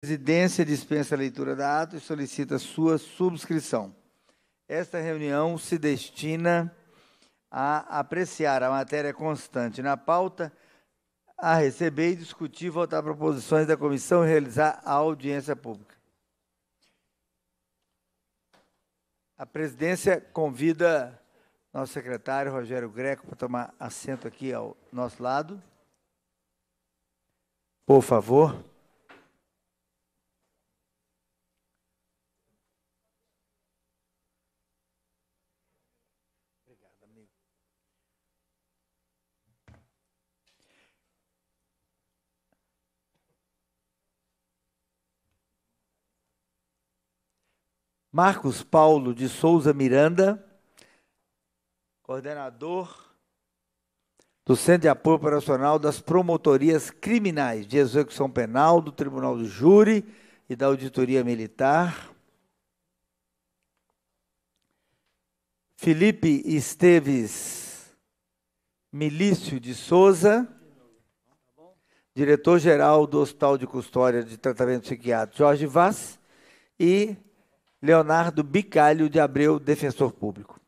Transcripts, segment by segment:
presidência dispensa a leitura da ata e solicita sua subscrição. Esta reunião se destina a apreciar a matéria constante na pauta, a receber e discutir e votar proposições da comissão e realizar a audiência pública. A presidência convida nosso secretário Rogério Greco para tomar assento aqui ao nosso lado. Por favor. Marcos Paulo de Souza Miranda, coordenador do Centro de Apoio Operacional das Promotorias Criminais de Execução Penal do Tribunal do Júri e da Auditoria Militar. Felipe Esteves Milício de Souza, diretor-geral do Hospital de Custódia de Tratamento Psiquiátrico Jorge Vaz, e Leonardo Bicalho de Abreu, defensor público.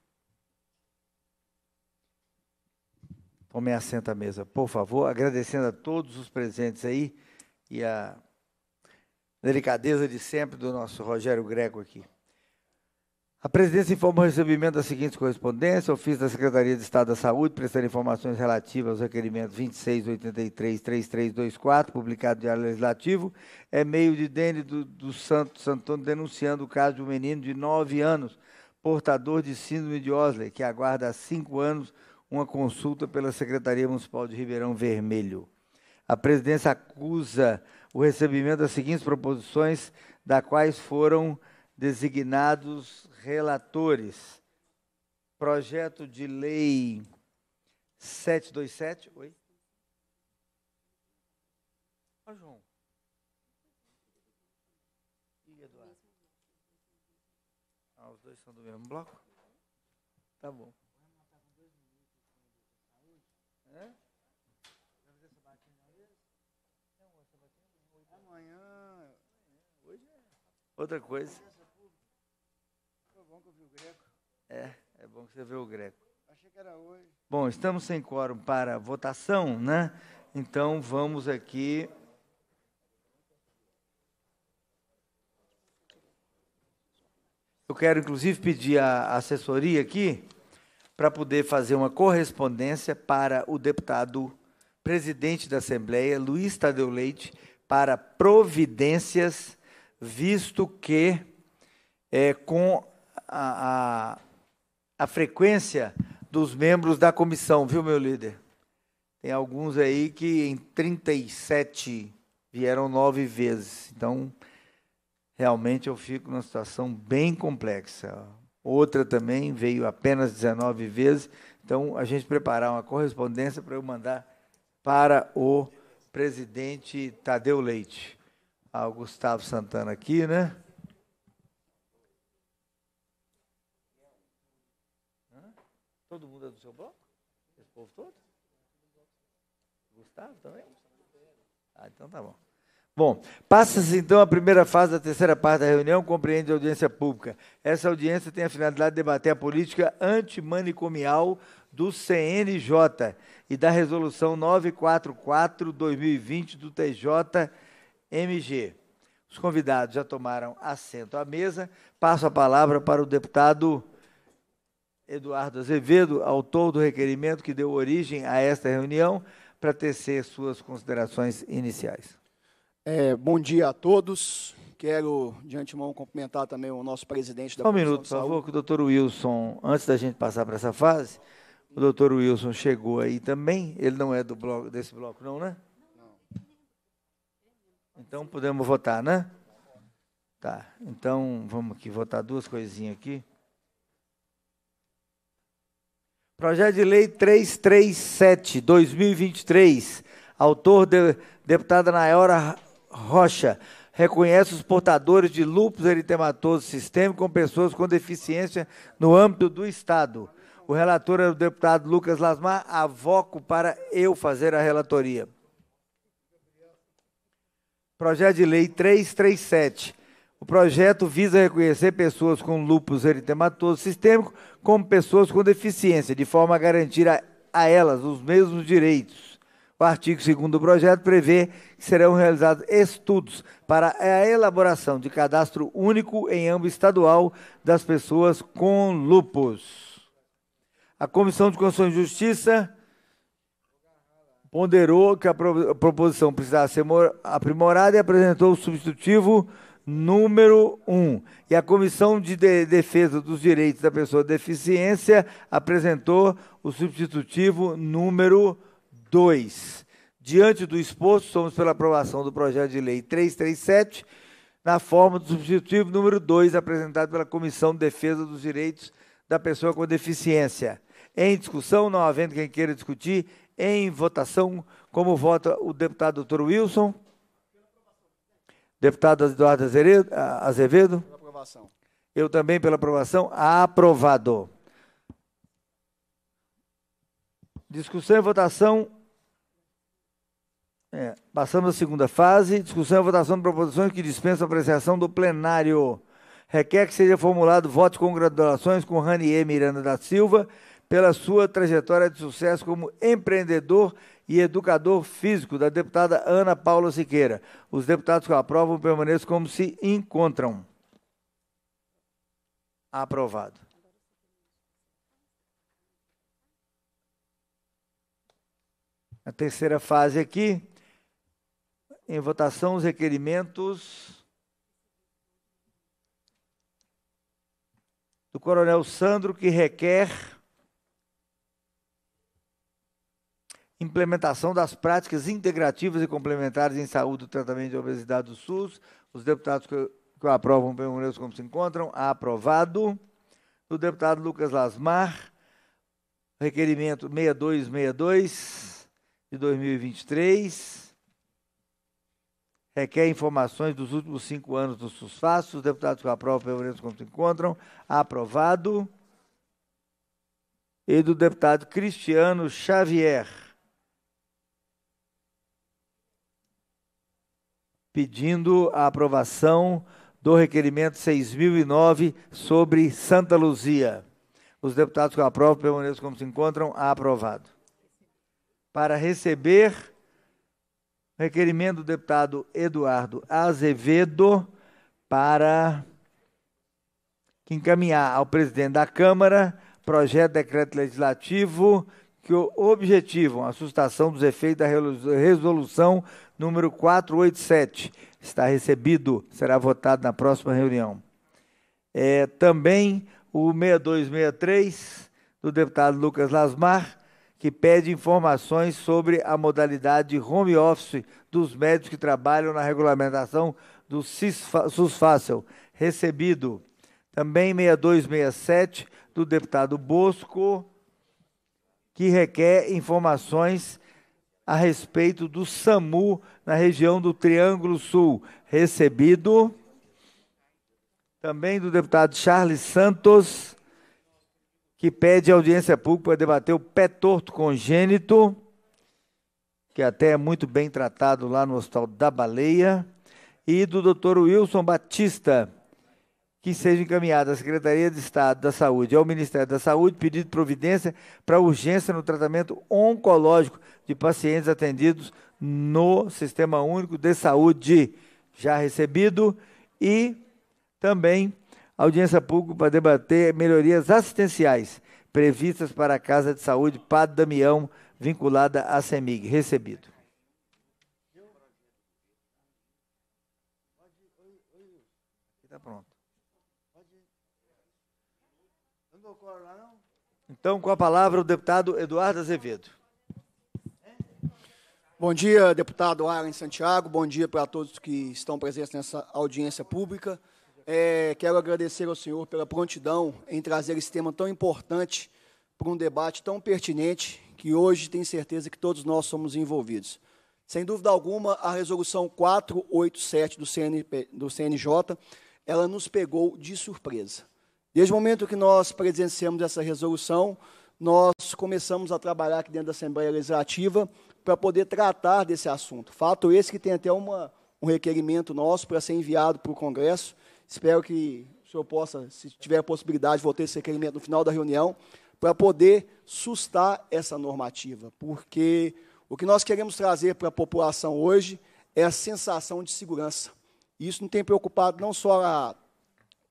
Tome assento à mesa, por favor, agradecendo a todos os presentes aí e a delicadeza de sempre do nosso Rogério Greco aqui. A presidência informa o recebimento seguintes correspondências: correspondência: ofício da Secretaria de Estado da Saúde, prestando informações relativas aos requerimentos 2683-3324, publicado no Diário Legislativo, é meio de Dene do, do Santos Antônio denunciando o caso de um menino de 9 anos, portador de síndrome de Osley, que aguarda há 5 anos uma consulta pela Secretaria Municipal de Ribeirão Vermelho. A presidência acusa o recebimento das seguintes proposições, da quais foram designados relatores. Projeto de lei 727. Oi? João. E Eduardo? Ah, os dois são do mesmo bloco? Tá bom. É. Outra coisa. É, é bom que você vê o Greco. Achei que era hoje. Bom, estamos sem quórum para votação, né? Então vamos aqui. Eu quero inclusive pedir a assessoria aqui para poder fazer uma correspondência para o deputado presidente da Assembleia, Luiz Tadeu Leite, para providências, visto que é, com a, a a frequência dos membros da comissão, viu, meu líder? Tem alguns aí que em 37 vieram nove vezes. Então, realmente eu fico numa situação bem complexa. Outra também veio apenas 19 vezes. Então, a gente preparar uma correspondência para eu mandar para o presidente Tadeu Leite. Ao ah, o Gustavo Santana aqui, né? Todo mundo é do seu bloco? Esse povo todo? Gustavo também? Ah, então tá bom. Bom, passa-se então a primeira fase da terceira parte da reunião, compreende a audiência pública. Essa audiência tem a finalidade de debater a política antimanicomial do CNJ e da resolução 944-2020 do TJMG. Os convidados já tomaram assento à mesa. Passo a palavra para o deputado Eduardo Azevedo, autor do requerimento que deu origem a esta reunião, para tecer suas considerações iniciais. É, bom dia a todos. Quero, de antemão, cumprimentar também o nosso presidente da um minuto, por favor, que o doutor Wilson, antes da gente passar para essa fase, o doutor Wilson chegou aí também. Ele não é do bloco, desse bloco, não, né? Não. Então podemos votar, né? Tá. Então vamos aqui votar duas coisinhas aqui. Projeto de Lei 337, 2023. Autor, de, deputada Nayora Rocha. Reconhece os portadores de lúpus eritematoso sistêmico com pessoas com deficiência no âmbito do Estado. O relator é o deputado Lucas Lasmar. Avoco para eu fazer a relatoria. Projeto de Lei 337. O projeto visa reconhecer pessoas com lúpus eritematoso sistêmico como pessoas com deficiência, de forma a garantir a, a elas os mesmos direitos. O artigo 2 do projeto prevê que serão realizados estudos para a elaboração de cadastro único em âmbito estadual das pessoas com lupus. A Comissão de Constituição e Justiça ponderou que a proposição precisava ser aprimorada e apresentou o substitutivo número 1. Um. E a Comissão de Defesa dos Direitos da Pessoa com Deficiência apresentou o substitutivo número 2. Diante do exposto, somos pela aprovação do projeto de lei 337, na forma do substitutivo número 2, apresentado pela Comissão de Defesa dos Direitos da Pessoa com Deficiência. Em discussão, não havendo quem queira discutir, em votação, como vota o deputado doutor Wilson? Deputado Eduardo ah, Azevedo. Pela aprovação. Eu também pela aprovação. Aprovado. Discussão e votação. É, passamos à segunda fase. Discussão e votação de proposições que dispensam a apreciação do plenário. Requer que seja formulado voto com congratulações com Raniê Miranda da Silva pela sua trajetória de sucesso como empreendedor e educador físico da deputada Ana Paula Siqueira. Os deputados que aprovam permaneçam como se encontram. Aprovado. A terceira fase aqui, em votação os requerimentos do Coronel Sandro que requer implementação das práticas integrativas e complementares em saúde do tratamento de obesidade do SUS. Os deputados que, que aprovam permaneçam como se encontram. Aprovado. Do deputado Lucas Lasmar, requerimento 6262 de 2023. Requer informações dos últimos cinco anos do SUSFAS. Os deputados que aprovam permaneçam como se encontram. Aprovado. E do deputado Cristiano Xavier pedindo a aprovação do requerimento 6009 sobre Santa Luzia. Os deputados que aprovam permaneçam como se encontram. Aprovado. Para receber requerimento do deputado Eduardo Azevedo para encaminhar ao presidente da Câmara projeto de decreto legislativo que objetivam a sustação dos efeitos da resolução número 487. Está recebido, será votado na próxima reunião. É, também o 6263 do deputado Lucas Lasmar, que pede informações sobre a modalidade home office dos médicos que trabalham na regulamentação do SUSFACEL, recebido. Também 6267 do deputado Bosco, que requer informações a respeito do SAMU na região do Triângulo Sul, recebido também do deputado Charles Santos, que pede audiência pública para debater o pé torto congênito, que até é muito bem tratado lá no Hospital da Baleia, e do doutor Wilson Batista, que seja encaminhado à Secretaria de Estado da Saúde e ao Ministério da Saúde pedido de providência para urgência no tratamento oncológico de pacientes atendidos no Sistema Único de Saúde. Já recebido e também audiência pública para debater melhorias assistenciais previstas para a Casa de Saúde Padre Damião, vinculada à CEMIG. Recebido. Então, com a palavra, o deputado Eduardo Azevedo. Bom dia, deputado Aren Santiago. Bom dia para todos que estão presentes nessa audiência pública. É, quero agradecer ao senhor pela prontidão em trazer esse tema tão importante para um debate tão pertinente que hoje tenho certeza que todos nós somos envolvidos. Sem dúvida alguma, a resolução 487 do, do CNJ, ela nos pegou de surpresa. Desde o momento que nós presenciamos essa resolução, nós começamos a trabalhar aqui dentro da Assembleia Legislativa para poder tratar desse assunto. Fato esse que tem até uma, um requerimento nosso para ser enviado para o Congresso. Espero que o senhor possa, se tiver a possibilidade, votar esse requerimento no final da reunião, para poder sustar essa normativa, porque o que nós queremos trazer para a população hoje é a sensação de segurança. Isso não tem preocupado não só a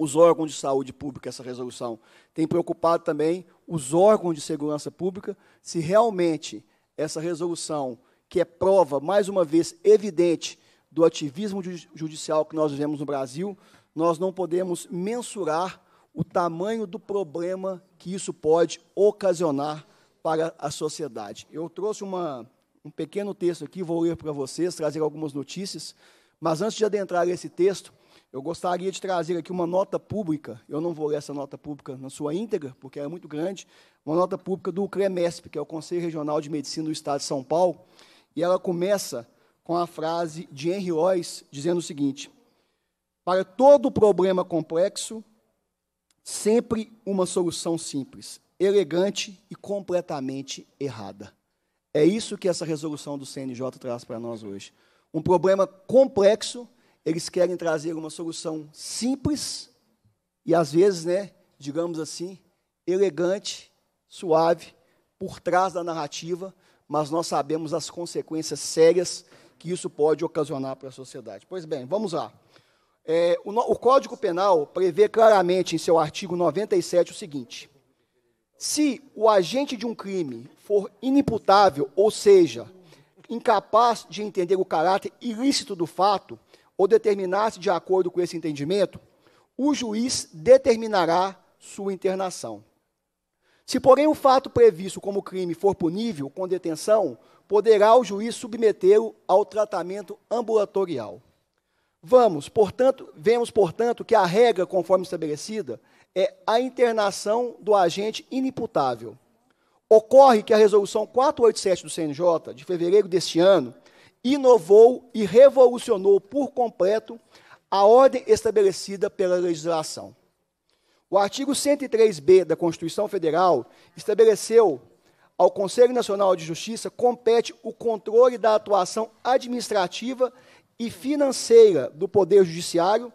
os órgãos de saúde pública, essa resolução. Tem preocupado também os órgãos de segurança pública se realmente essa resolução, que é prova, mais uma vez, evidente do ativismo judicial que nós vivemos no Brasil, nós não podemos mensurar o tamanho do problema que isso pode ocasionar para a sociedade. Eu trouxe uma, um pequeno texto aqui, vou ler para vocês, trazer algumas notícias, mas antes de adentrar esse texto, eu gostaria de trazer aqui uma nota pública, eu não vou ler essa nota pública na sua íntegra, porque é muito grande, uma nota pública do CREMESP, que é o Conselho Regional de Medicina do Estado de São Paulo, e ela começa com a frase de Henry Royce, dizendo o seguinte, para todo problema complexo, sempre uma solução simples, elegante e completamente errada. É isso que essa resolução do CNJ traz para nós hoje. Um problema complexo, eles querem trazer uma solução simples e às vezes, né, digamos assim, elegante, suave, por trás da narrativa, mas nós sabemos as consequências sérias que isso pode ocasionar para a sociedade. Pois bem, vamos lá. É, o, o Código Penal prevê claramente em seu artigo 97 o seguinte: se o agente de um crime for inimputável, ou seja, incapaz de entender o caráter ilícito do fato, ou determinar-se de acordo com esse entendimento, o juiz determinará sua internação. Se, porém, o fato previsto como crime for punível com detenção, poderá o juiz submetê-lo ao tratamento ambulatorial. Vamos, portanto, vemos, portanto, que a regra conforme estabelecida é a internação do agente inimputável. Ocorre que a resolução 487 do CNJ, de fevereiro deste ano, inovou e revolucionou por completo a ordem estabelecida pela legislação. O artigo 103b da Constituição Federal estabeleceu ao Conselho Nacional de Justiça compete o controle da atuação administrativa e financeira do Poder Judiciário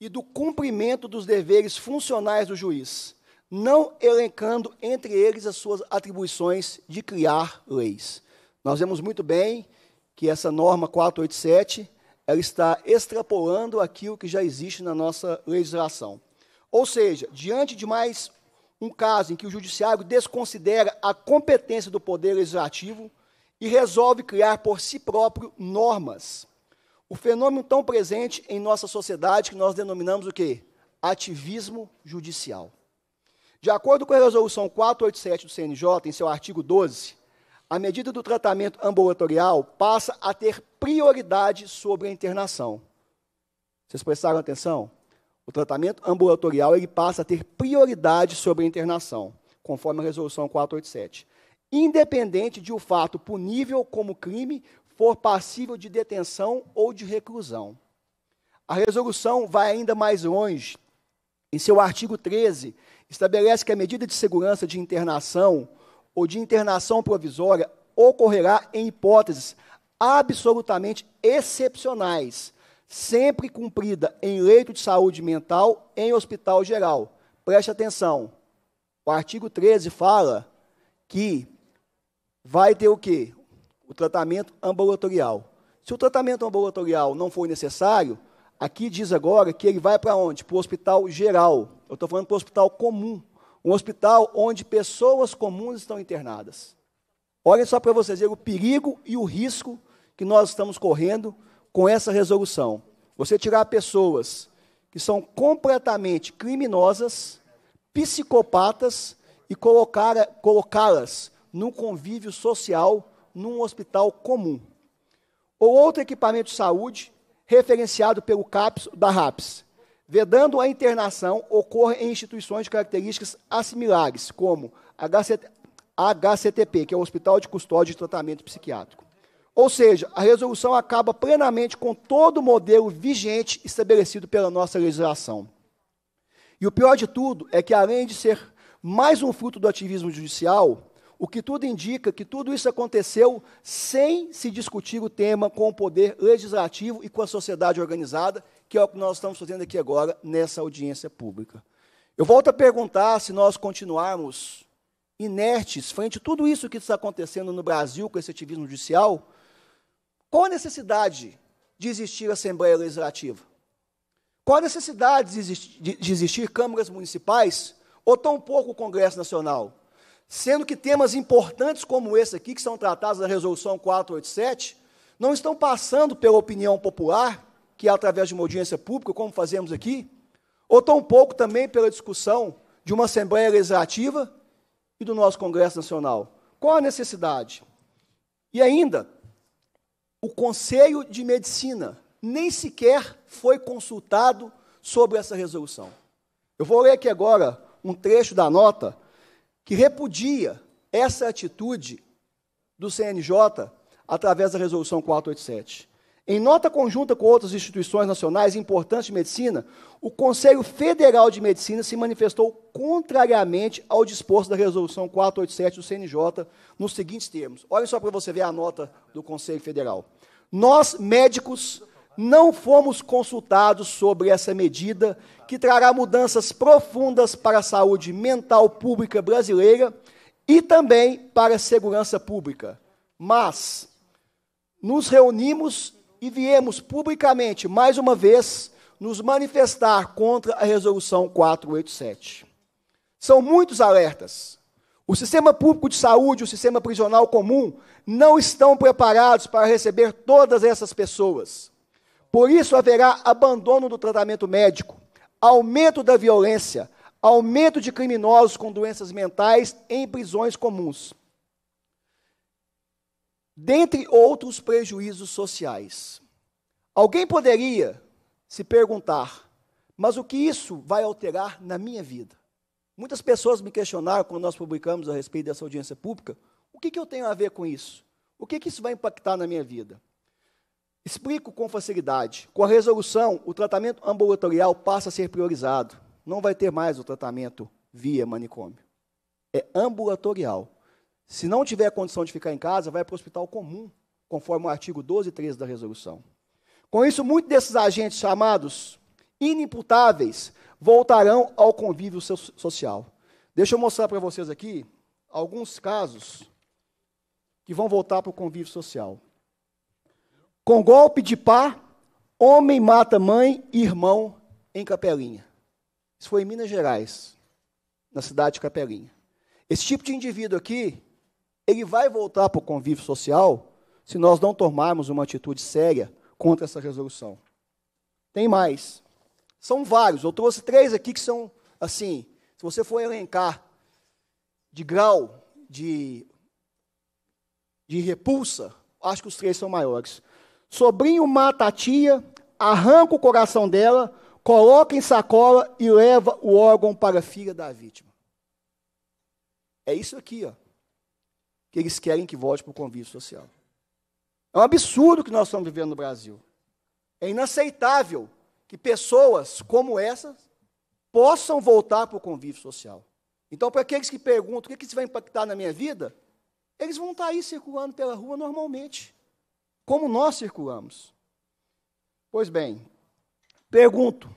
e do cumprimento dos deveres funcionais do juiz, não elencando entre eles as suas atribuições de criar leis. Nós vemos muito bem que essa norma 487 ela está extrapolando aquilo que já existe na nossa legislação. Ou seja, diante de mais um caso em que o judiciário desconsidera a competência do poder legislativo e resolve criar por si próprio normas. O fenômeno tão presente em nossa sociedade que nós denominamos o quê? Ativismo judicial. De acordo com a resolução 487 do CNJ, em seu artigo 12, a medida do tratamento ambulatorial passa a ter prioridade sobre a internação. Vocês prestaram atenção? O tratamento ambulatorial ele passa a ter prioridade sobre a internação, conforme a resolução 487. Independente de o fato punível como crime for passível de detenção ou de reclusão. A resolução vai ainda mais longe. Em seu artigo 13, estabelece que a medida de segurança de internação ou de internação provisória ocorrerá em hipóteses absolutamente excepcionais, sempre cumprida em leito de saúde mental em hospital geral. Preste atenção. O artigo 13 fala que vai ter o quê? O tratamento ambulatorial. Se o tratamento ambulatorial não for necessário, aqui diz agora que ele vai para onde? Para o hospital geral. Eu estou falando para o hospital comum. Um hospital onde pessoas comuns estão internadas. Olhem só para vocês ver o perigo e o risco que nós estamos correndo com essa resolução. Você tirar pessoas que são completamente criminosas, psicopatas e colocá-las num convívio social, num hospital comum. Ou outro equipamento de saúde referenciado pelo CAPS da RAPS, Vedando a internação, ocorre em instituições de características assimilares, como HCTP, que é o Hospital de Custódia de Tratamento Psiquiátrico. Ou seja, a resolução acaba plenamente com todo o modelo vigente estabelecido pela nossa legislação. E o pior de tudo é que, além de ser mais um fruto do ativismo judicial, o que tudo indica é que tudo isso aconteceu sem se discutir o tema com o poder legislativo e com a sociedade organizada, que é o que nós estamos fazendo aqui agora, nessa audiência pública. Eu volto a perguntar se nós continuarmos inertes frente a tudo isso que está acontecendo no Brasil com esse ativismo judicial, qual a necessidade de existir Assembleia Legislativa? Qual a necessidade de existir, de, de existir câmaras municipais ou tão pouco o Congresso Nacional? Sendo que temas importantes como esse aqui, que são tratados na Resolução 487, não estão passando pela opinião popular que é através de uma audiência pública, como fazemos aqui, ou tão pouco também pela discussão de uma Assembleia Legislativa e do nosso Congresso Nacional. Qual a necessidade? E ainda, o Conselho de Medicina nem sequer foi consultado sobre essa resolução. Eu vou ler aqui agora um trecho da nota que repudia essa atitude do CNJ através da resolução 487. Em nota conjunta com outras instituições nacionais importantes de medicina, o Conselho Federal de Medicina se manifestou contrariamente ao disposto da Resolução 487 do CNJ nos seguintes termos. Olha só para você ver a nota do Conselho Federal. Nós, médicos, não fomos consultados sobre essa medida que trará mudanças profundas para a saúde mental pública brasileira e também para a segurança pública. Mas nos reunimos e viemos publicamente, mais uma vez, nos manifestar contra a Resolução 487. São muitos alertas. O sistema público de saúde e o sistema prisional comum não estão preparados para receber todas essas pessoas. Por isso haverá abandono do tratamento médico, aumento da violência, aumento de criminosos com doenças mentais em prisões comuns dentre outros prejuízos sociais. Alguém poderia se perguntar, mas o que isso vai alterar na minha vida? Muitas pessoas me questionaram quando nós publicamos a respeito dessa audiência pública: o que, que eu tenho a ver com isso? O que, que isso vai impactar na minha vida? Explico com facilidade. Com a resolução, o tratamento ambulatorial passa a ser priorizado. Não vai ter mais o tratamento via manicômio. É ambulatorial. Se não tiver condição de ficar em casa, vai para o hospital comum, conforme o artigo 12 e 13 da resolução. Com isso, muitos desses agentes chamados inimputáveis voltarão ao convívio social. Deixa eu mostrar para vocês aqui alguns casos que vão voltar para o convívio social. Com golpe de pá, homem mata mãe e irmão em Capelinha. Isso foi em Minas Gerais, na cidade de Capelinha. Esse tipo de indivíduo aqui, ele vai voltar para o convívio social se nós não tomarmos uma atitude séria contra essa resolução. Tem mais. São vários. Eu trouxe três aqui que são, assim, se você for elencar de grau de, de repulsa, acho que os três são maiores. Sobrinho mata a tia, arranca o coração dela, coloca em sacola e leva o órgão para a filha da vítima. É isso aqui, ó que eles querem que volte para o convívio social. É um absurdo que nós estamos vivendo no Brasil. É inaceitável que pessoas como essas possam voltar para o convívio social. Então, para aqueles que perguntam o é que isso vai impactar na minha vida, eles vão estar tá aí circulando pela rua normalmente, como nós circulamos. Pois bem, pergunto: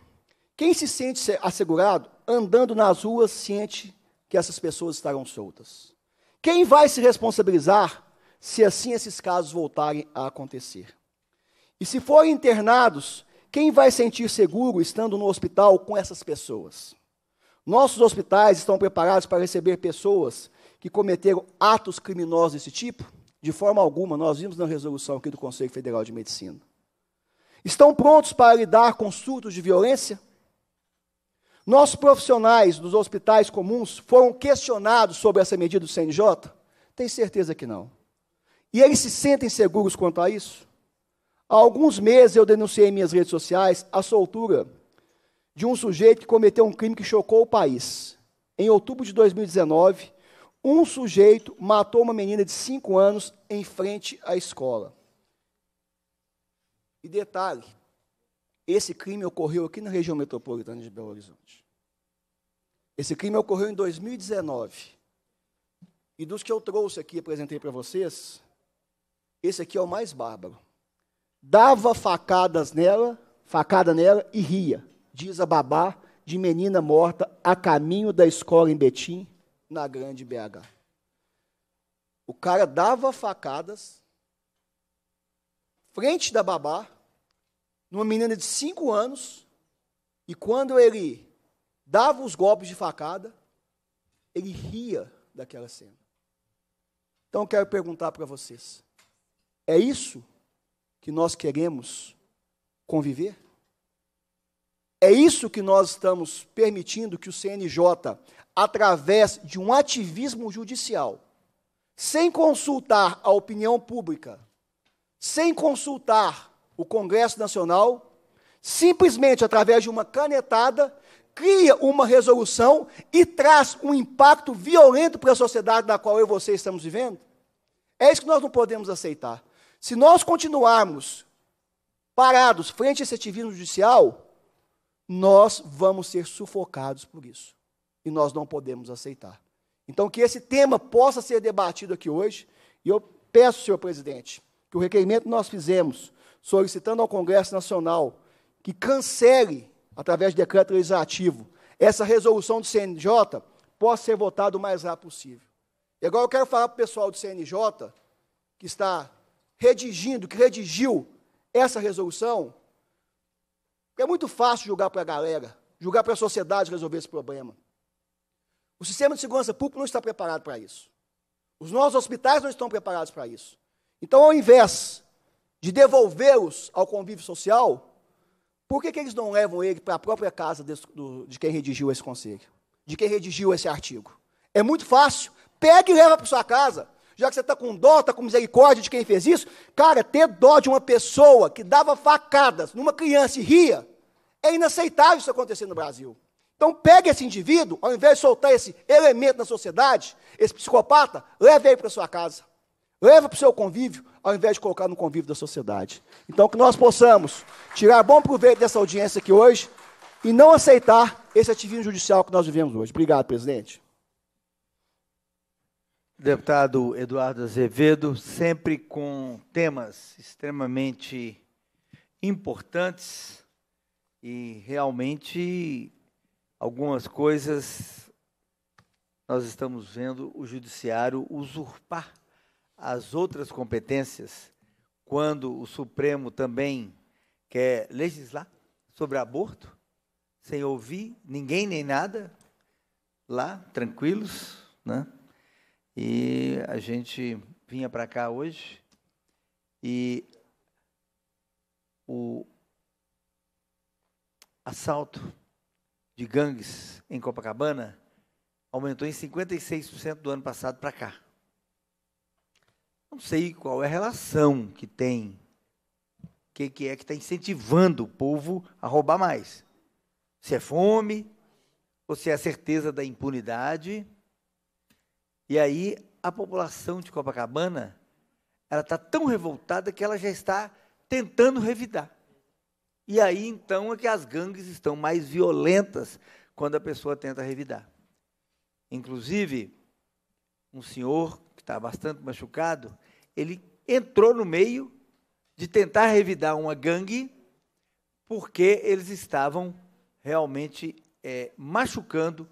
quem se sente assegurado andando nas ruas sente que essas pessoas estarão soltas? Quem vai se responsabilizar se assim esses casos voltarem a acontecer? E se forem internados, quem vai sentir seguro estando no hospital com essas pessoas? Nossos hospitais estão preparados para receber pessoas que cometeram atos criminosos desse tipo? De forma alguma, nós vimos na resolução aqui do Conselho Federal de Medicina. Estão prontos para lidar com surtos de violência? Nossos profissionais dos hospitais comuns foram questionados sobre essa medida do CNJ? Tem certeza que não. E eles se sentem seguros quanto a isso? Há alguns meses eu denunciei em minhas redes sociais a soltura de um sujeito que cometeu um crime que chocou o país. Em outubro de 2019, um sujeito matou uma menina de 5 anos em frente à escola. E detalhe, esse crime ocorreu aqui na região metropolitana de Belo Horizonte. Esse crime ocorreu em 2019. E dos que eu trouxe aqui, apresentei para vocês, esse aqui é o mais bárbaro. Dava facadas nela, facada nela e ria, diz a babá de menina morta a caminho da escola em Betim, na grande BH. O cara dava facadas frente da babá, numa menina de 5 anos, e quando ele dava os golpes de facada, ele ria daquela cena. Então eu quero perguntar para vocês: é isso que nós queremos conviver? É isso que nós estamos permitindo que o CNJ, através de um ativismo judicial, sem consultar a opinião pública, sem consultar o Congresso Nacional, simplesmente através de uma canetada, cria uma resolução e traz um impacto violento para a sociedade na qual eu e você estamos vivendo? É isso que nós não podemos aceitar. Se nós continuarmos parados frente a esse ativismo judicial, nós vamos ser sufocados por isso. E nós não podemos aceitar. Então, que esse tema possa ser debatido aqui hoje, e eu peço, senhor presidente, que o requerimento que nós fizemos solicitando ao Congresso Nacional que cancele através de decreto legislativo, essa resolução do CNJ possa ser votada o mais rápido possível. E agora eu quero falar para o pessoal do CNJ, que está redigindo, que redigiu essa resolução, é muito fácil julgar para a galera, julgar para a sociedade resolver esse problema. O sistema de segurança pública não está preparado para isso. Os nossos hospitais não estão preparados para isso. Então, ao invés de devolvê-los ao convívio social, por que, que eles não levam ele para a própria casa do, de quem redigiu esse conselho? De quem redigiu esse artigo? É muito fácil. Pega e leva para sua casa. Já que você está com dó, está com misericórdia de quem fez isso, cara, é ter dó de uma pessoa que dava facadas numa criança e ria, é inaceitável isso acontecer no Brasil. Então pegue esse indivíduo, ao invés de soltar esse elemento na sociedade, esse psicopata, leve ele para sua casa. Leva para o seu convívio, ao invés de colocar no convívio da sociedade. Então, que nós possamos tirar bom proveito dessa audiência aqui hoje e não aceitar esse ativismo judicial que nós vivemos hoje. Obrigado, presidente. Deputado Eduardo Azevedo, sempre com temas extremamente importantes e realmente algumas coisas nós estamos vendo o judiciário usurpar as outras competências quando o Supremo também quer legislar sobre aborto, sem ouvir ninguém nem nada, lá, tranquilos, né? E a gente vinha para cá hoje e o assalto de gangues em Copacabana aumentou em 56% do ano passado para cá. Não sei qual é a relação que tem, o que, que é que está incentivando o povo a roubar mais. Se é fome, ou se é a certeza da impunidade. E aí a população de Copacabana, ela está tão revoltada que ela já está tentando revidar. E aí então é que as gangues estão mais violentas quando a pessoa tenta revidar. Inclusive, um senhor que está bastante machucado, ele entrou no meio de tentar revidar uma gangue, porque eles estavam realmente é, machucando,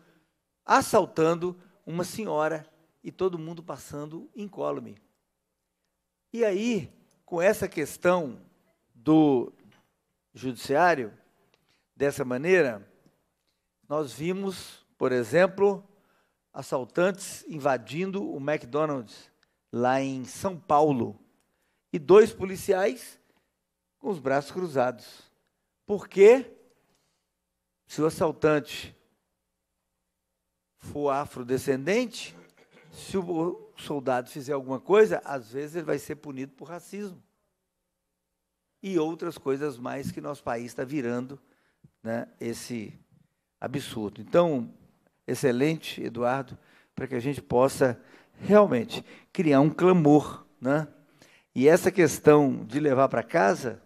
assaltando uma senhora e todo mundo passando incólume. E aí, com essa questão do judiciário, dessa maneira, nós vimos, por exemplo, assaltantes invadindo o McDonald's lá em São Paulo, e dois policiais com os braços cruzados. Porque se o assaltante for afrodescendente, se o soldado fizer alguma coisa, às vezes ele vai ser punido por racismo. E outras coisas mais que nosso país está virando né, esse absurdo. Então, excelente, Eduardo, para que a gente possa realmente criar um clamor, né? E essa questão de levar para casa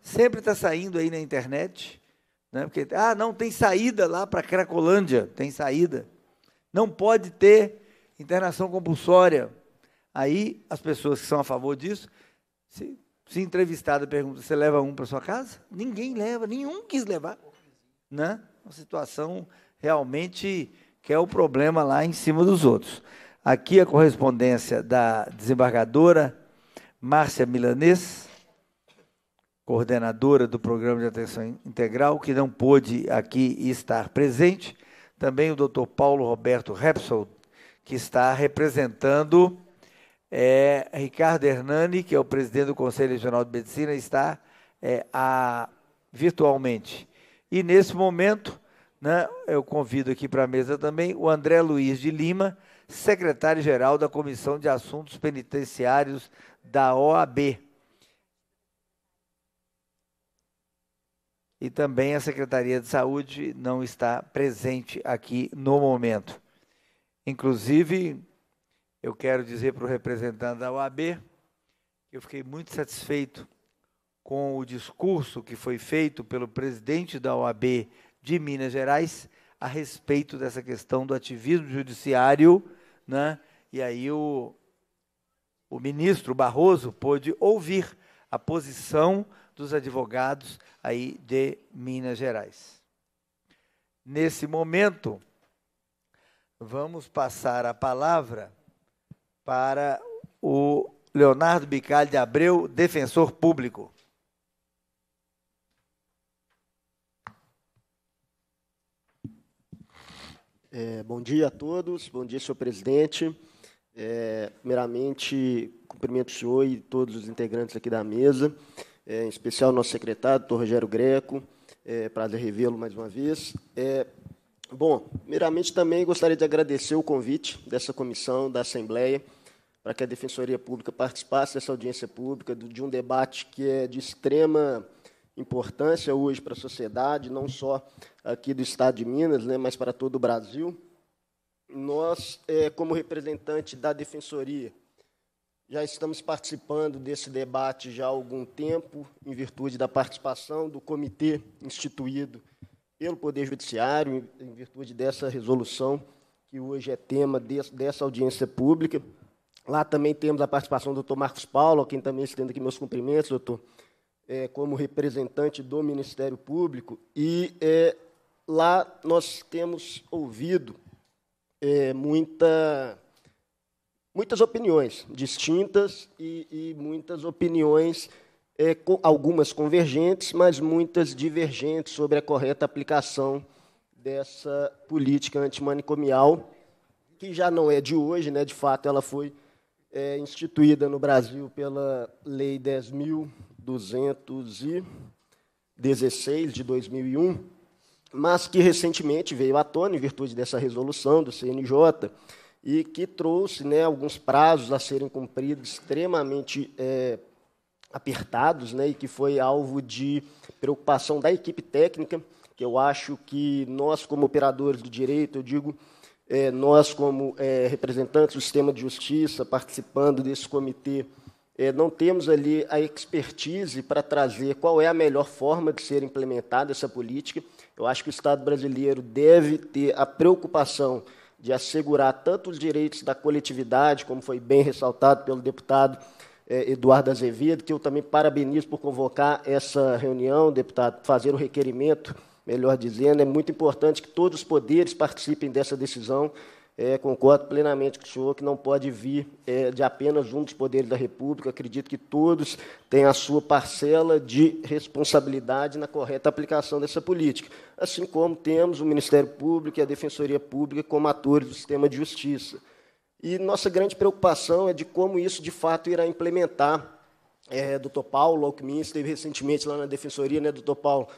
sempre está saindo aí na internet, né? Porque ah, não tem saída lá para Cracolândia, tem saída. Não pode ter internação compulsória. Aí as pessoas que são a favor disso, se, se entrevistada pergunta, você leva um para sua casa? Ninguém leva, nenhum quis levar, né? Uma situação realmente que é o problema lá em cima dos outros. Aqui a correspondência da desembargadora Márcia Milanês, coordenadora do Programa de Atenção Integral, que não pôde aqui estar presente. Também o doutor Paulo Roberto Repsol, que está representando é, Ricardo Hernani, que é o presidente do Conselho Regional de Medicina, está é, a, virtualmente. E nesse momento, né, eu convido aqui para a mesa também o André Luiz de Lima, secretário-geral da Comissão de Assuntos Penitenciários da OAB. E também a Secretaria de Saúde não está presente aqui no momento. Inclusive, eu quero dizer para o representante da OAB que eu fiquei muito satisfeito com o discurso que foi feito pelo presidente da OAB de Minas Gerais a respeito dessa questão do ativismo judiciário né? E aí o, o ministro Barroso pôde ouvir a posição dos advogados aí de Minas Gerais. Nesse momento, vamos passar a palavra para o Leonardo Bicalho de Abreu, defensor público. É, bom dia a todos, bom dia, senhor presidente. É, primeiramente, cumprimento o senhor e todos os integrantes aqui da mesa, é, em especial nosso secretário, doutor Rogério Greco. É, prazer revê-lo mais uma vez. É, bom, primeiramente também gostaria de agradecer o convite dessa comissão, da Assembleia, para que a Defensoria Pública participasse dessa audiência pública, de um debate que é de extrema importância hoje para a sociedade, não só aqui do estado de Minas, né, mas para todo o Brasil. Nós, é, como representante da Defensoria, já estamos participando desse debate já há algum tempo, em virtude da participação do comitê instituído pelo Poder Judiciário, em virtude dessa resolução, que hoje é tema dessa audiência pública. Lá também temos a participação do doutor Marcos Paulo, a quem também estendo aqui meus cumprimentos, doutor é, como representante do Ministério Público, e é, lá nós temos ouvido é, muita, muitas opiniões distintas e, e muitas opiniões, é, co algumas convergentes, mas muitas divergentes sobre a correta aplicação dessa política antimanicomial, que já não é de hoje, né? de fato, ela foi é, instituída no Brasil pela Lei 10.000. 216 de 2001, mas que recentemente veio à tona em virtude dessa resolução do CNJ e que trouxe né, alguns prazos a serem cumpridos extremamente é, apertados né, e que foi alvo de preocupação da equipe técnica, que eu acho que nós, como operadores do direito, eu digo é, nós, como é, representantes do sistema de justiça, participando desse comitê é, não temos ali a expertise para trazer qual é a melhor forma de ser implementada essa política. Eu acho que o Estado brasileiro deve ter a preocupação de assegurar tanto os direitos da coletividade, como foi bem ressaltado pelo deputado é, Eduardo Azevedo, que eu também parabenizo por convocar essa reunião, deputado, fazer o requerimento, melhor dizendo. É muito importante que todos os poderes participem dessa decisão é, concordo plenamente com o senhor que não pode vir é, de apenas um dos poderes da República. Acredito que todos têm a sua parcela de responsabilidade na correta aplicação dessa política. Assim como temos o Ministério Público e a Defensoria Pública como atores do sistema de justiça. E nossa grande preocupação é de como isso, de fato, irá implementar. É, doutor Paulo Alckmin esteve recentemente lá na Defensoria, né, doutor Paulo?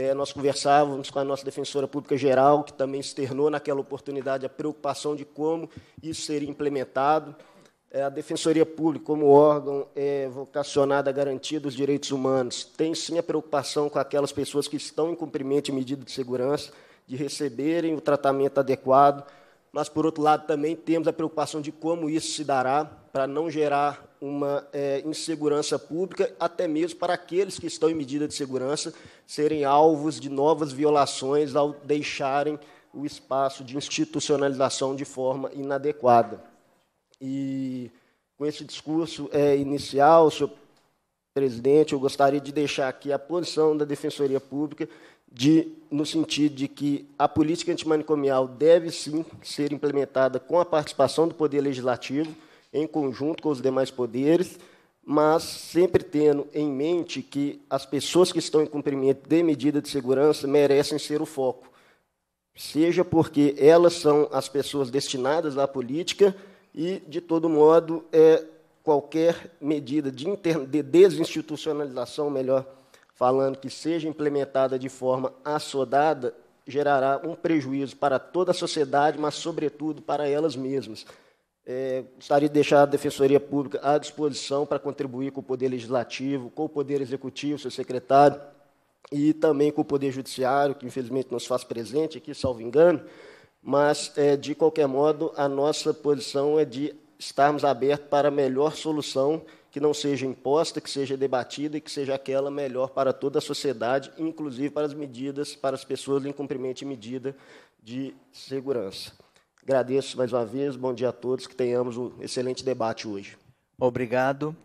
É, nós conversávamos com a nossa defensora pública geral, que também externou naquela oportunidade a preocupação de como isso seria implementado. É, a Defensoria Pública, como órgão é, vocacionado a garantir dos direitos humanos, tem sim a preocupação com aquelas pessoas que estão em cumprimento de medida de segurança, de receberem o tratamento adequado mas, por outro lado, também temos a preocupação de como isso se dará para não gerar uma é, insegurança pública, até mesmo para aqueles que estão em medida de segurança serem alvos de novas violações ao deixarem o espaço de institucionalização de forma inadequada. E, com esse discurso é, inicial, senhor presidente, eu gostaria de deixar aqui a posição da Defensoria Pública de, no sentido de que a política antimanicomial deve sim ser implementada com a participação do Poder Legislativo, em conjunto com os demais poderes, mas sempre tendo em mente que as pessoas que estão em cumprimento de medida de segurança merecem ser o foco, seja porque elas são as pessoas destinadas à política e, de todo modo, é, qualquer medida de, de desinstitucionalização, melhor falando que seja implementada de forma assodada, gerará um prejuízo para toda a sociedade, mas, sobretudo, para elas mesmas. É, gostaria de deixar a Defensoria Pública à disposição para contribuir com o Poder Legislativo, com o Poder Executivo, seu secretário, e também com o Poder Judiciário, que infelizmente não se faz presente aqui, salvo engano, mas, é, de qualquer modo, a nossa posição é de estarmos abertos para a melhor solução que não seja imposta, que seja debatida e que seja aquela melhor para toda a sociedade, inclusive para as medidas, para as pessoas em cumprimento de medida de segurança. Agradeço mais uma vez, bom dia a todos, que tenhamos um excelente debate hoje. Obrigado.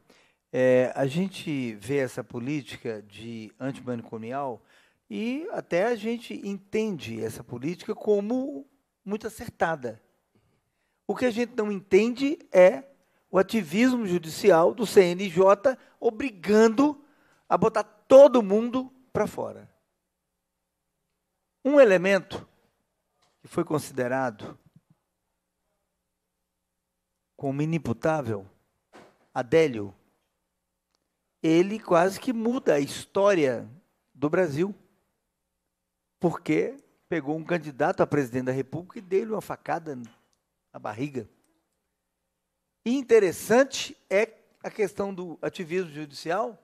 É, a gente vê essa política de antimanicomial e até a gente entende essa política como muito acertada. O que a gente não entende é o ativismo judicial do CNJ obrigando a botar todo mundo para fora. Um elemento que foi considerado como inimputável, Adélio, ele quase que muda a história do Brasil, porque pegou um candidato a presidente da República e deu-lhe uma facada na barriga. E interessante é a questão do ativismo judicial,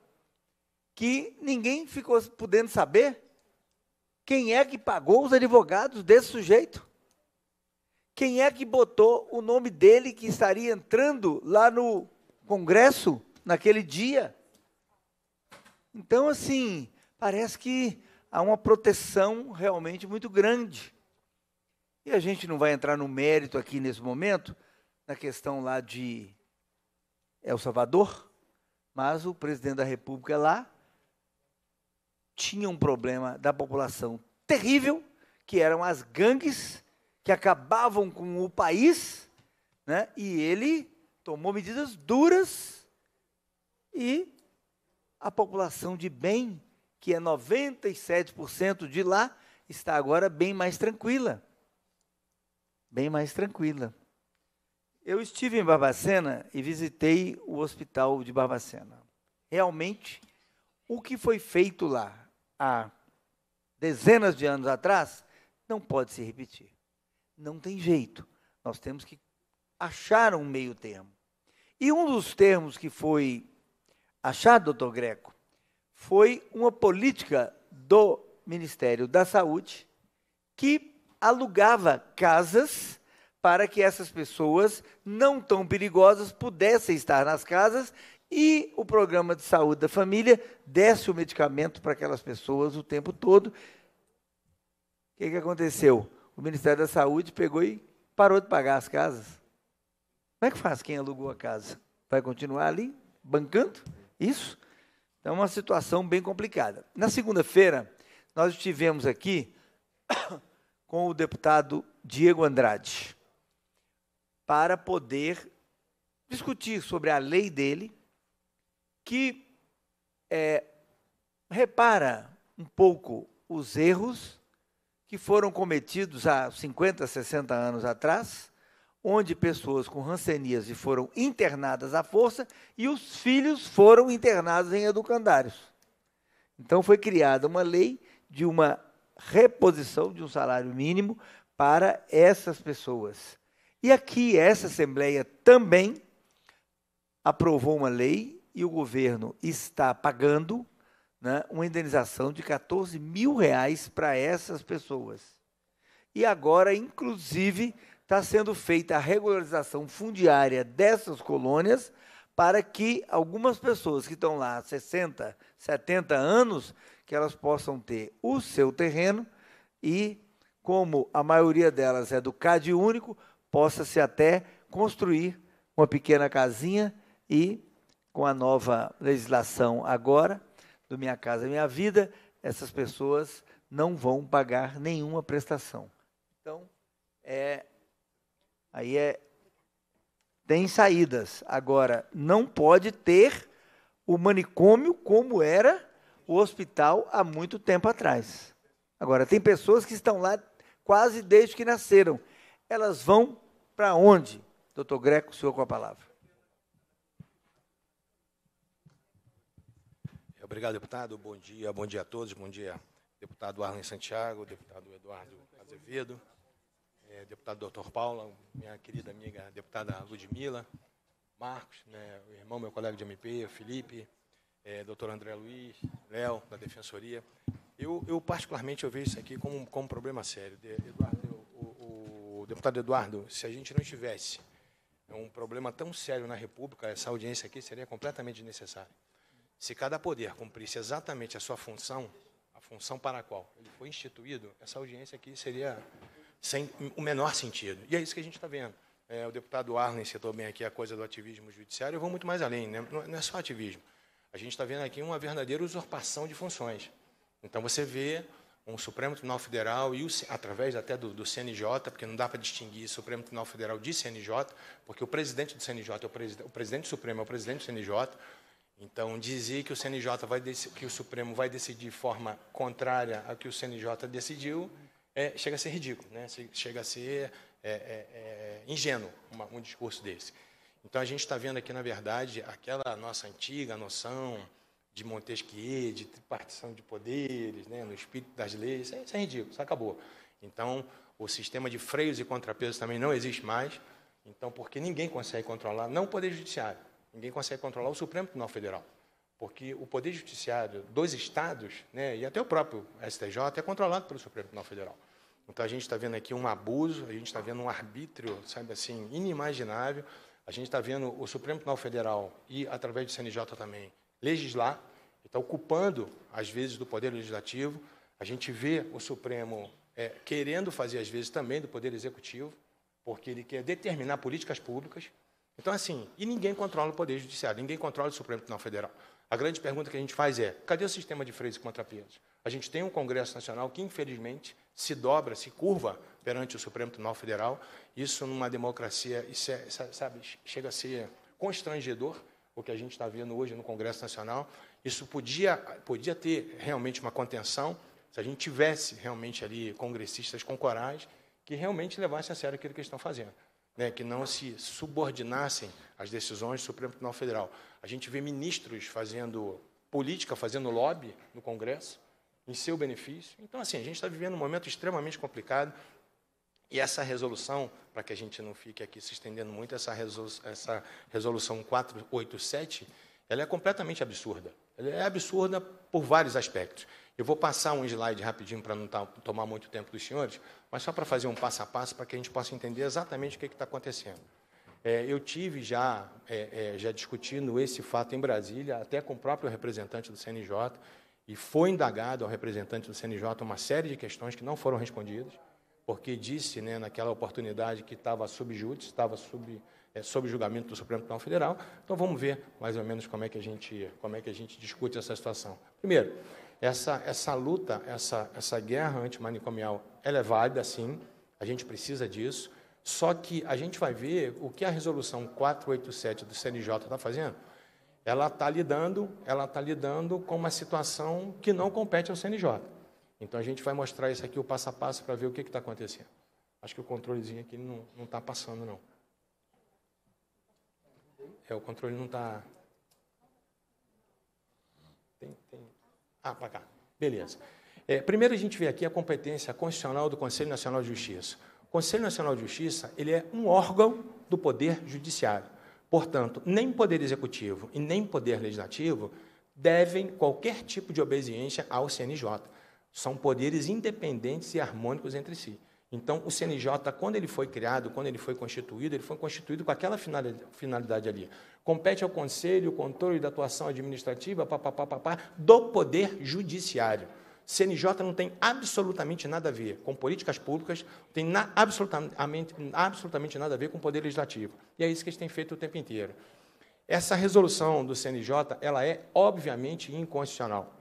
que ninguém ficou podendo saber quem é que pagou os advogados desse sujeito. Quem é que botou o nome dele que estaria entrando lá no Congresso naquele dia? Então, assim, parece que há uma proteção realmente muito grande. E a gente não vai entrar no mérito aqui nesse momento, na questão lá de El Salvador, mas o presidente da República lá tinha um problema da população terrível, que eram as gangues que acabavam com o país, né? E ele tomou medidas duras e a população de bem, que é 97% de lá, está agora bem mais tranquila. Bem mais tranquila. Eu estive em Barbacena e visitei o hospital de Barbacena. Realmente, o que foi feito lá há dezenas de anos atrás não pode se repetir. Não tem jeito. Nós temos que achar um meio termo. E um dos termos que foi achado, doutor Greco, foi uma política do Ministério da Saúde que alugava casas para que essas pessoas não tão perigosas pudessem estar nas casas e o programa de saúde da família desse o medicamento para aquelas pessoas o tempo todo. O que, que aconteceu? O Ministério da Saúde pegou e parou de pagar as casas. Como é que faz quem alugou a casa? Vai continuar ali, bancando? Isso? Então, é uma situação bem complicada. Na segunda-feira, nós estivemos aqui com o deputado Diego Andrade para poder discutir sobre a lei dele, que é, repara um pouco os erros que foram cometidos há 50, 60 anos atrás, onde pessoas com ranceníase foram internadas à força e os filhos foram internados em educandários. Então foi criada uma lei de uma reposição de um salário mínimo para essas pessoas. E aqui, essa Assembleia também aprovou uma lei e o governo está pagando né, uma indenização de 14 mil reais para essas pessoas. E agora, inclusive, está sendo feita a regularização fundiária dessas colônias para que algumas pessoas que estão lá há 60, 70 anos, que elas possam ter o seu terreno e, como a maioria delas é do CAD único, possa-se até construir uma pequena casinha e, com a nova legislação agora, do Minha Casa Minha Vida, essas pessoas não vão pagar nenhuma prestação. Então, é, aí é, tem saídas. Agora, não pode ter o manicômio como era o hospital há muito tempo atrás. Agora, tem pessoas que estão lá quase desde que nasceram elas vão para onde? Doutor Greco, o senhor com a palavra. Obrigado, deputado. Bom dia, bom dia a todos. Bom dia, deputado Arlen Santiago, deputado Eduardo Azevedo, é, deputado doutor Paula, minha querida amiga deputada Ludmila, Marcos, né, o irmão, meu colega de MP, Felipe, é, doutor André Luiz, Léo, da Defensoria. Eu, eu, particularmente, eu vejo isso aqui como, como um problema sério. Eduardo, deputado Eduardo, se a gente não tivesse é, um problema tão sério na República, essa audiência aqui seria completamente desnecessária. Se cada poder cumprisse exatamente a sua função, a função para a qual ele foi instituído, essa audiência aqui seria sem o menor sentido. E é isso que a gente está vendo. É, o deputado Arlen citou bem aqui a coisa do ativismo judiciário, eu vou muito mais além, né? não é, é só ativismo. A gente está vendo aqui uma verdadeira usurpação de funções. Então você vê com o Supremo Tribunal Federal e o, através até do, do CNJ, porque não dá para distinguir Supremo Tribunal Federal de CNJ, porque o presidente do CNJ é o, presi o presidente Supremo é o presidente do CNJ. Então dizer que o CNJ vai que o Supremo vai decidir de forma contrária a que o CNJ decidiu é, chega a ser ridículo, né? Chega a ser é, é, é, ingênuo uma, um discurso desse. Então a gente está vendo aqui na verdade aquela nossa antiga noção de Montesquieu, de partição de poderes, né, no espírito das leis, isso é, isso é ridículo, isso acabou. Então, o sistema de freios e contrapesos também não existe mais, então, porque ninguém consegue controlar, não o Poder Judiciário, ninguém consegue controlar o Supremo Tribunal Federal, porque o Poder Judiciário dos estados, né, e até o próprio STJ, é controlado pelo Supremo Tribunal Federal. Então, a gente está vendo aqui um abuso, a gente está vendo um arbítrio, sabe assim, inimaginável, a gente está vendo o Supremo Tribunal Federal e, através do CNJ também, legislar, está ocupando, às vezes, do Poder Legislativo. A gente vê o Supremo é, querendo fazer, às vezes, também do Poder Executivo, porque ele quer determinar políticas públicas. Então, assim, e ninguém controla o Poder Judiciário, ninguém controla o Supremo Tribunal Federal. A grande pergunta que a gente faz é: cadê o sistema de freios e contrapesos? A gente tem um Congresso Nacional que, infelizmente, se dobra, se curva perante o Supremo Tribunal Federal. Isso, numa democracia, isso é, sabe, chega a ser constrangedor o que a gente está vendo hoje no Congresso Nacional, isso podia, podia ter realmente uma contenção, se a gente tivesse realmente ali congressistas com coragem, que realmente levassem a sério aquilo que eles estão fazendo, né, que não se subordinassem às decisões do Supremo Tribunal Federal. A gente vê ministros fazendo política, fazendo lobby no Congresso, em seu benefício. Então, assim, a gente está vivendo um momento extremamente complicado, e essa resolução, para que a gente não fique aqui se estendendo muito, essa resolução, essa resolução 487, ela é completamente absurda. Ela é absurda por vários aspectos. Eu vou passar um slide rapidinho para não tomar muito tempo dos senhores, mas só para fazer um passo a passo para que a gente possa entender exatamente o que é está acontecendo. É, eu tive já é, é, já discutindo esse fato em Brasília, até com o próprio representante do CNJ, e foi indagado ao representante do CNJ uma série de questões que não foram respondidas porque disse né, naquela oportunidade que estava sob júdice, estava sob, é, sob julgamento do Supremo Tribunal Federal. Então vamos ver mais ou menos como é que a gente, como é que a gente discute essa situação. Primeiro, essa, essa luta, essa, essa guerra antimanicomial, ela é válida, sim, a gente precisa disso, só que a gente vai ver o que a resolução 487 do CNJ está fazendo. Ela está lidando, ela está lidando com uma situação que não compete ao CNJ. Então a gente vai mostrar isso aqui, o passo a passo, para ver o que está acontecendo. Acho que o controlezinho aqui não está passando, não. É, o controle não está. Tem, tem... Ah, para cá. Beleza. É, primeiro a gente vê aqui a competência constitucional do Conselho Nacional de Justiça. O Conselho Nacional de Justiça ele é um órgão do Poder Judiciário. Portanto, nem Poder Executivo e nem Poder Legislativo devem qualquer tipo de obediência ao CNJ. São poderes independentes e harmônicos entre si. Então, o CNJ, quando ele foi criado, quando ele foi constituído, ele foi constituído com aquela finalidade ali. Compete ao Conselho o controle da atuação administrativa pá, pá, pá, pá, pá, do Poder Judiciário. CNJ não tem absolutamente nada a ver com políticas públicas, tem na, absolutamente, absolutamente nada a ver com o Poder Legislativo. E é isso que eles têm feito o tempo inteiro. Essa resolução do CNJ, ela é obviamente inconstitucional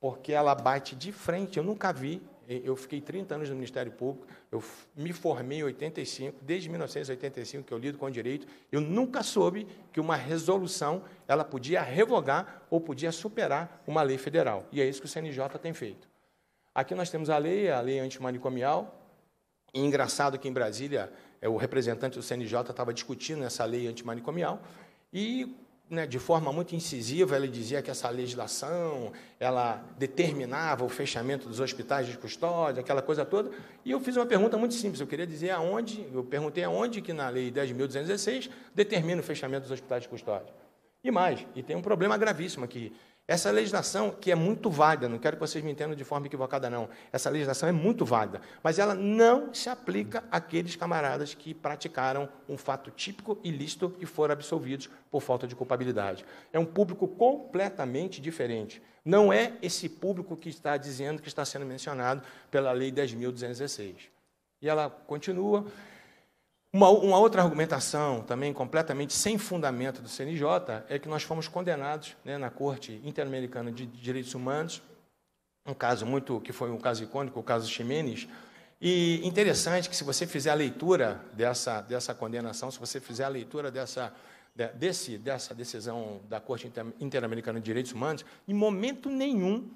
porque ela bate de frente. Eu nunca vi. Eu fiquei 30 anos no Ministério Público, eu me formei em 85, desde 1985 que eu lido com direito. Eu nunca soube que uma resolução ela podia revogar ou podia superar uma lei federal. E é isso que o CNJ tem feito. Aqui nós temos a lei, a lei antimanicomial. E engraçado que em Brasília, é, o representante do CNJ estava discutindo essa lei antimanicomial. E né, de forma muito incisiva, ele dizia que essa legislação ela determinava o fechamento dos hospitais de custódia, aquela coisa toda. E eu fiz uma pergunta muito simples. Eu queria dizer aonde, eu perguntei aonde que na Lei 10.216 determina o fechamento dos hospitais de custódia. E mais, e tem um problema gravíssimo aqui. Essa legislação, que é muito válida, não quero que vocês me entendam de forma equivocada, não. Essa legislação é muito válida, mas ela não se aplica àqueles camaradas que praticaram um fato típico ilícito e foram absolvidos por falta de culpabilidade. É um público completamente diferente. Não é esse público que está dizendo que está sendo mencionado pela Lei 10.216. E ela continua. Uma, uma, outra argumentação, também completamente sem fundamento do CNJ, é que nós fomos condenados né, na Corte Interamericana de Direitos Humanos, um caso muito que foi um caso icônico, o caso Ximenes. E interessante que se você fizer a leitura dessa, dessa condenação, se você fizer a leitura dessa, desse, dessa decisão da Corte Interamericana de Direitos Humanos, em momento nenhum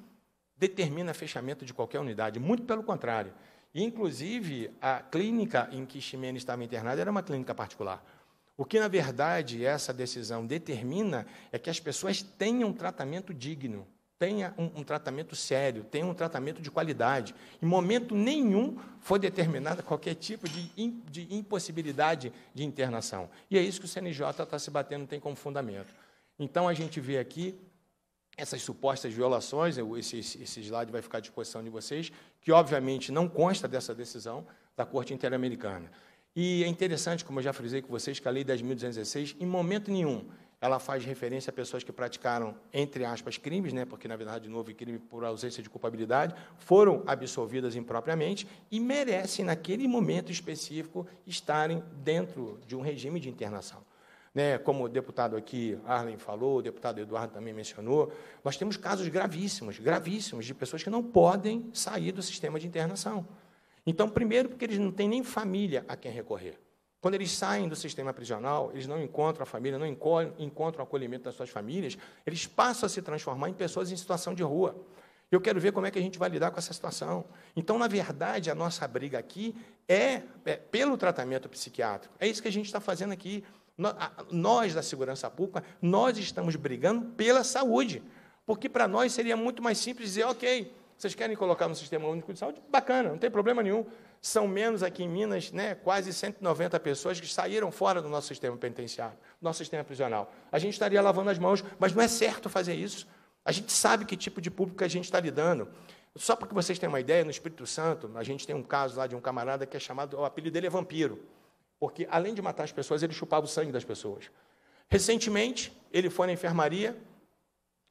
determina fechamento de qualquer unidade, muito pelo contrário. Inclusive, a clínica em que Ximena estava internada era uma clínica particular. O que, na verdade, essa decisão determina é que as pessoas tenham um tratamento digno, tenha um, um, tratamento sério, tenha um tratamento de qualidade. Em momento nenhum foi determinada qualquer tipo de, in, de impossibilidade de internação. E é isso que o CNJ está se batendo, tem como fundamento. Então, a gente vê aqui essas supostas violações, esse, esse slide vai ficar à disposição de vocês, que obviamente não consta dessa decisão da Corte Interamericana. E é interessante, como eu já frisei com vocês, que a Lei 10.216, em momento nenhum, ela faz referência a pessoas que praticaram, entre aspas, crimes, né, porque, na verdade, de novo, crime por ausência de culpabilidade, foram absolvidas impropriamente e merecem, naquele momento específico, estarem dentro de um regime de internação né, como o deputado aqui Arlen falou, o deputado Eduardo também mencionou, nós temos casos gravíssimos, gravíssimos, de pessoas que não podem sair do sistema de internação. Então, primeiro, porque eles não têm nem família a quem recorrer. Quando eles saem do sistema prisional, eles não encontram a família, não encontram o acolhimento das suas famílias, eles passam a se transformar em pessoas em situação de rua. Eu quero ver como é que a gente vai lidar com essa situação. Então, na verdade, a nossa briga aqui é, é pelo tratamento psiquiátrico. É isso que a gente está fazendo aqui. Nós da segurança pública, nós estamos brigando pela saúde, porque para nós seria muito mais simples dizer, ok, vocês querem colocar no Sistema Único de Saúde? Bacana, não tem problema nenhum. São menos aqui em Minas, né, quase 190 pessoas que saíram fora do nosso sistema penitenciário, do nosso sistema prisional. A gente estaria lavando as mãos, mas não é certo fazer isso. A gente sabe que tipo de público a gente está lidando. Só para que vocês tenham uma ideia, no Espírito Santo, a gente tem um caso lá de um camarada que é chamado, o apelido dele é Vampiro. Porque além de matar as pessoas, ele chupava o sangue das pessoas. Recentemente, ele foi na enfermaria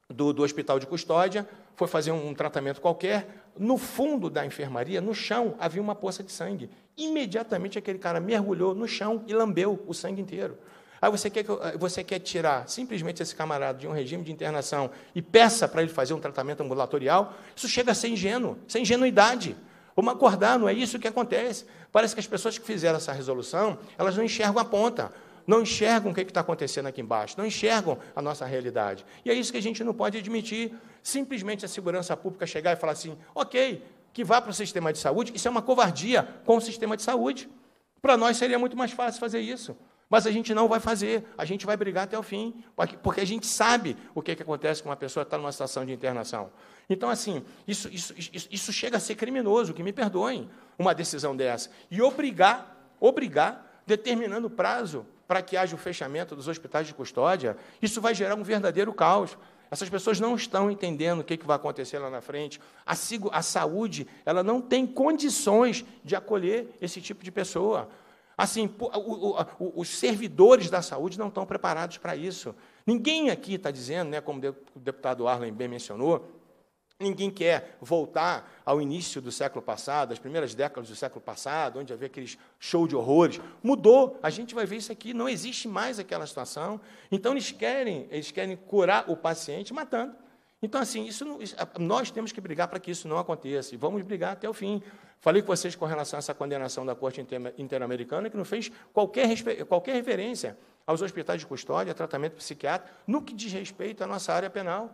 do, do hospital de custódia, foi fazer um, um tratamento qualquer. No fundo da enfermaria, no chão, havia uma poça de sangue. Imediatamente aquele cara mergulhou no chão e lambeu o sangue inteiro. Aí você quer, eh, você quer tirar simplesmente esse camarada de um regime de internação e peça para ele fazer um tratamento ambulatorial, isso chega a ser ingênuo, sem é ingenuidade. Vamos acordar, não é isso que acontece. Parece que as pessoas que fizeram essa resolução, elas não enxergam a ponta, não enxergam o que é está acontecendo aqui embaixo, não enxergam a nossa realidade. E é isso que a gente não pode admitir. Simplesmente a segurança pública chegar e falar assim, ok, que vá para o sistema de saúde, isso é uma covardia com o sistema de saúde. Para nós seria muito mais fácil fazer isso. Mas a gente não vai fazer, a gente vai brigar até o fim, porque a gente sabe o que, é que acontece com uma pessoa que está numa situação de internação. Então, assim, isso, isso, isso, isso chega a ser criminoso, que me perdoem, uma decisão dessa. E obrigar, obrigar, determinando prazo para que haja o fechamento dos hospitais de custódia, isso vai gerar um verdadeiro caos. Essas pessoas não estão entendendo o que, que vai acontecer lá na frente. A, a saúde, ela não tem condições de acolher esse tipo de pessoa. Assim, os servidores da saúde não estão preparados para isso. Ninguém aqui está dizendo, né, como o deputado Arlen bem mencionou, Ninguém quer voltar ao início do século passado, às primeiras décadas do século passado, onde havia aqueles show de horrores. Mudou, a gente vai ver isso aqui, não existe mais aquela situação. Então eles querem, eles querem curar o paciente matando. Então assim, isso nós temos que brigar para que isso não aconteça e vamos brigar até o fim. Falei com vocês com relação a essa condenação da Corte Interamericana que não fez qualquer qualquer referência aos hospitais de custódia, tratamento psiquiátrico, no que diz respeito à nossa área penal.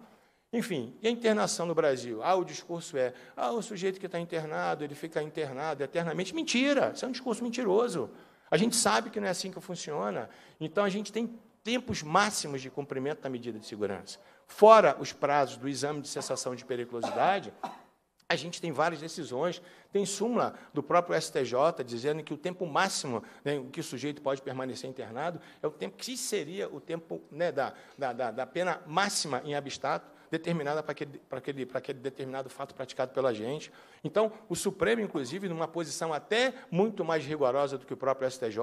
Enfim, e a internação no Brasil? Ah, o discurso é: ah, o sujeito que está internado, ele fica internado eternamente. Mentira! Isso é um discurso mentiroso. A gente sabe que não é assim que funciona. Então a gente tem tempos máximos de cumprimento da medida de segurança. Fora os prazos do exame de cessação de periculosidade, a gente tem várias decisões, tem súmula do próprio STJ dizendo que o tempo máximo né, que o sujeito pode permanecer internado é o tempo que seria o tempo né, da, da, da pena máxima em abstrato, determinada para aquele, para, aquele, para aquele determinado fato praticado pela gente. Então, o Supremo, inclusive, numa posição até muito mais rigorosa do que o próprio STJ,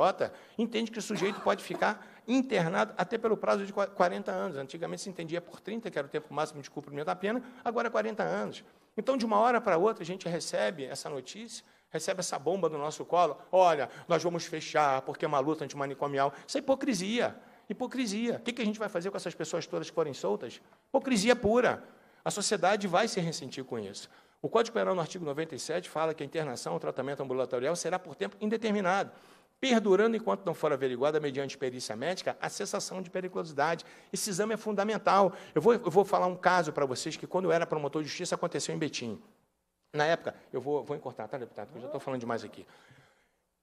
entende que o sujeito pode ficar internado até pelo prazo de 40 anos. Antigamente se entendia por 30, que era o tempo máximo de cumprimento da pena, agora é 40 anos. Então, de uma hora para outra, a gente recebe essa notícia recebe essa bomba do nosso colo, olha, nós vamos fechar porque é uma luta antimanicomial. Isso é hipocrisia. Hipocrisia. O que, a gente vai fazer com essas pessoas todas que forem soltas? Hipocrisia pura. A sociedade vai se ressentir com isso. O Código Penal, no artigo 97, fala que a internação ou tratamento ambulatorial será por tempo indeterminado, perdurando enquanto não for averiguada, mediante perícia médica, a cessação de periculosidade. Esse exame é fundamental. Eu vou, eu vou falar um caso para vocês que, quando eu era promotor de justiça, aconteceu em Betim. Na época, eu vou, vou encurtar, tá, deputado? eu já estou falando demais aqui.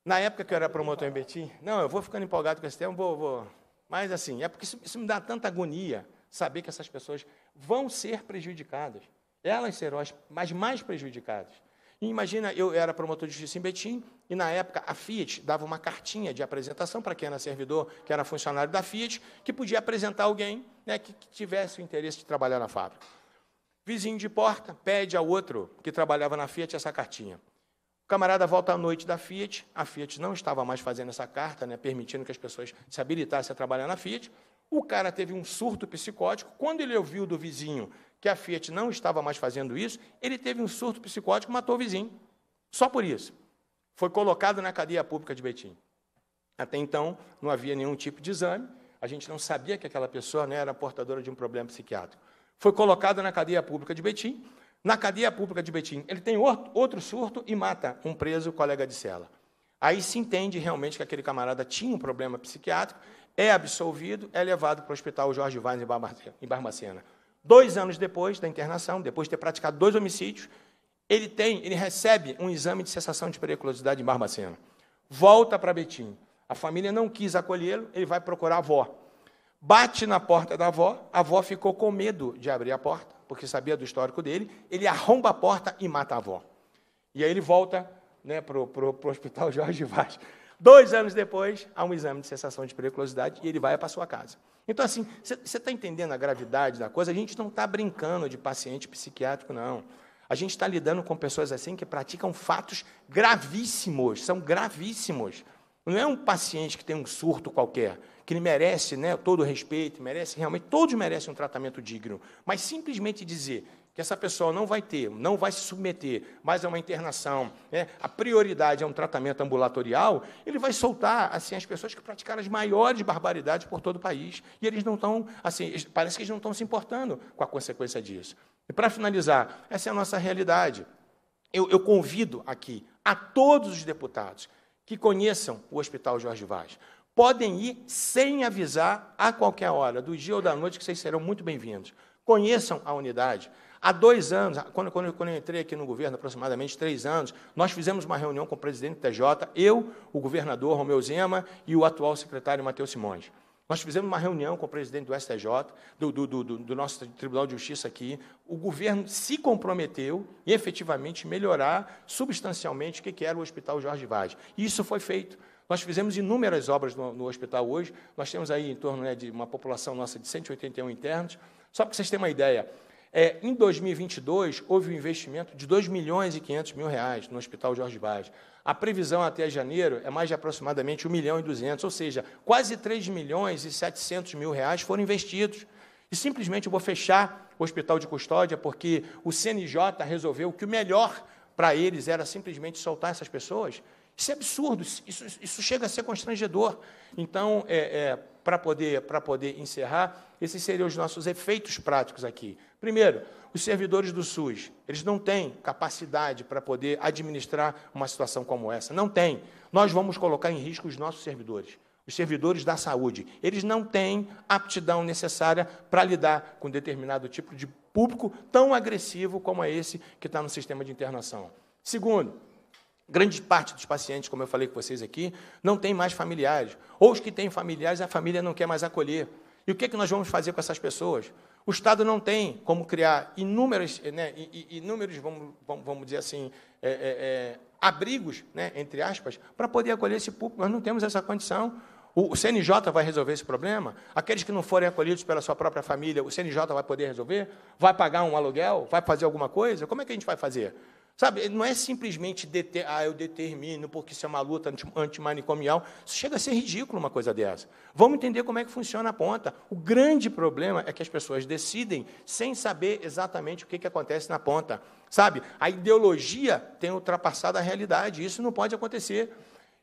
Na época que eu era promotor em Betim, não, eu vou ficando empolgado com esse tema, vou, vou mas assim, é porque isso, isso me dá tanta agonia saber que essas pessoas vão ser prejudicadas. Elas serão as mais mais prejudicadas. E imagina, eu era promotor de justiça em Betim, e na época a Fiat dava uma cartinha de apresentação para quem era servidor, que era funcionário da Fiat, que podia apresentar alguém né, que, que tivesse o interesse de trabalhar na fábrica. Vizinho de porta pede ao outro que trabalhava na Fiat essa cartinha camarada volta à noite da Fiat, a Fiat não estava mais fazendo essa carta, né, permitindo que as pessoas se habilitassem a trabalhar na Fiat. O cara teve um surto psicótico. Quando ele ouviu do vizinho que a Fiat não estava mais fazendo isso, ele teve um surto psicótico e matou o vizinho. Só por isso. Foi colocado na cadeia pública de Betim. Até então, não havia nenhum tipo de exame, a gente não sabia que aquela pessoa né, era portadora de um problema psiquiátrico. Foi colocado na cadeia pública de Betim, na cadeia pública de Betim, ele tem outro surto e mata um preso colega de cela. Aí se entende realmente que aquele camarada tinha um problema psiquiátrico, é absolvido, é levado para o hospital Jorge Vaz, em Barbacena. Dois anos depois da internação, depois de ter praticado dois homicídios, ele tem, ele recebe um exame de cessação de periculosidade em Barbacena. Volta para Betim. A família não quis acolhê-lo, ele vai procurar a avó. Bate na porta da avó, a avó ficou com medo de abrir a porta, porque sabia do histórico dele, ele arromba a porta e mata a avó. E aí ele volta né, para o hospital Jorge Vaz. Dois anos depois, há um exame de cessação de periculosidade e ele vai para sua casa. Então, assim, você está entendendo a gravidade da coisa? A gente não está brincando de paciente psiquiátrico, não. A gente está lidando com pessoas assim que praticam fatos gravíssimos, são gravíssimos. Não é um paciente que tem um surto qualquer que ele merece né, todo o respeito, merece realmente, todos merecem um tratamento digno, mas simplesmente dizer que essa pessoa não vai ter, não vai se submeter, mas é uma internação, né, a prioridade é um tratamento ambulatorial, ele vai soltar assim as pessoas que praticaram as maiores barbaridades por todo o país, e eles não estão, assim, parece que eles não estão se importando com a consequência disso. E para finalizar, essa é a nossa realidade. Eu, eu convido aqui a todos os deputados que conheçam o Hospital Jorge Vaz podem ir sem avisar a qualquer hora, do dia ou da noite, que vocês serão muito bem-vindos. Conheçam a unidade. Há dois anos, quando, quando, quando, eu entrei aqui no governo, aproximadamente três anos, nós fizemos uma reunião com o presidente do TJ, eu, o governador Romeu Zema e o atual secretário Matheus Simões. Nós fizemos uma reunião com o presidente do STJ, do, do, do, do, nosso Tribunal de Justiça aqui. O governo se comprometeu em efetivamente melhorar substancialmente o que era o Hospital Jorge Vaz. E isso foi feito. Nós fizemos inúmeras obras no, no hospital hoje, nós temos aí em torno né, de uma população nossa de 181 internos. Só para vocês terem uma ideia, é, em 2022 houve um investimento de 2 milhões e 500 mil reais no Hospital Jorge Vaz. A previsão até janeiro é mais de aproximadamente 1 milhão e 200, ou seja, quase 3 milhões e 700 mil reais foram investidos. E simplesmente eu vou fechar o hospital de custódia porque o CNJ resolveu que o melhor para eles era simplesmente soltar essas pessoas. Isso é absurdo, isso, isso chega a ser constrangedor. Então, é, é, para poder, poder encerrar, esses seriam os nossos efeitos práticos aqui. Primeiro, os servidores do SUS, eles não têm capacidade para poder administrar uma situação como essa. Não tem. Nós vamos colocar em risco os nossos servidores os servidores da saúde, eles não têm aptidão necessária para lidar com determinado tipo de público tão agressivo como é esse que está no sistema de internação. Segundo, Grande parte dos pacientes, como eu falei com vocês aqui, não tem mais familiares. Ou os que têm familiares, a família não quer mais acolher. E o que, é que nós vamos fazer com essas pessoas? O Estado não tem como criar inúmeros, eh, né, inúmeros vamos, vamos dizer assim, é, é, abrigos, né, entre aspas, para poder acolher esse público. Nós não temos essa condição. O, CNJ vai resolver esse problema? Aqueles que não forem acolhidos pela sua própria família, o CNJ vai poder resolver? Vai pagar um aluguel? Vai fazer alguma coisa? Como é que a gente vai fazer? Sabe, não é simplesmente, deter, ah, eu determino, porque isso é uma luta antimanicomial. Isso chega a ser ridículo uma coisa dessa. Vamos entender como é que funciona a ponta. O grande problema é que as pessoas decidem sem saber exatamente o que, que acontece na ponta. Sabe, a ideologia tem ultrapassado a realidade. Isso não pode acontecer.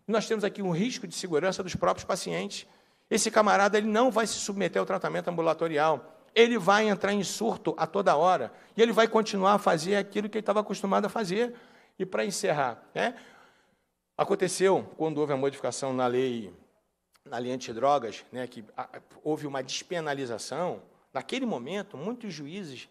Nós temos aqui um risco de segurança dos próprios pacientes. Esse camarada ele não vai se submeter ao tratamento ambulatorial ele vai entrar em surto a toda hora. E ele vai continuar a fazer aquilo que ele estava acostumado a fazer. E para encerrar, né? aconteceu quando houve a modificação na lei, na lei antidrogas, né? que houve uma despenalização. Naquele momento, muitos juízes,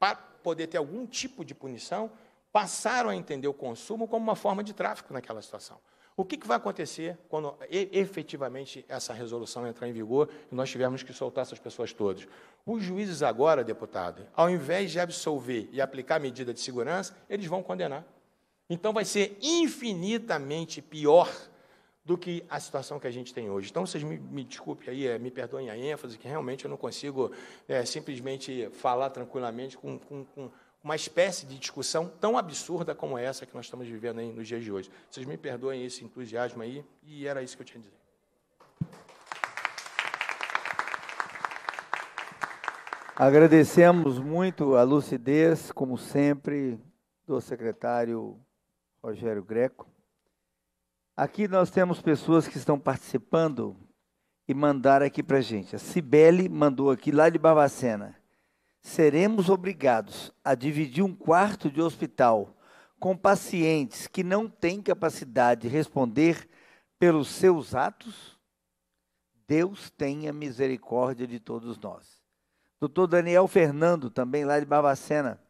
para poder ter algum tipo de punição, passaram a entender o consumo como uma forma de tráfico naquela situação. O que, que, vai acontecer quando efetivamente essa resolução entrar em vigor e nós tivermos que soltar essas pessoas todas? Os juízes agora, deputado, ao invés de absolver e aplicar medida de segurança, eles vão condenar. Então vai ser infinitamente pior do que a situação que a gente tem hoje. Então, vocês me, me desculpem aí, é, me perdoem a ênfase, que realmente eu não consigo é, simplesmente falar tranquilamente com, com, com uma espécie de discussão tão absurda como essa que nós estamos vivendo aí nos dias de hoje. Vocês me perdoem esse entusiasmo aí, e era isso que eu tinha a dizer. Agradecemos muito a lucidez, como sempre, do secretário Rogério Greco. Aqui nós temos pessoas que estão participando e mandaram aqui para gente. A Cibele mandou aqui, lá de Barbacena seremos obrigados a dividir um quarto de hospital com pacientes que não têm capacidade de responder pelos seus atos? Deus tenha misericórdia de todos nós. Dr. Daniel Fernando, também lá de Barbacena,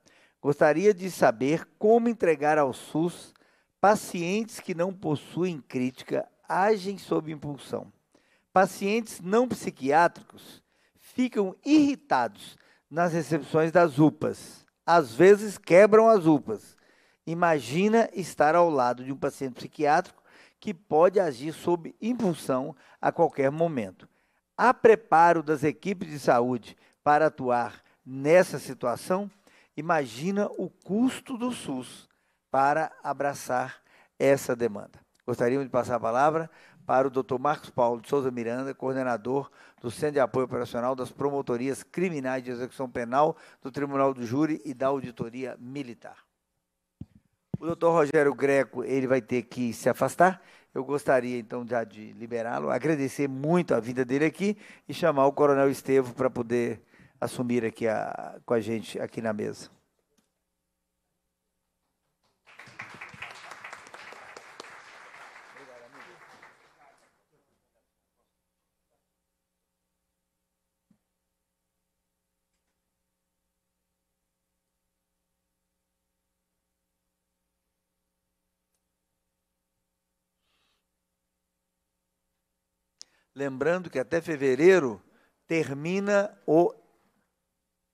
gostaria de saber como entregar ao SUS pacientes que não possuem crítica agem sob impulsão. Pacientes não psiquiátricos ficam irritados nas recepções das UPAs. Às vezes quebram as UPAs. Imagina estar ao lado de um paciente psiquiátrico que pode agir sob impulsão a qualquer momento. Há preparo das equipes de saúde para atuar nessa situação? Imagina o custo do SUS para abraçar essa demanda. Gostaríamos de passar a palavra para o Dr. Marcos Paulo de Souza Miranda, coordenador do Centro de Apoio Operacional das Promotorias Criminais de Execução Penal do Tribunal do Júri e da Auditoria Militar. O doutor Rogério Greco, ele vai ter que se afastar. Eu gostaria, então, já de liberá-lo, agradecer muito a vinda dele aqui e chamar o coronel Estevo para poder assumir aqui a, com a gente aqui na mesa. Lembrando que até fevereiro termina o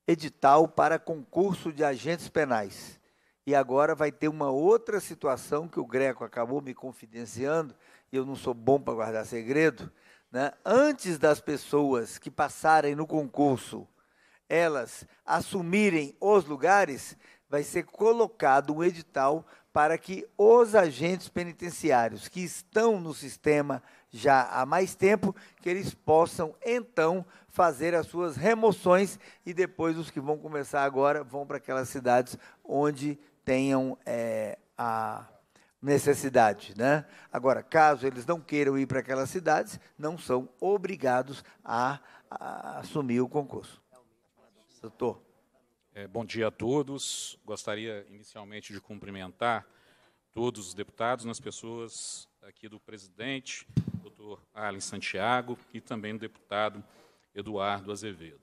edital para concurso de agentes penais. E agora vai ter uma outra situação que o Greco acabou me confidenciando, e eu não sou bom para guardar segredo. Né? Antes das pessoas que passarem no concurso, elas assumirem os lugares, vai ser colocado um edital para que os agentes penitenciários que estão no sistema já há mais tempo, que eles possam então fazer as suas remoções e depois os que vão começar agora vão para aquelas cidades onde tenham é, a necessidade, né? Agora, caso eles não queiram ir para aquelas cidades, não são obrigados a, a assumir o concurso. Doutor. É, bom dia a todos. Gostaria inicialmente de cumprimentar todos os deputados, nas pessoas aqui do presidente, Dr. Alan Santiago e também do deputado Eduardo Azevedo.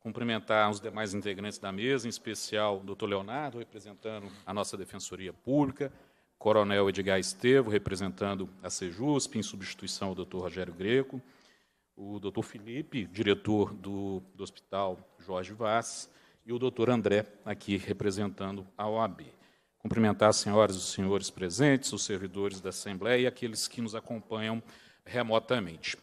Cumprimentar os demais integrantes da mesa, em especial o doutor Leonardo, representando a nossa Defensoria Pública, coronel Edgar Estevo, representando a Sejusp, em substituição ao doutor Rogério Greco, o doutor Felipe, diretor do, do Hospital Jorge Vaz, e o doutor André, aqui representando a OAB. Cumprimentar as senhoras e os senhores presentes, os servidores da Assembleia e aqueles que nos acompanham remotamente.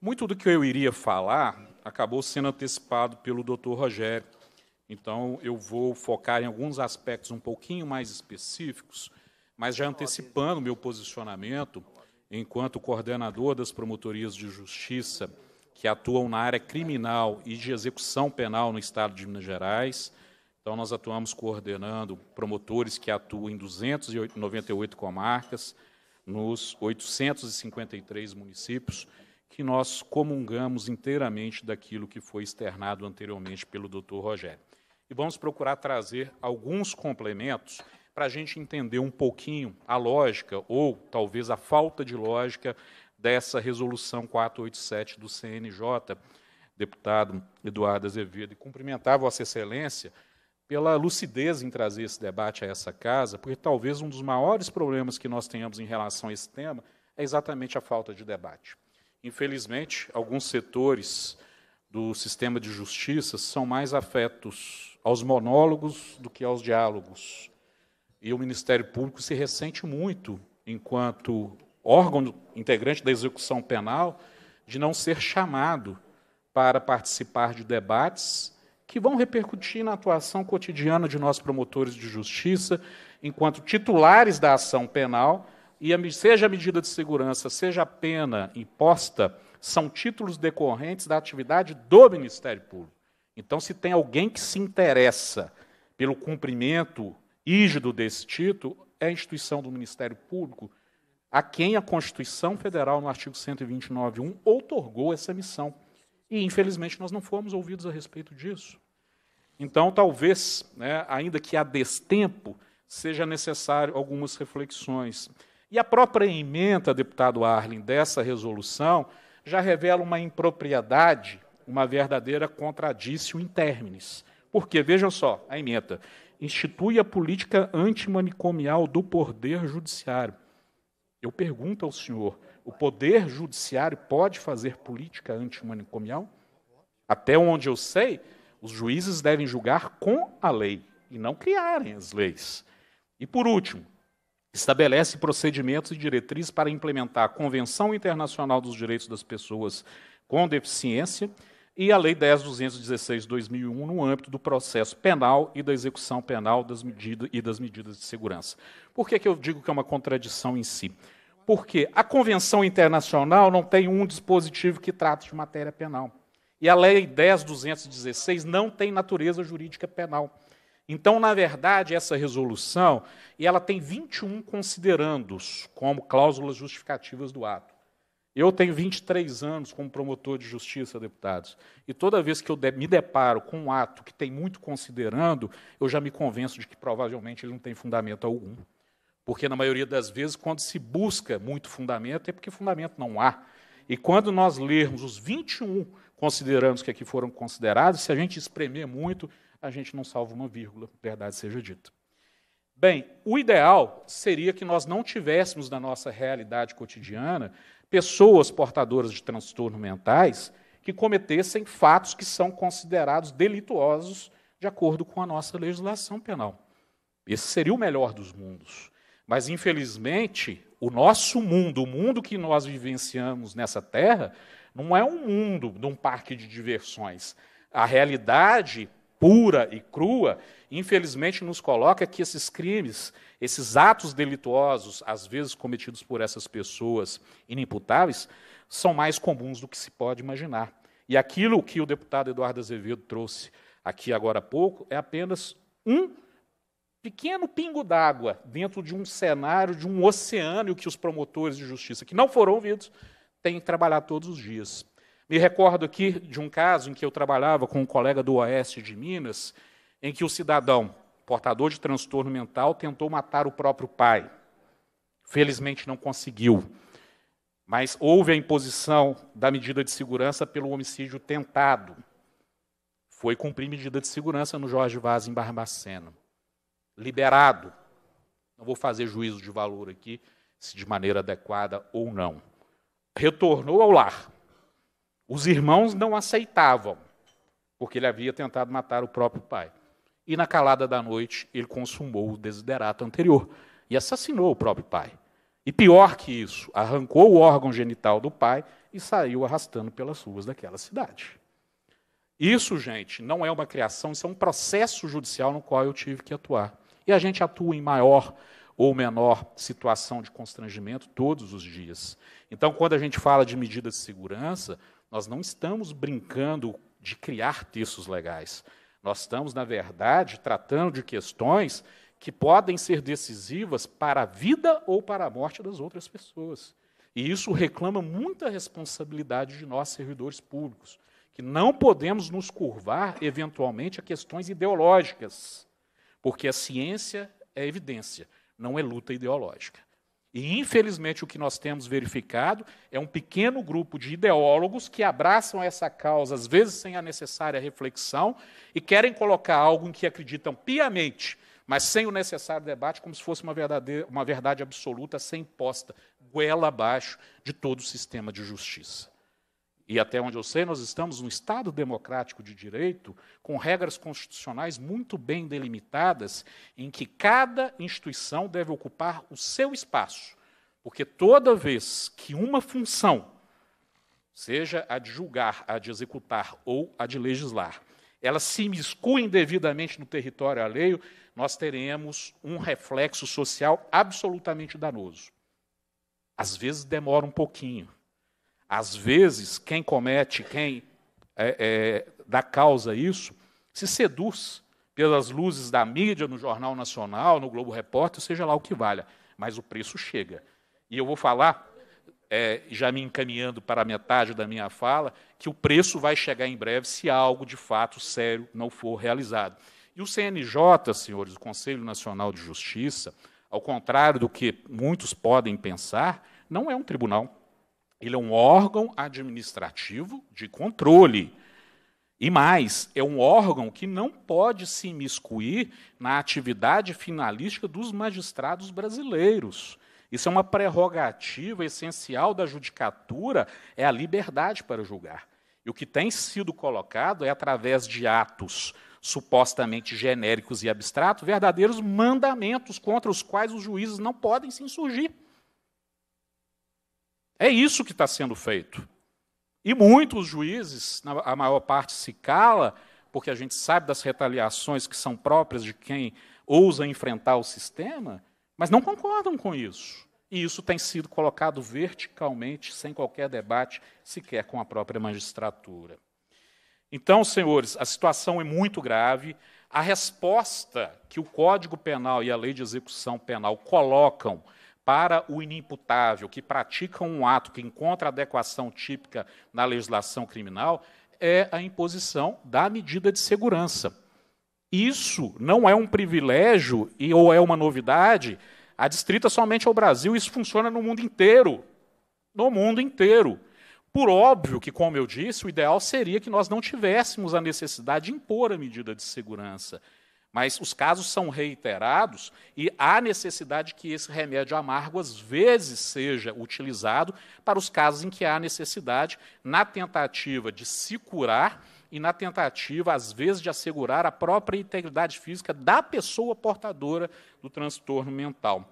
Muito do que eu iria falar acabou sendo antecipado pelo Dr. Rogério. Então, eu vou focar em alguns aspectos um pouquinho mais específicos, mas já antecipando meu posicionamento enquanto coordenador das promotorias de justiça que atuam na área criminal e de execução penal no estado de Minas Gerais. Então, nós atuamos coordenando promotores que atuam em 298 comarcas, nos 853 municípios, que nós comungamos inteiramente daquilo que foi externado anteriormente pelo doutor Rogério. E vamos procurar trazer alguns complementos para a gente entender um pouquinho a lógica, ou talvez a falta de lógica, dessa resolução 487 do CNJ, deputado Eduardo Azevedo, e cumprimentar Vossa Excelência pela lucidez em trazer esse debate a essa casa, porque talvez um dos maiores problemas que nós tenhamos em relação a esse tema é exatamente a falta de debate. Infelizmente, alguns setores do sistema de justiça são mais afetos aos monólogos do que aos diálogos. E o Ministério Público se ressente muito, enquanto órgão integrante da execução penal, de não ser chamado para participar de debates que vão repercutir na atuação cotidiana de nós promotores de justiça, enquanto titulares da ação penal, e a, seja a medida de segurança, seja a pena imposta, são títulos decorrentes da atividade do Ministério Público. Então, se tem alguém que se interessa pelo cumprimento rígido desse título, é a instituição do Ministério Público, a quem a Constituição Federal, no artigo 129.1, outorgou essa missão. E, infelizmente, nós não fomos ouvidos a respeito disso. Então, talvez, né, ainda que a destempo, seja necessário algumas reflexões. E a própria emenda, deputado Arlen, dessa resolução já revela uma impropriedade, uma verdadeira contradício in terminis. Porque, vejam só, a emenda institui a política antimanicomial do poder judiciário. Eu pergunto ao senhor, o poder judiciário pode fazer política antimanicomial? Até onde eu sei, os juízes devem julgar com a lei e não criarem as leis. E por último, estabelece procedimentos e diretrizes para implementar a Convenção Internacional dos Direitos das Pessoas com Deficiência e a Lei 10.216 2001 no âmbito do processo penal e da execução penal das medidas e das medidas de segurança. Por que, que eu digo que é uma contradição em si? porque a Convenção Internacional não tem um dispositivo que trata de matéria penal. E a Lei 10.216 não tem natureza jurídica penal. Então, na verdade, essa resolução, e ela tem 21 considerandos como cláusulas justificativas do ato. Eu tenho 23 anos como promotor de justiça, deputados, e toda vez que eu me deparo com um ato que tem muito considerando, eu já me convenço de que provavelmente ele não tem fundamento algum. Porque, na maioria das vezes, quando se busca muito fundamento, é porque fundamento não há. E quando nós lermos os 21 considerandos que aqui foram considerados, se a gente espremer muito, a gente não salva uma vírgula, verdade seja dita. Bem, o ideal seria que nós não tivéssemos na nossa realidade cotidiana pessoas portadoras de transtornos mentais que cometessem fatos que são considerados delituosos de acordo com a nossa legislação penal. Esse seria o melhor dos mundos. Mas, infelizmente, o nosso mundo, o mundo que nós vivenciamos nessa terra, não é um mundo de um parque de diversões. A realidade pura e crua, infelizmente, nos coloca que esses crimes, esses atos delituosos, às vezes cometidos por essas pessoas inimputáveis, são mais comuns do que se pode imaginar. E aquilo que o deputado Eduardo Azevedo trouxe aqui agora há pouco é apenas um pequeno pingo d'água dentro de um cenário, de um oceano que os promotores de justiça, que não foram ouvidos, têm que trabalhar todos os dias. Me recordo aqui de um caso em que eu trabalhava com um colega do Oeste de Minas, em que o cidadão, portador de transtorno mental, tentou matar o próprio pai. Felizmente não conseguiu. Mas houve a imposição da medida de segurança pelo homicídio tentado. Foi cumprir medida de segurança no Jorge Vaz em Barbacena liberado. Não vou fazer juízo de valor aqui, se de maneira adequada ou não. Retornou ao lar. Os irmãos não aceitavam, porque ele havia tentado matar o próprio pai. E na calada da noite, ele consumou o desiderato anterior e assassinou o próprio pai. E pior que isso, arrancou o órgão genital do pai e saiu arrastando pelas ruas daquela cidade. Isso, gente, não é uma criação, isso é um processo judicial no qual eu tive que atuar. E a gente atua em maior ou menor situação de constrangimento todos os dias. Então, quando a gente fala de medidas de segurança, nós não estamos brincando de criar textos legais. Nós estamos, na verdade, tratando de questões que podem ser decisivas para a vida ou para a morte das outras pessoas. E isso reclama muita responsabilidade de nós, servidores públicos, que não podemos nos curvar, eventualmente, a questões ideológicas porque a ciência é evidência, não é luta ideológica. E, infelizmente, o que nós temos verificado é um pequeno grupo de ideólogos que abraçam essa causa, às vezes sem a necessária reflexão, e querem colocar algo em que acreditam piamente, mas sem o necessário debate, como se fosse uma, uma verdade absoluta, sem imposta, goela abaixo de todo o sistema de justiça. E até onde eu sei, nós estamos num Estado democrático de direito, com regras constitucionais muito bem delimitadas, em que cada instituição deve ocupar o seu espaço. Porque toda vez que uma função, seja a de julgar, a de executar ou a de legislar, elas se imiscuem devidamente no território alheio, nós teremos um reflexo social absolutamente danoso. Às vezes demora um pouquinho, às vezes, quem comete, quem é, é, dá causa a isso, se seduz pelas luzes da mídia, no Jornal Nacional, no Globo Repórter, seja lá o que valha. Mas o preço chega. E eu vou falar, é, já me encaminhando para a metade da minha fala, que o preço vai chegar em breve se algo de fato sério não for realizado. E o CNJ, senhores, o Conselho Nacional de Justiça, ao contrário do que muitos podem pensar, não é um tribunal. Ele é um órgão administrativo de controle. E mais, é um órgão que não pode se imiscuir na atividade finalística dos magistrados brasileiros. Isso é uma prerrogativa essencial da judicatura, é a liberdade para julgar. E o que tem sido colocado é, através de atos supostamente genéricos e abstratos, verdadeiros mandamentos contra os quais os juízes não podem se insurgir. É isso que está sendo feito. E muitos juízes, a maior parte se cala, porque a gente sabe das retaliações que são próprias de quem ousa enfrentar o sistema, mas não concordam com isso. E isso tem sido colocado verticalmente, sem qualquer debate, sequer com a própria magistratura. Então, senhores, a situação é muito grave. A resposta que o Código Penal e a Lei de Execução Penal colocam para o inimputável que pratica um ato que encontra adequação típica na legislação criminal é a imposição da medida de segurança. Isso não é um privilégio e, ou é uma novidade adstrita somente ao Brasil, isso funciona no mundo inteiro. No mundo inteiro. Por óbvio que, como eu disse, o ideal seria que nós não tivéssemos a necessidade de impor a medida de segurança. Mas os casos são reiterados e há necessidade que esse remédio amargo, às vezes, seja utilizado para os casos em que há necessidade, na tentativa de se curar e na tentativa, às vezes, de assegurar a própria integridade física da pessoa portadora do transtorno mental.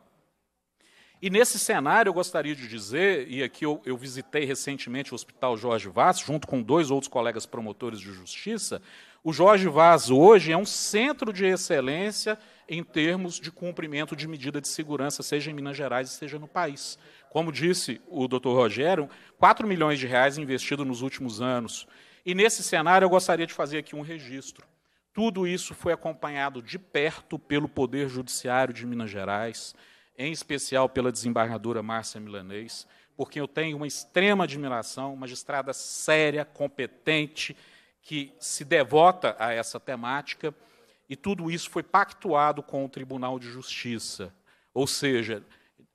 E nesse cenário, eu gostaria de dizer, e aqui eu, eu visitei recentemente o Hospital Jorge Vaz, junto com dois outros colegas promotores de justiça, o Jorge Vaz hoje é um centro de excelência em termos de cumprimento de medida de segurança, seja em Minas Gerais, seja no país. Como disse o doutor Rogério, 4 milhões de reais investido nos últimos anos. E nesse cenário eu gostaria de fazer aqui um registro. Tudo isso foi acompanhado de perto pelo Poder Judiciário de Minas Gerais, em especial pela desembargadora Márcia Milanês, por quem eu tenho uma extrema admiração, magistrada séria, competente, que se devota a essa temática, e tudo isso foi pactuado com o Tribunal de Justiça. Ou seja,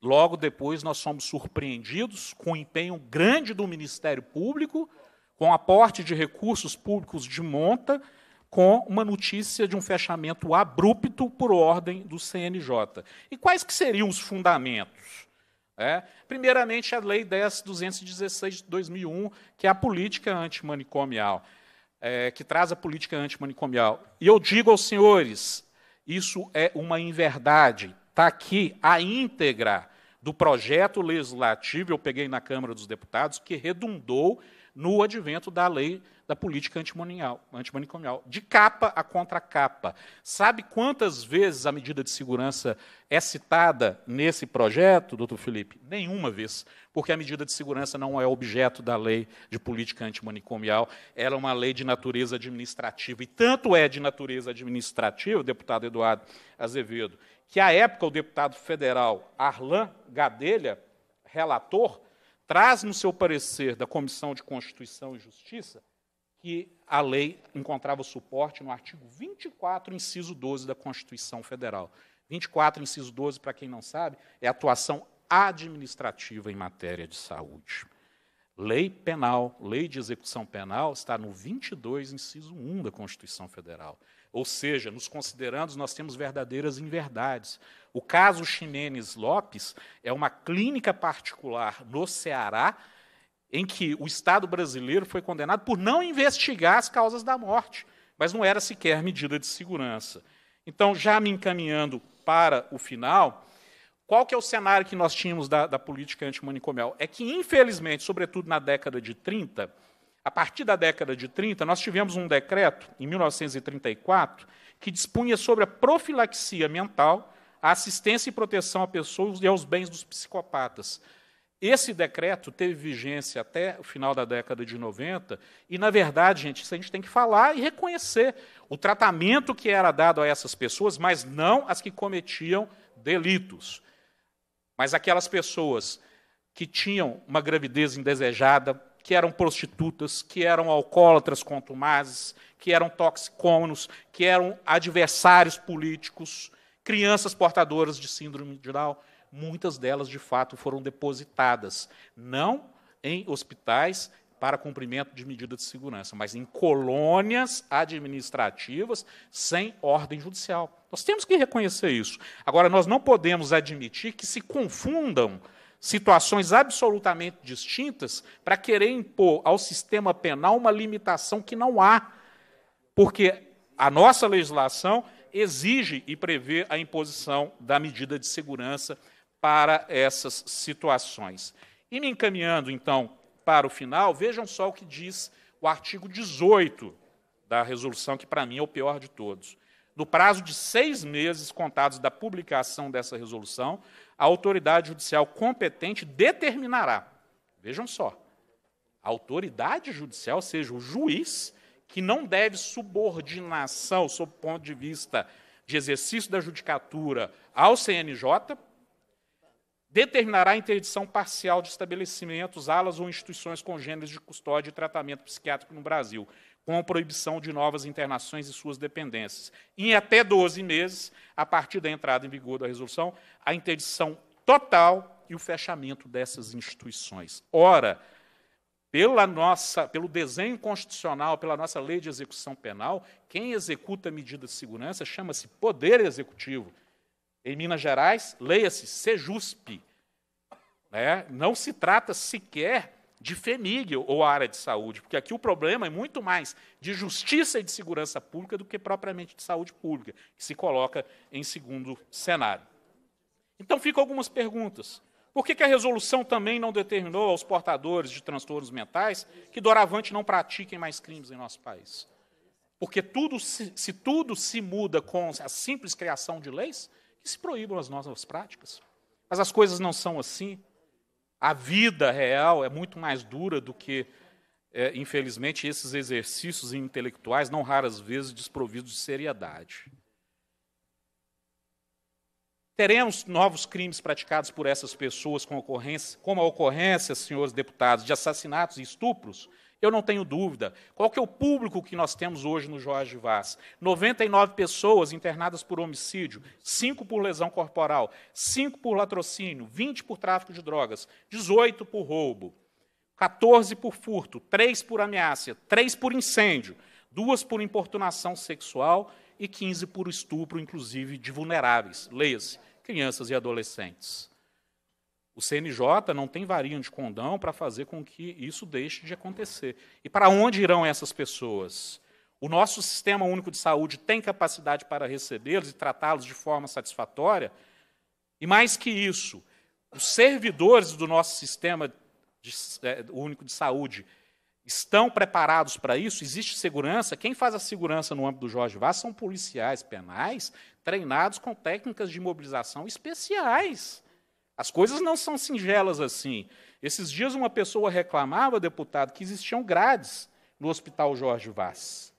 logo depois nós somos surpreendidos com o empenho grande do Ministério Público, com aporte de recursos públicos de monta, com uma notícia de um fechamento abrupto por ordem do CNJ. E quais que seriam os fundamentos? É, primeiramente, a Lei 10.216 de 2001, que é a política antimanicomial é, que traz a política antimanicomial. E eu digo aos senhores, isso é uma inverdade. Está aqui a íntegra do projeto legislativo, eu peguei na Câmara dos Deputados, que redundou no advento da lei da política antimanicomial. De capa a contracapa. Sabe quantas vezes a medida de segurança é citada nesse projeto, doutor Felipe? Nenhuma vez, porque a medida de segurança não é objeto da lei de política antimanicomial, ela é uma lei de natureza administrativa. E tanto é de natureza administrativa, deputado Eduardo Azevedo, que à época o deputado federal Arlan Gadelha, relator, traz no seu parecer da Comissão de Constituição e Justiça que a lei encontrava suporte no artigo 24, inciso 12 da Constituição Federal. 24, inciso 12, para quem não sabe, é atuação administrativa em matéria de saúde. Lei penal, lei de execução penal, está no 22, inciso 1 da Constituição Federal. Ou seja, nos considerandos, nós temos verdadeiras inverdades. O caso Ximenes Lopes é uma clínica particular no Ceará em que o Estado brasileiro foi condenado por não investigar as causas da morte, mas não era sequer medida de segurança. Então, já me encaminhando para o final, qual que é o cenário que nós tínhamos da, da política antimanicomial? É que, infelizmente, sobretudo na década de 30, a partir da década de 30, nós tivemos um decreto, em 1934, que dispunha sobre a profilaxia mental a assistência e proteção a pessoas e aos bens dos psicopatas. Esse decreto teve vigência até o final da década de 90, e, na verdade, gente, isso a gente tem que falar e reconhecer o tratamento que era dado a essas pessoas, mas não as que cometiam delitos. Mas aquelas pessoas que tinham uma gravidez indesejada, que eram prostitutas, que eram alcoólatras contumazes, que eram toxicômanos, que eram adversários políticos, crianças portadoras de síndrome de Down, muitas delas de fato foram depositadas, não em hospitais para cumprimento de medida de segurança, mas em colônias administrativas sem ordem judicial. Nós temos que reconhecer isso. Agora, nós não podemos admitir que se confundam situações absolutamente distintas para querer impor ao sistema penal uma limitação que não há. Porque a nossa legislação exige e prevê a imposição da medida de segurança para essas situações. E me encaminhando, então, para o final, vejam só o que diz o artigo 18 da resolução, que para mim é o pior de todos. No prazo de seis meses contados da publicação dessa resolução, a autoridade judicial competente determinará. Vejam só, a autoridade judicial, ou seja, o juiz, que não deve subordinação, sob o ponto de vista de exercício da judicatura, ao CNJ, determinará a interdição parcial de estabelecimentos, alas ou instituições congêneres de custódia e tratamento psiquiátrico no Brasil, com a proibição de novas internações e suas dependências. Em até 12 meses, a partir da entrada em vigor da resolução, a interdição total e o fechamento dessas instituições. Ora, pela nossa, pelo desenho constitucional, pela nossa lei de execução penal, quem executa medida de segurança chama-se Poder Executivo. Em Minas Gerais, leia-se SEJUSP. Né? Não se trata sequer de FEMIG ou área de saúde, porque aqui o problema é muito mais de justiça e de segurança pública do que propriamente de saúde pública, que se coloca em segundo cenário. Então, ficam algumas perguntas. Por que, que a resolução também não determinou aos portadores de transtornos mentais que doravante não pratiquem mais crimes em nosso país? Porque tudo se, se tudo se muda com a simples criação de leis, que se proíbam as nossas práticas. Mas as coisas não são assim. A vida real é muito mais dura do que, é, infelizmente, esses exercícios intelectuais, não raras vezes desprovidos de seriedade. Teremos novos crimes praticados por essas pessoas com ocorrência, como a ocorrência, senhores deputados, de assassinatos e estupros? Eu não tenho dúvida. Qual que é o público que nós temos hoje no Jorge Vaz? 99 pessoas internadas por homicídio, 5 por lesão corporal, 5 por latrocínio, 20 por tráfico de drogas, 18 por roubo, 14 por furto, 3 por ameaça, 3 por incêndio, 2 por importunação sexual e 15 por estupro, inclusive de vulneráveis. Leia-se crianças e adolescentes. O CNJ não tem varinha de condão para fazer com que isso deixe de acontecer. E para onde irão essas pessoas? O nosso sistema único de saúde tem capacidade para recebê-los e tratá-los de forma satisfatória? E mais que isso, os servidores do nosso sistema de, é, único de saúde Estão preparados para isso? Existe segurança? Quem faz a segurança no âmbito do Jorge Vaz são policiais penais treinados com técnicas de mobilização especiais. As coisas não são singelas assim. Esses dias uma pessoa reclamava, deputado, que existiam grades no Hospital Jorge Vaz.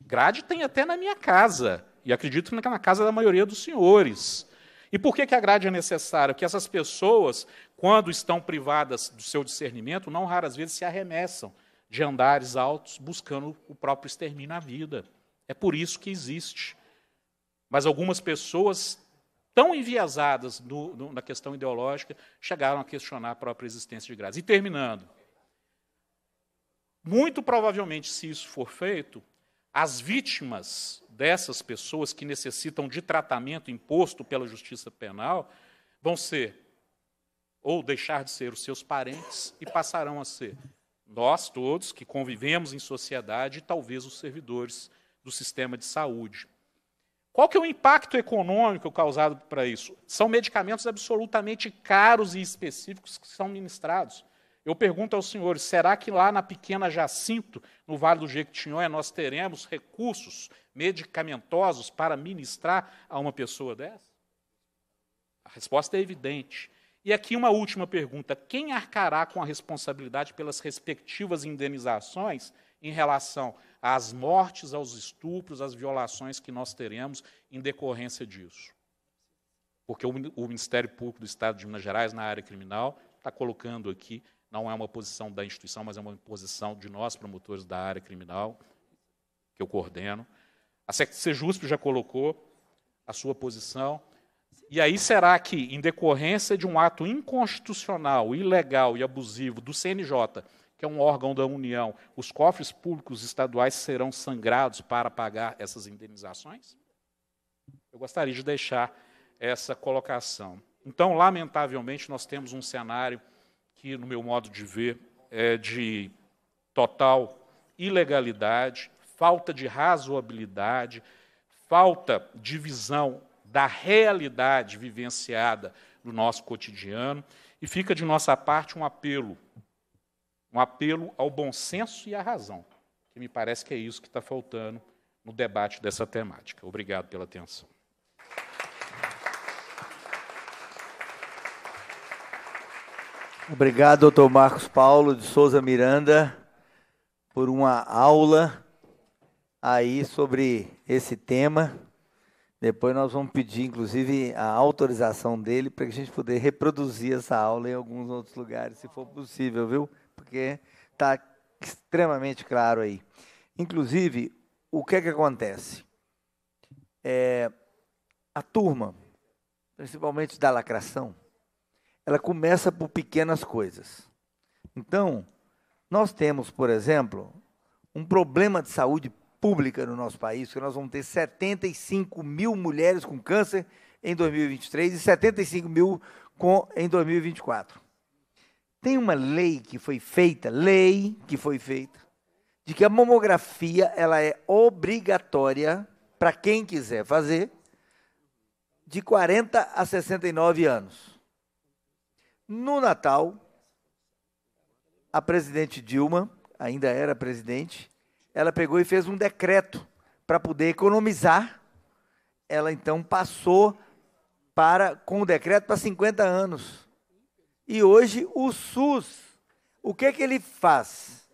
Grade tem até na minha casa, e acredito que na casa da maioria dos senhores. E por que, que a grade é necessária? Porque essas pessoas, quando estão privadas do seu discernimento, não raras vezes se arremessam de andares altos, buscando o próprio extermínio à vida. É por isso que existe. Mas algumas pessoas, tão enviesadas no, no, na questão ideológica, chegaram a questionar a própria existência de graça. E terminando, muito provavelmente, se isso for feito, as vítimas dessas pessoas que necessitam de tratamento imposto pela justiça penal vão ser ou deixar de ser os seus parentes e passarão a ser nós todos que convivemos em sociedade e talvez os servidores do sistema de saúde. Qual que é o impacto econômico causado para isso? São medicamentos absolutamente caros e específicos que são ministrados. Eu pergunto aos senhores, será que lá na pequena Jacinto, no Vale do Jequitinhonha, nós teremos recursos medicamentosos para ministrar a uma pessoa dessa? A resposta é evidente. E aqui uma última pergunta: quem arcará com a responsabilidade pelas respectivas indenizações em relação às mortes, aos estupros, às violações que nós teremos em decorrência disso? Porque o Ministério Público do Estado de Minas Gerais, na área criminal, está colocando aqui, não é uma posição da instituição, mas é uma posição de nós, promotores da área criminal, que eu coordeno. A Sejusp já colocou a sua posição, e aí, será que, em decorrência de um ato inconstitucional, ilegal e abusivo do CNJ, que é um órgão da União, os cofres públicos estaduais serão sangrados para pagar essas indenizações? Eu gostaria de deixar essa colocação. Então, lamentavelmente, nós temos um cenário que, no meu modo de ver, é de total ilegalidade, falta de razoabilidade, falta de visão da realidade vivenciada no nosso cotidiano. E fica de nossa parte um apelo, um apelo ao bom senso e à razão, que me parece que é isso que está faltando no debate dessa temática. Obrigado pela atenção. Obrigado, doutor Marcos Paulo de Souza Miranda, por uma aula aí sobre esse tema. Depois nós vamos pedir, inclusive, a autorização dele para que a gente poder reproduzir essa aula em alguns outros lugares, se for possível, viu? Porque está extremamente claro aí. Inclusive, o que é que acontece? É, a turma, principalmente da lacração, ela começa por pequenas coisas. Então, nós temos, por exemplo, um problema de saúde pública no nosso país, que nós vamos ter 75 mil mulheres com câncer em 2023 e 75 mil com, em 2024. Tem uma lei que foi feita, lei que foi feita, de que a mamografia ela é obrigatória para quem quiser fazer de 40 a 69 anos. No Natal, a presidente Dilma, ainda era presidente, ela pegou e fez um decreto para poder economizar. Ela então passou para com o decreto para 50 anos. E hoje o SUS, o que é que ele faz?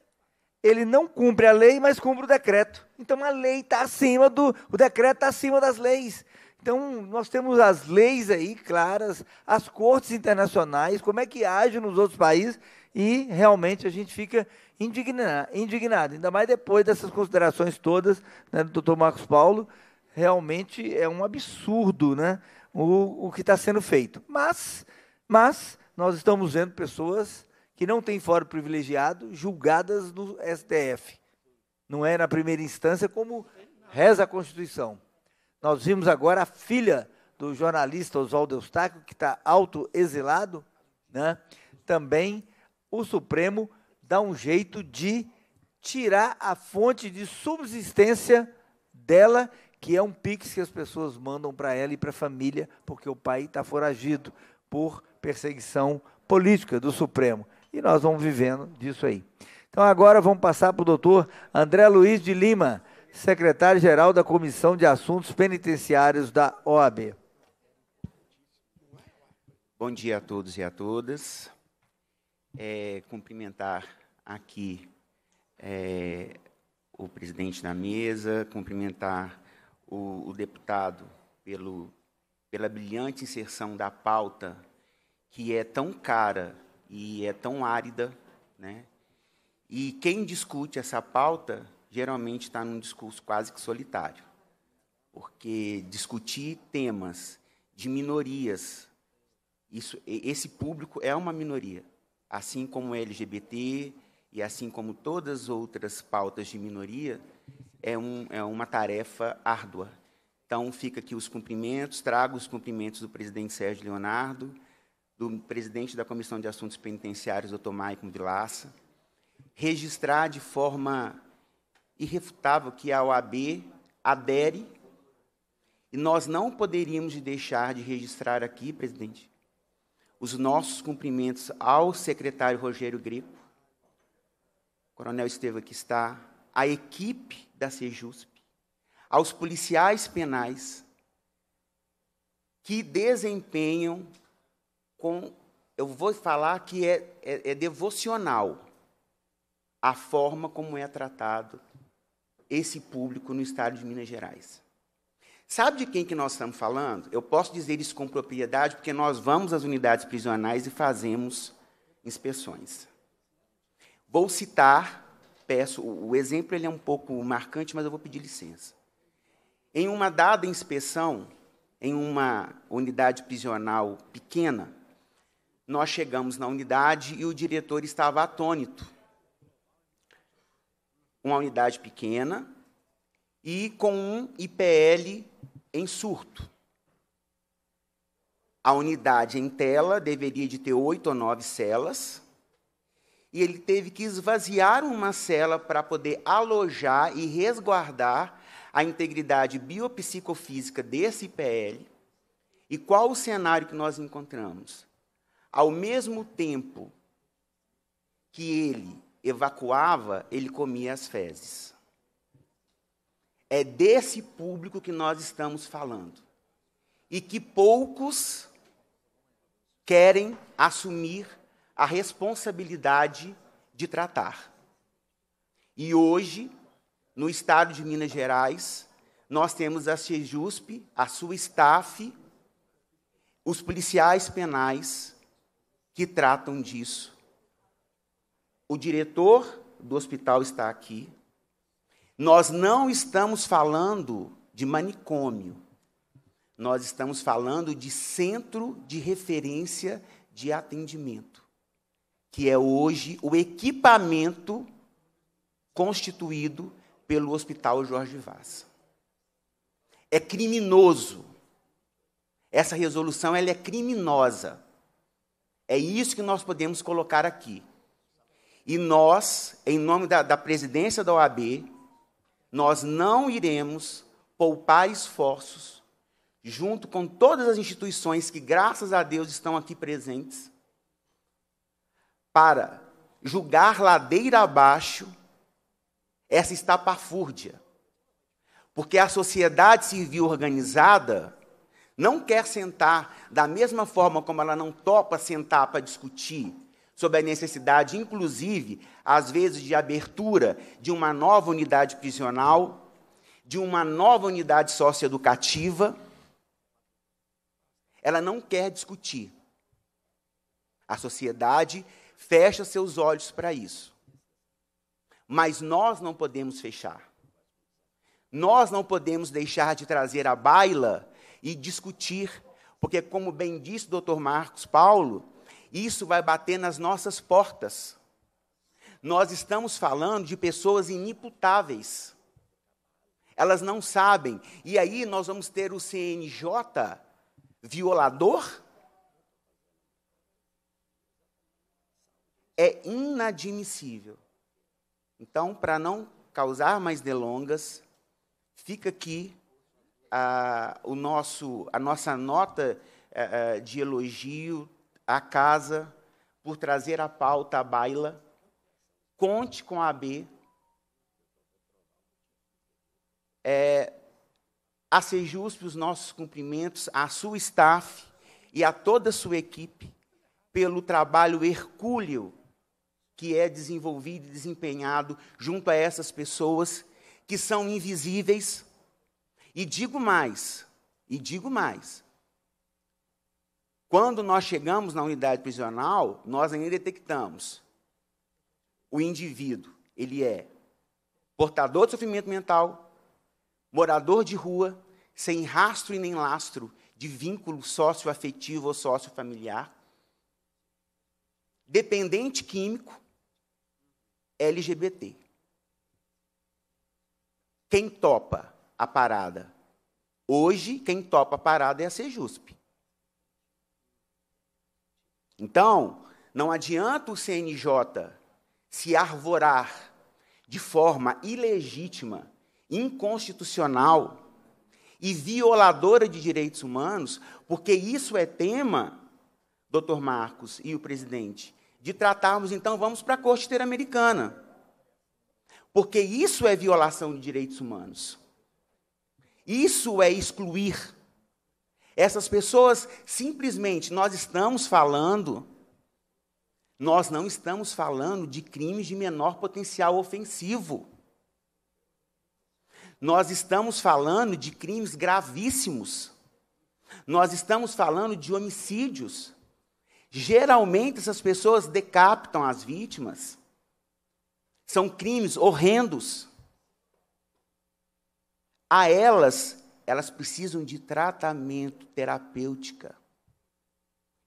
Ele não cumpre a lei, mas cumpre o decreto. Então a lei está acima do, o decreto está acima das leis. Então, nós temos as leis aí claras, as cortes internacionais, como é que agem nos outros países, e realmente a gente fica indignado, indignado, ainda mais depois dessas considerações todas né, do Dr. Marcos Paulo. Realmente é um absurdo né, o, o que está sendo feito. Mas, mas nós estamos vendo pessoas que não têm fórum privilegiado julgadas no STF. Não é na primeira instância como reza a Constituição. Nós vimos agora a filha do jornalista Oswaldo Eustáquio, que está auto-exilado, né? também o Supremo dá um jeito de tirar a fonte de subsistência dela, que é um pix que as pessoas mandam para ela e para a família, porque o pai está foragido por perseguição política do Supremo. E nós vamos vivendo disso aí. Então agora vamos passar para o doutor André Luiz de Lima, secretário-geral da Comissão de Assuntos Penitenciários da OAB. Bom dia a todos e a todas é, cumprimentar aqui é, o presidente da mesa, cumprimentar o, o deputado pelo, pela brilhante inserção da pauta, que é tão cara e é tão árida. Né? E quem discute essa pauta geralmente está num discurso quase que solitário, porque discutir temas de minorias, isso, esse público é uma minoria assim como LGBT e assim como todas outras pautas de minoria, é, um, é uma tarefa árdua. Então, fica aqui os cumprimentos, trago os cumprimentos do presidente Sérgio Leonardo, do presidente da Comissão de Assuntos Penitenciários, doutor Maicon Vilaça, registrar de forma irrefutável que a OAB adere, e nós não poderíamos deixar de registrar aqui, presidente, os nossos cumprimentos ao secretário Rogério Greco, coronel Estevam que está, à equipe da Sejusp, aos policiais penais que desempenham com, eu vou falar que é, é, é devocional a forma como é tratado esse público no estado de Minas Gerais. Sabe de quem que nós estamos falando? Eu posso dizer isso com propriedade, porque nós vamos às unidades prisionais e fazemos inspeções. Vou citar, peço, o exemplo ele é um pouco marcante, mas eu vou pedir licença. Em uma dada inspeção, em uma unidade prisional pequena, nós chegamos na unidade e o diretor estava atônito. Uma unidade pequena e com um IPL em surto. A unidade em tela deveria de ter oito ou nove celas, e ele teve que esvaziar uma cela para poder alojar e resguardar a integridade biopsicofísica desse IPL. E qual o cenário que nós encontramos? Ao mesmo tempo que ele evacuava, ele comia as fezes. É desse público que nós estamos falando. E que poucos querem assumir a responsabilidade de tratar. E hoje, no estado de Minas Gerais, nós temos a CEJUSP, a sua staff, os policiais penais que tratam disso. O diretor do hospital está aqui, nós não estamos falando de manicômio, nós estamos falando de centro de referência de atendimento, que é hoje o equipamento constituído pelo Hospital Jorge Vaz. É criminoso. Essa resolução ela é criminosa. É isso que nós podemos colocar aqui. E nós, em nome da, da presidência da OAB, nós não iremos poupar esforços, junto com todas as instituições que, graças a Deus, estão aqui presentes, para julgar ladeira abaixo essa estapafúrdia. Porque a sociedade civil organizada não quer sentar da mesma forma como ela não topa sentar para discutir sobre a necessidade, inclusive, às vezes, de abertura de uma nova unidade prisional, de uma nova unidade socioeducativa. Ela não quer discutir. A sociedade fecha seus olhos para isso. Mas nós não podemos fechar. Nós não podemos deixar de trazer a baila e discutir, porque, como bem disse o Dr. Marcos Paulo, isso vai bater nas nossas portas. Nós estamos falando de pessoas inimputáveis. Elas não sabem. E aí nós vamos ter o CNJ violador? É inadmissível. Então, para não causar mais delongas, fica aqui a, o nosso, a nossa nota a, eh, a, eh, de elogio à casa, por trazer a pauta à baila. Conte com a B É, a Sejusp os nossos cumprimentos, à sua staff e a toda a sua equipe pelo trabalho hercúleo que é desenvolvido e desempenhado junto a essas pessoas que são invisíveis. E digo mais, e digo mais, quando nós chegamos na unidade prisional, nós ainda detectamos o indivíduo. Ele é portador de sofrimento mental, morador de rua, sem rastro e nem lastro de vínculo socioafetivo ou sociofamiliar, dependente químico, LGBT. Quem topa a parada? Hoje, quem topa a parada é a CEJUSP. Então, não adianta o CNJ se arvorar de forma ilegítima, inconstitucional e violadora de direitos humanos, porque isso é tema, doutor Marcos e o presidente, de tratarmos, então, vamos para a Corte Interamericana. Porque isso é violação de direitos humanos. Isso é excluir essas pessoas, simplesmente, nós estamos falando, nós não estamos falando de crimes de menor potencial ofensivo. Nós estamos falando de crimes gravíssimos. Nós estamos falando de homicídios. Geralmente, essas pessoas decapitam as vítimas. São crimes horrendos. A elas elas precisam de tratamento terapêutica.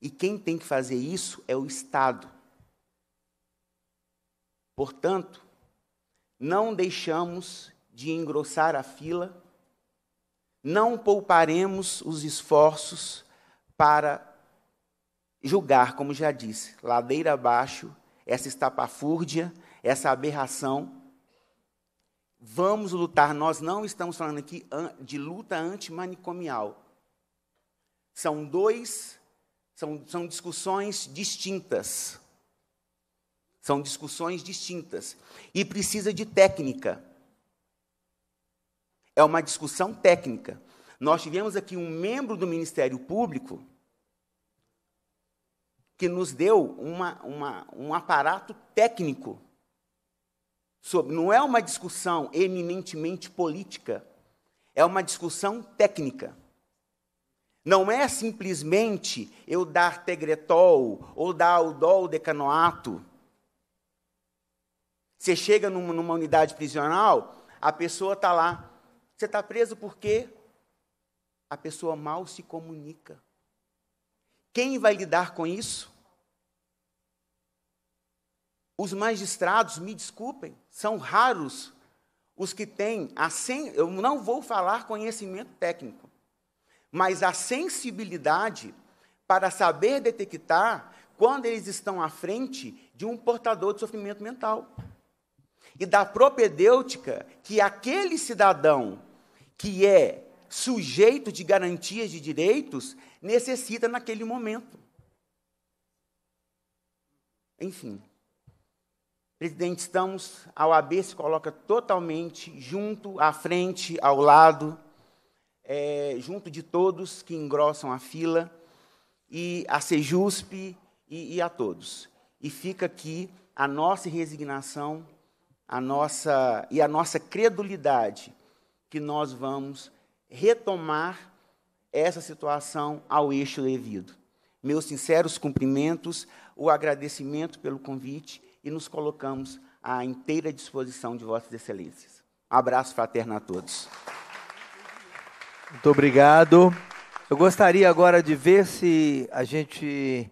E quem tem que fazer isso é o Estado. Portanto, não deixamos de engrossar a fila, não pouparemos os esforços para julgar, como já disse, ladeira abaixo, essa estapafúrdia, essa aberração Vamos lutar. Nós não estamos falando aqui de luta antimanicomial. São dois, são, são discussões distintas. São discussões distintas. E precisa de técnica. É uma discussão técnica. Nós tivemos aqui um membro do Ministério Público que nos deu uma, uma, um aparato técnico sobre. Não é uma discussão eminentemente política, é uma discussão técnica. Não é simplesmente eu dar tegretol ou dar o aldol decanoato. Você chega numa, numa unidade prisional, a pessoa está lá. Você está preso porque a pessoa mal se comunica. Quem vai lidar com isso? Os magistrados, me desculpem, são raros os que têm a sen... eu não vou falar conhecimento técnico, mas a sensibilidade para saber detectar quando eles estão à frente de um portador de sofrimento mental. E da propedêutica que aquele cidadão que é sujeito de garantias de direitos necessita naquele momento. Enfim, Presidente, estamos, a OAB se coloca totalmente junto, à frente, ao lado, é, junto de todos que engrossam a fila, e a Sejusp e, e a todos. E fica aqui a nossa resignação a nossa, e a nossa credulidade que nós vamos retomar essa situação ao eixo devido. Meus sinceros cumprimentos, o agradecimento pelo convite e nos colocamos à inteira disposição de Vossas Excelências. Abraço fraterno a todos. Muito obrigado. Eu gostaria agora de ver se a gente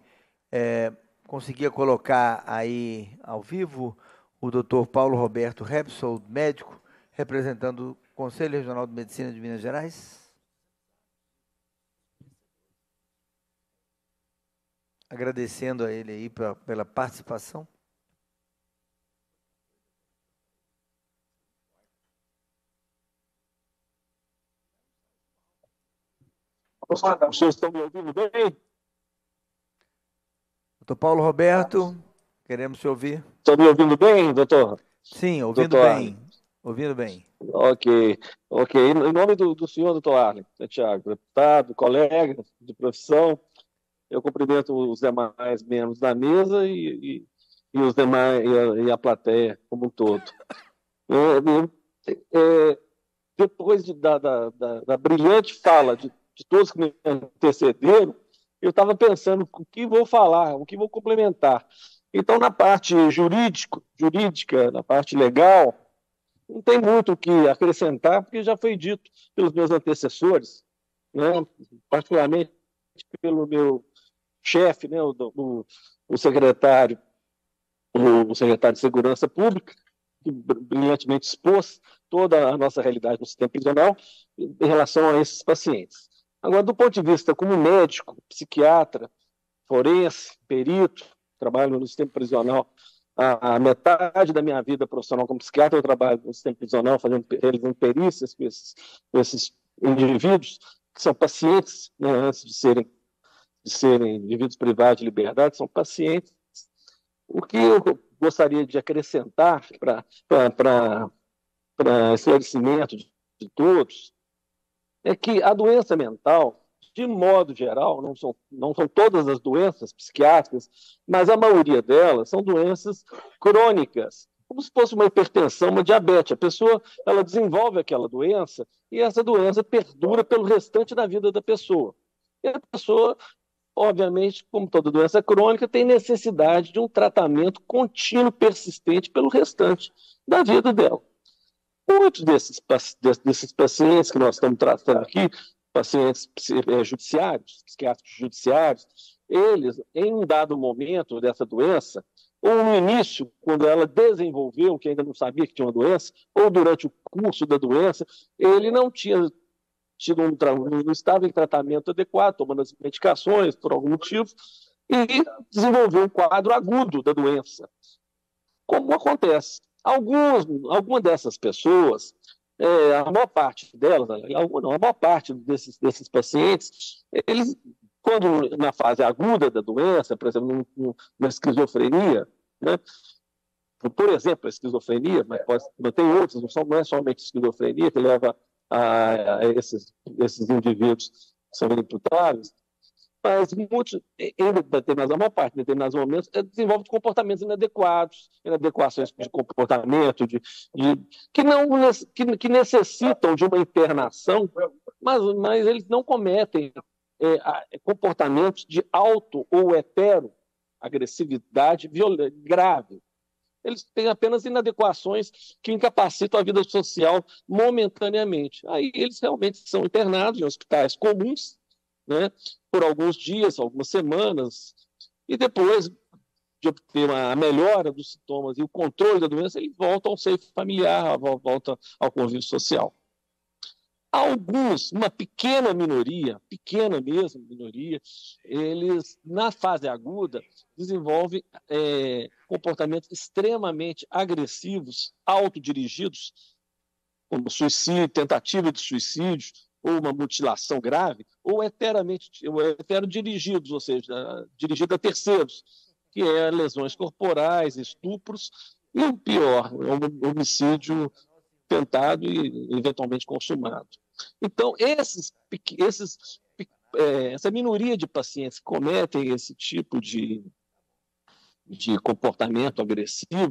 é, conseguia colocar aí ao vivo o doutor Paulo Roberto Repsol, médico, representando o Conselho Regional de Medicina de Minas Gerais. Agradecendo a ele aí pela participação. Vocês estão me ouvindo bem? Doutor Paulo Roberto, queremos te ouvir. Estão me ouvindo bem, doutor? Sim, ouvindo doutor. bem. Ouvindo bem. Ok, ok. Em nome do, do senhor, doutor Arlen Santiago, né, deputado, colega de profissão, eu cumprimento os demais membros da mesa e, e, e os demais e a, e a, plateia como um todo. É, é, é, depois de, da, da, da, da brilhante fala de de todos que me antecederam, eu estava pensando o que vou falar, o que vou complementar. Então, na parte jurídico, jurídica, na parte legal, não tem muito o que acrescentar, porque já foi dito pelos meus antecessores, né? particularmente pelo meu chefe, né? o, o, o secretário o secretário de Segurança Pública, que brilhantemente expôs toda a nossa realidade no sistema prisional em relação a esses pacientes. Agora, do ponto de vista como médico, psiquiatra, forense, perito, trabalho no sistema prisional a, metade da minha vida profissional como psiquiatra, eu trabalho no sistema prisional, fazendo, realizando perícias com esses, com esses indivíduos, que são pacientes, né, antes de serem, de serem indivíduos privados de liberdade, são pacientes. O que eu gostaria de acrescentar para esclarecimento de, de todos é que a doença mental, de modo geral, não são, não são todas as doenças psiquiátricas, mas a maioria delas são doenças crônicas, como se fosse uma hipertensão, uma diabetes. A pessoa ela desenvolve aquela doença e essa doença perdura pelo restante da vida da pessoa. E a pessoa, obviamente, como toda doença crônica, tem necessidade de um tratamento contínuo, persistente pelo restante da vida dela. Muitos desses, desses pacientes que nós estamos tratando aqui, pacientes eh, judiciários, psiquiátricos judiciários, eles, em um dado momento dessa doença, ou no início, quando ela desenvolveu, que ainda não sabia que tinha uma doença, ou durante o curso da doença, ele não tinha tido um, não estava em tratamento adequado, tomando as medicações por algum motivo, e desenvolveu um quadro agudo da doença. Como acontece Alguns, alguma dessas pessoas, é, a maior parte delas, né, alguma não, a maior parte desses, desses pacientes, eles, quando na fase aguda da doença, por exemplo, na esquizofrenia, né, por exemplo, a esquizofrenia, mas, pode, mas tem outros não, são, não é somente esquizofrenia que leva a, a esses, esses indivíduos que são imputáveis, mas muitos, em determinados, a maior parte de determinados momentos, eh, desenvolve comportamentos inadequados, inadequações de comportamento, de, de que, não, que, que, necessitam de uma internação, mas, mas eles não cometem é, comportamentos de auto ou hetero agressividade grave. Eles têm apenas inadequações que incapacitam a vida social momentaneamente. Aí eles realmente são internados em hospitais comuns, né, por alguns dias, algumas semanas, e depois de obter a melhora dos sintomas e o controle da doença, ele volta ao seio familiar, volta ao convívio social. Alguns, uma pequena minoria, pequena mesmo minoria, eles na fase aguda desenvolvem é, comportamentos extremamente agressivos, autodirigidos, como suicídio, tentativa de suicídio, ou uma mutilação grave, ou eternamente, eterno dirigidos, ou seja, dirigido a terceiros, que é lesões corporais, estupros, e o pior, é um homicídio tentado e eventualmente consumado. Então, esses, esses, é, essa minoria de pacientes que cometem esse tipo de, de comportamento agressivo,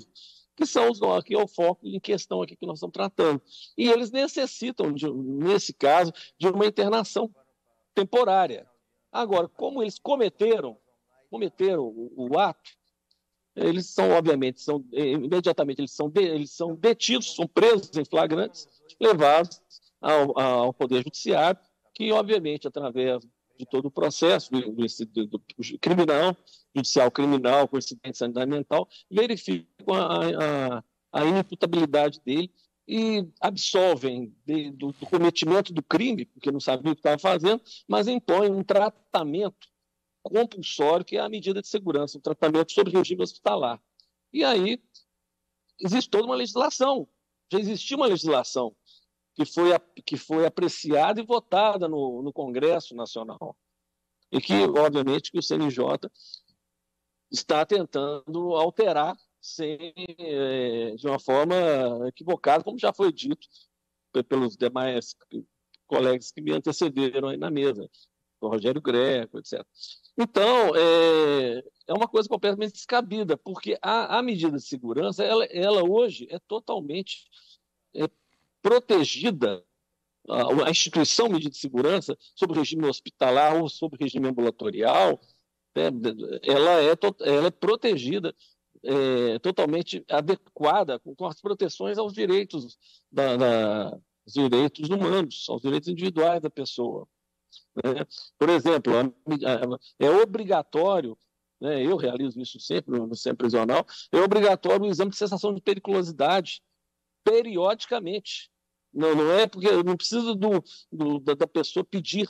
que são os que é o foco em questão aqui que nós estamos tratando. E eles necessitam, de, nesse caso, de uma internação temporária. Agora, como eles cometeram, cometeram o, o ato, eles são, obviamente, são, é, imediatamente eles são, de, eles são detidos, são presos em flagrantes, levados ao, ao Poder Judiciário, que, obviamente, através de todo o processo do, do, do, do criminal, judicial criminal com incidência ambiental, verificam a, a, a, imputabilidade dele e absolvem de, do, do, cometimento do crime, porque não sabia o que estava fazendo, mas impõem um tratamento compulsório, que é a medida de segurança, um tratamento sobre regime hospitalar. E aí existe toda uma legislação, já existia uma legislação que foi, que foi apreciada e votada no, no Congresso Nacional e que, obviamente, que o CNJ está tentando alterar sem, eh, de uma forma equivocada, como já foi dito pelos demais colegas que me antecederam aí na mesa, o Rogério Greco, etc. Então, é, é uma coisa completamente descabida, porque a, a medida de segurança, ela, ela hoje é totalmente é, protegida, a, a instituição medida de segurança, sob regime hospitalar ou sob regime ambulatorial, é, ela, é, ela é protegida, é, totalmente adequada, com, as proteções aos direitos, da, da, direitos humanos, aos direitos individuais da pessoa. Né? Por exemplo, é obrigatório, né, eu realizo isso sempre no centro prisional, é obrigatório o exame de sensação de periculosidade periodicamente. Não, não é porque eu não preciso do, do, da pessoa pedir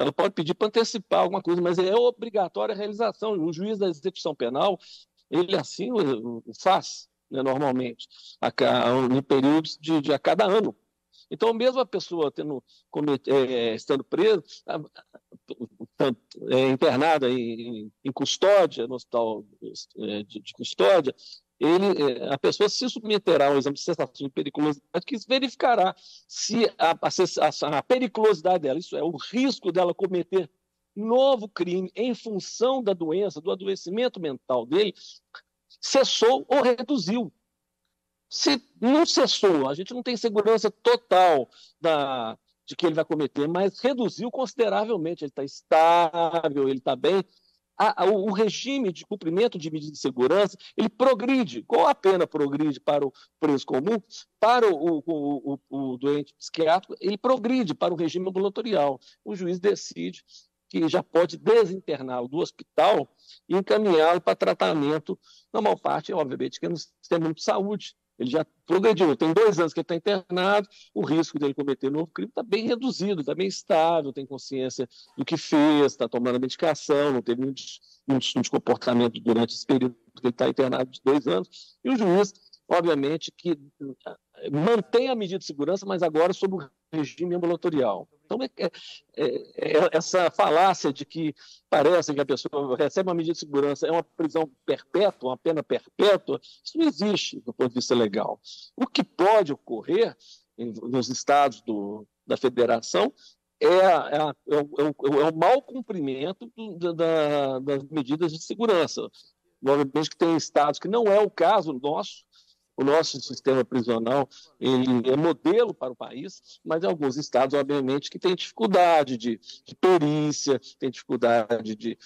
ela pode pedir para antecipar alguma coisa, mas é obrigatória a realização. O juiz da execução penal, ele assim faz, né, normalmente, a, em períodos de, de, a cada ano. Então, mesmo a pessoa tendo, é, estando presa, é, internada em, em, custódia, no hospital é, de, de custódia, ele, é, a pessoa se submeterá ao exame de sensação de periculosidade que verificará se a, a, a periculosidade dela, isso é, o risco dela cometer novo crime em função da doença, do adoecimento mental dele, cessou ou reduziu. Se não cessou, a gente não tem segurança total da, de que ele vai cometer, mas reduziu consideravelmente. Ele está estável, ele está bem, a, a, o regime de cumprimento de medidas de segurança, ele progride. Qual a pena progride para o preso comum? Para o, o, o, o doente psiquiátrico, ele progride para o regime ambulatorial. O juiz decide que já pode desinterná-lo do hospital e encaminhá-lo para tratamento, na maior parte, obviamente, que é no sistema de saúde, ele já progrediu, tem dois anos que ele está internado, o risco dele cometer novo crime está bem reduzido, está bem estável, tem consciência do que fez, está tomando a medicação, não teve nenhum distúrbio de comportamento durante esse período que ele está internado de dois anos. E o juiz, obviamente, que ah, mantém a medida de segurança, mas agora sob o regime ambulatorial. Então, é, é, é, é, essa falácia de que parece que a pessoa recebe uma medida de segurança, é uma prisão perpétua, uma pena perpétua, isso não existe do ponto de vista legal. O que pode ocorrer em, nos estados do, da federação é, a, é é o, o mau cumprimento do, da, das medidas de segurança. Obviamente que tem estados que não é o caso nosso, o nosso sistema prisional ele é modelo para o país, mas em alguns estados, obviamente, que tem dificuldade de, de perícia, tem dificuldade de,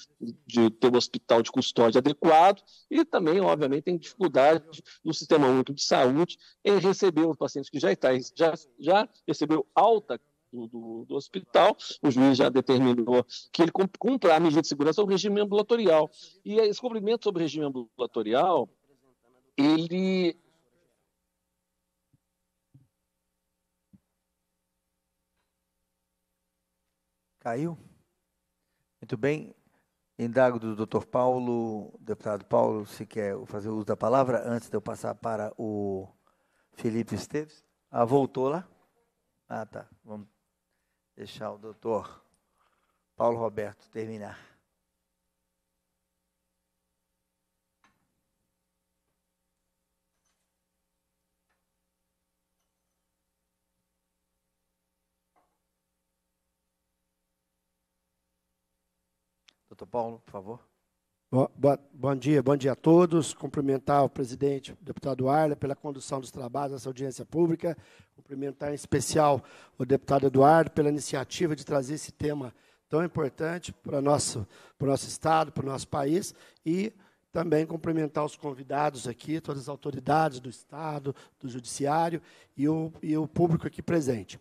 de ter um hospital de custódia adequado e também, obviamente, tem dificuldade no sistema único de saúde em receber os pacientes que já, está, já, já recebeu alta do, do, hospital, o juiz já determinou que ele cumpra a medida de segurança o regime ambulatorial. E esse cumprimento sobre regime ambulatorial, ele Caiu? Muito bem. Indago do Dr. Paulo, deputado Paulo, se quer fazer uso da palavra antes de eu passar para o Felipe Esteves. Ah, voltou lá? Ah, tá. Vamos deixar o doutor Paulo Roberto terminar. Pastor Paulo, por favor. Bom, bom, dia, bom dia a todos. Cumprimentar o presidente, o deputado Arla, pela condução dos trabalhos dessa audiência pública. Cumprimentar em especial o deputado Eduardo pela iniciativa de trazer esse tema tão importante para nosso, para o nosso Estado, para o nosso país. E também cumprimentar os convidados aqui, todas as autoridades do Estado, do Judiciário e o, e o público aqui presente.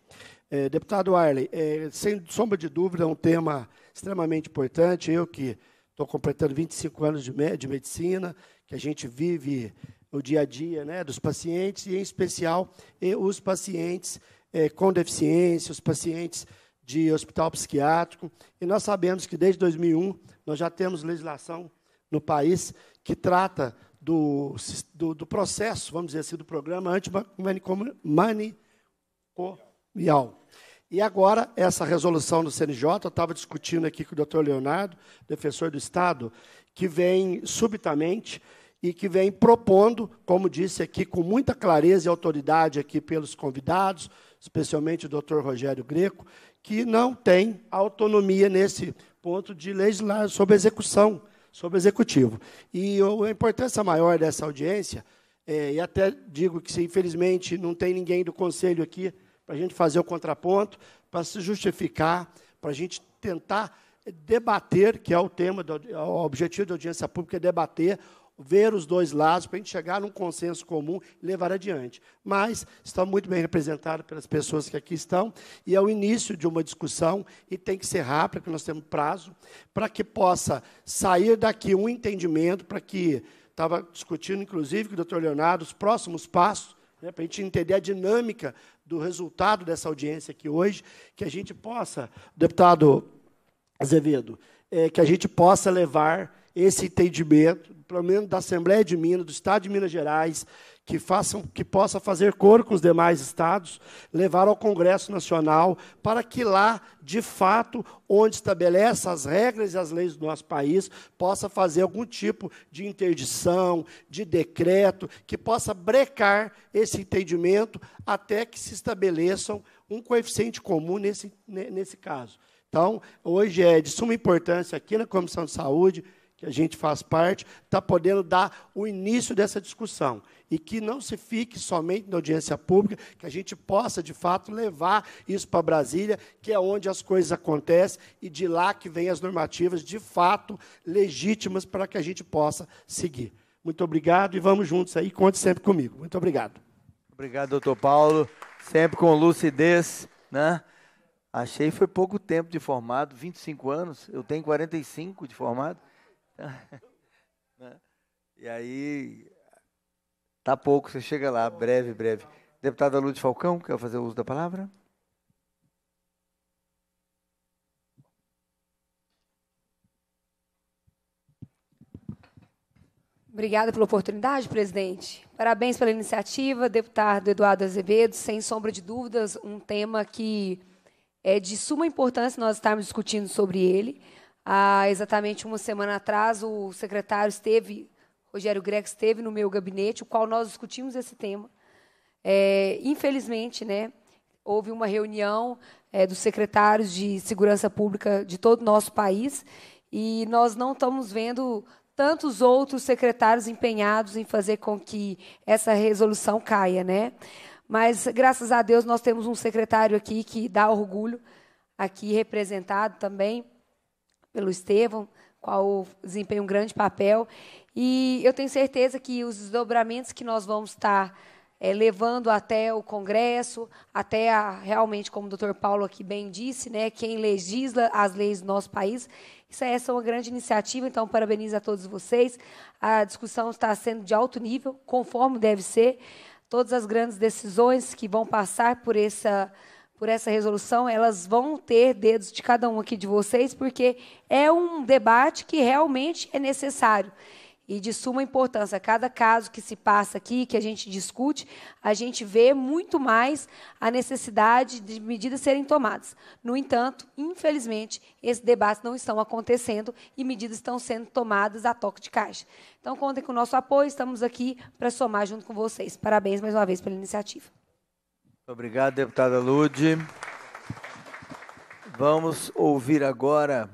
É, deputado Arley, é, sem sombra de dúvida, é um tema extremamente importante. Eu que estou completando 25 anos de, me, de medicina, que a gente vive o dia a dia né, dos pacientes, e em especial e os pacientes é, com deficiência, os pacientes de hospital psiquiátrico. E nós sabemos que desde 2001 nós já temos legislação no país que trata do, do, do processo, vamos dizer assim, do programa antimanicomial. E agora, essa resolução do CNJ, eu estava discutindo aqui com o doutor Leonardo, defensor do Estado, que vem subitamente e que vem propondo, como disse aqui com muita clareza e autoridade aqui pelos convidados, especialmente o doutor Rogério Greco, que não tem autonomia nesse ponto de legislar sobre execução sobre o executivo. E a importância maior dessa audiência, é, e até digo que, infelizmente, não tem ninguém do conselho aqui para a gente fazer o contraponto, para se justificar, para a gente tentar debater, que é o tema, do, o objetivo da audiência pública é debater ver os dois lados para a gente chegar num consenso comum e levar adiante. Mas está muito bem representado pelas pessoas que aqui estão e é o início de uma discussão e tem que ser rápido, porque nós temos prazo, para que possa sair daqui um entendimento, para que estava discutindo, inclusive, com o doutor Leonardo, os próximos passos, né, para a gente entender a dinâmica do resultado dessa audiência aqui hoje, que a gente possa, deputado Azevedo, é, que a gente possa levar esse entendimento, pelo menos da Assembleia de Minas, do Estado de Minas Gerais, que, façam, que possa fazer cor com os demais estados, levar ao Congresso Nacional, para que lá, de fato, onde estabelece as regras e as leis do nosso país, possa fazer algum tipo de interdição, de decreto, que possa brecar esse entendimento até que se estabeleçam um coeficiente comum nesse, nesse caso. Então, hoje é de suma importância aqui na Comissão de Saúde que a gente faz parte, está podendo dar o início dessa discussão. E que não se fique somente na audiência pública, que a gente possa, de fato, levar isso para Brasília, que é onde as coisas acontecem, e de lá que vêm as normativas, de fato, legítimas para que a gente possa seguir. Muito obrigado e vamos juntos aí. Conte sempre comigo. Muito obrigado. Obrigado, doutor Paulo. Sempre com lucidez, né? Achei foi pouco tempo de formado, 25 anos. Eu tenho 45 de formado. né? E aí, tá pouco, você chega lá, breve, breve. Deputada Lúcia Falcão, quer fazer uso da palavra? Obrigada pela oportunidade, presidente. Parabéns pela iniciativa, deputado Eduardo Azevedo. Sem sombra de dúvidas, um tema que é de suma importância nós estarmos discutindo sobre ele, Há exatamente uma semana atrás, o secretário esteve, Rogério Greco esteve no meu gabinete, o qual nós discutimos esse tema. É, infelizmente, né, houve uma reunião é, dos secretários de segurança pública de todo o nosso país e nós não estamos vendo tantos outros secretários empenhados em fazer com que essa resolução caia, né? Mas graças a Deus nós temos um secretário aqui que dá orgulho, aqui representado também pelo Estevão, qual desempenha um grande papel. E eu tenho certeza que os desdobramentos que nós vamos estar é, levando até o Congresso, até a, realmente, como o doutor Paulo aqui bem disse, né, quem legisla as leis do nosso país. Isso é, essa é uma grande iniciativa, então parabenizo a todos vocês. A discussão está sendo de alto nível, conforme deve ser. Todas as grandes decisões que vão passar por essa por essa resolução, elas vão ter dedos de cada um aqui de vocês, porque é um debate que realmente é necessário e de suma importância. Cada caso que se passa aqui, que a gente discute, a gente vê muito mais a necessidade de medidas serem tomadas. No entanto, infelizmente, esses debates não estão acontecendo e medidas estão sendo tomadas a toque de caixa. Então, contem com o nosso apoio, estamos aqui para somar junto com vocês. Parabéns mais uma vez pela iniciativa obrigado, deputada Lude. Vamos ouvir agora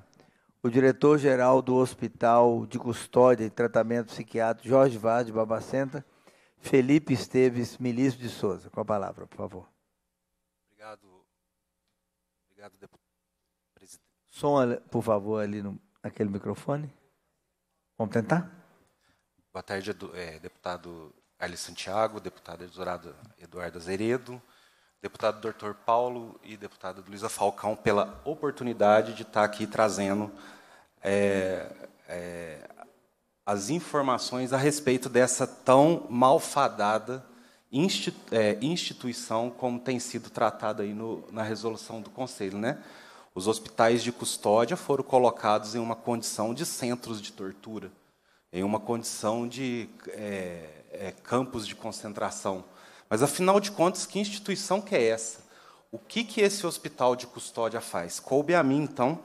o diretor-geral do Hospital de Custódia e Tratamento Psiquiátrico Jorge Vaz de Babacenta, Felipe Esteves Milício de Souza. Com a palavra, por favor. Obrigado, obrigado deputado. Presidente. Som, por favor, ali no, naquele microfone. Vamos tentar? Boa tarde, eh, deputado Alice Santiago, deputado Eduardo, Eduardo Azeredo, deputado Dr. Paulo e deputada Luísa Falcão pela oportunidade de estar aqui trazendo é, é, as informações a respeito dessa tão malfadada é, instituição como tem sido tratada aí no, na resolução do Conselho. Né? Os hospitais de custódia foram colocados em uma condição de centros de tortura, em uma condição de é, é, campos de concentração. Mas, afinal de contas, que instituição que é essa? O que, que esse hospital de custódia faz? Coube a mim, então,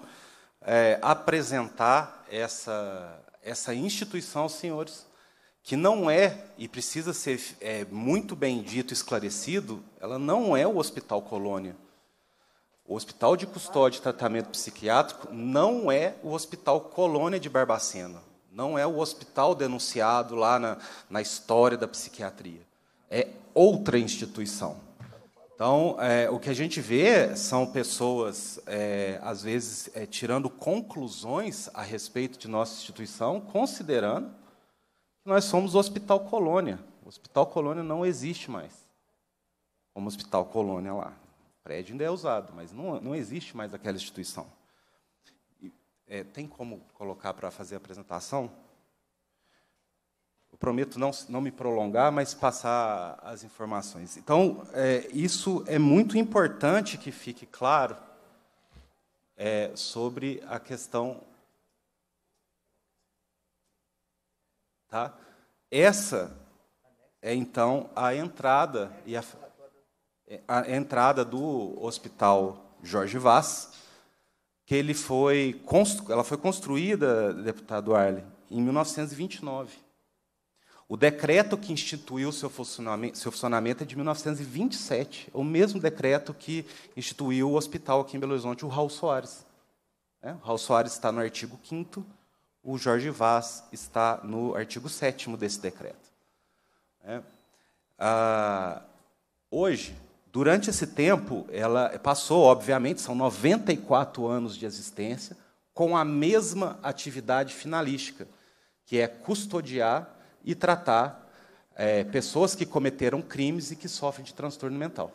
é, apresentar essa, essa instituição aos senhores, que não é, e precisa ser é, muito bem dito, esclarecido, ela não é o Hospital Colônia. O Hospital de Custódia e Tratamento Psiquiátrico não é o Hospital Colônia de Barbacena. Não é o hospital denunciado lá na, na história da psiquiatria é outra instituição. Então, é, o que a gente vê são pessoas, é, às vezes, é, tirando conclusões a respeito de nossa instituição, considerando que nós somos o Hospital Colônia. O Hospital Colônia não existe mais como Hospital Colônia lá. O prédio ainda é usado, mas não, não existe mais aquela instituição. É, tem como colocar para fazer a apresentação? Eu prometo não, não me prolongar, mas passar as informações. Então, é, isso é muito importante que fique claro é, sobre a questão. Tá? Essa é, então, a entrada e a, a entrada do Hospital Jorge Vaz, que ele foi, ela foi construída, deputado Arle, em 1929. O decreto que instituiu seu funcionamento, seu funcionamento é de 1927, é o mesmo decreto que instituiu o hospital aqui em Belo Horizonte, o Raul Soares. É, o Raul Soares está no artigo 5 o Jorge Vaz está no artigo 7 desse decreto. É. Ah, hoje, durante esse tempo, ela passou, obviamente, são 94 anos de existência, com a mesma atividade finalística, que é custodiar e tratar é, pessoas que cometeram crimes e que sofrem de transtorno mental.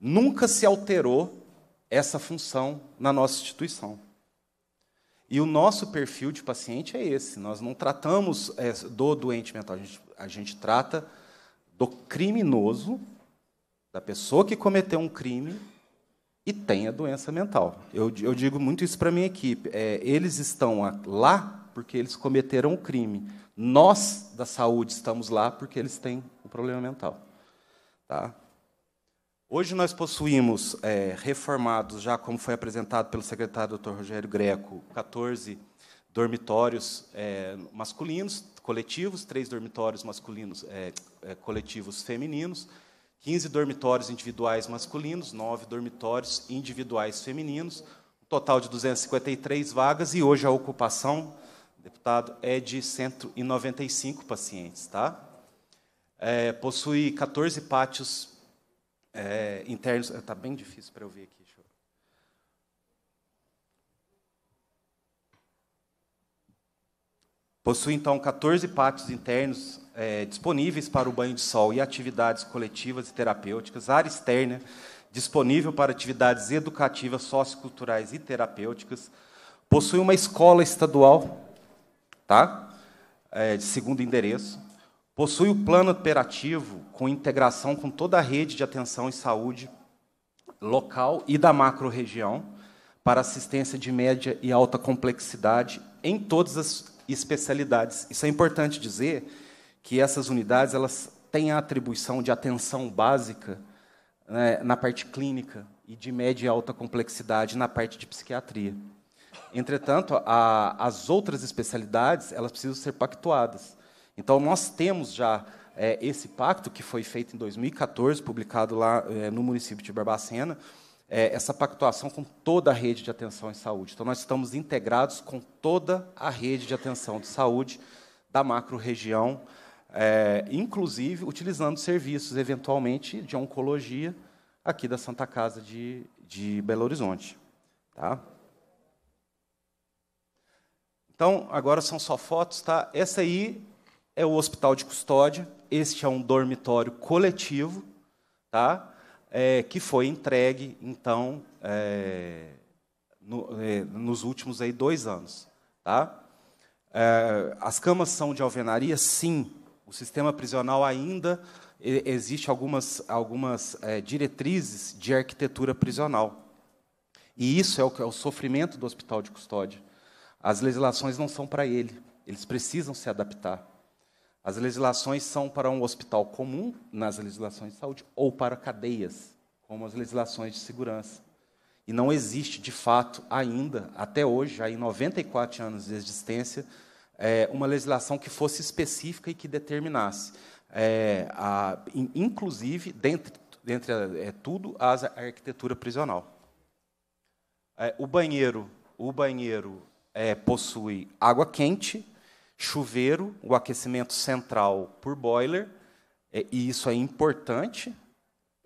Nunca se alterou essa função na nossa instituição. E o nosso perfil de paciente é esse. Nós não tratamos é, do doente mental, a gente, a gente trata do criminoso, da pessoa que cometeu um crime e tem a doença mental. Eu, eu digo muito isso para a minha equipe. É, eles estão lá porque eles cometeram o um crime. Nós da saúde estamos lá porque eles têm o um problema mental. Tá? Hoje nós possuímos é, reformados, já como foi apresentado pelo secretário Dr. Rogério Greco, 14 dormitórios é, masculinos, coletivos, três dormitórios masculinos, é, é coletivos femininos, 15 dormitórios individuais masculinos, nove dormitórios individuais femininos, um total de 253 vagas e hoje a ocupação deputado, é de 195 pacientes, tá? É, possui 14 pátios é, internos. Está ah, bem difícil para eu ver aqui. eu... Possui, então, 14 pátios internos é, disponíveis para o banho de sol e atividades coletivas e terapêuticas, área externa disponível para atividades educativas, socioculturais e terapêuticas. Possui uma escola estadual tá? É, de segundo endereço. Possui o plano operativo com integração com toda a rede de atenção e saúde local e da macro-região para assistência de média e alta complexidade em todas as especialidades. Isso é importante dizer que essas unidades elas têm a atribuição de atenção básica né, na parte clínica e de média e alta complexidade na parte de psiquiatria. Entretanto, a, as outras especialidades elas precisam ser pactuadas. Então, nós temos já é, esse pacto que foi feito em 2014, publicado lá é, no município de Barbacena, é, essa pactuação com toda a rede de atenção em saúde. Então, nós estamos integrados com toda a rede de atenção de saúde da macro-região, é, inclusive utilizando serviços, eventualmente, de oncologia aqui da Santa Casa de, de Belo Horizonte. Tá? Então, agora são só fotos, tá? Essa aí é o hospital de custódia, este é um dormitório coletivo, tá? É, que foi entregue, então, é, no, é, nos últimos aí, dois anos. Tá? É, as camas são de alvenaria? Sim. O sistema prisional ainda existe algumas, algumas é, diretrizes de arquitetura prisional. E isso é o, é o sofrimento do hospital de custódia. As legislações não são para ele, eles precisam se adaptar. As legislações são para um hospital comum, nas legislações de saúde, ou para cadeias, como as legislações de segurança. E não existe, de fato, ainda, até hoje, já em 94 anos de existência, é, uma legislação que fosse específica e que determinasse, é, a, inclusive, dentre, dentre é, tudo, a arquitetura prisional. É, o banheiro, o banheiro é, possui água quente, chuveiro, o aquecimento central por boiler, é, e isso é importante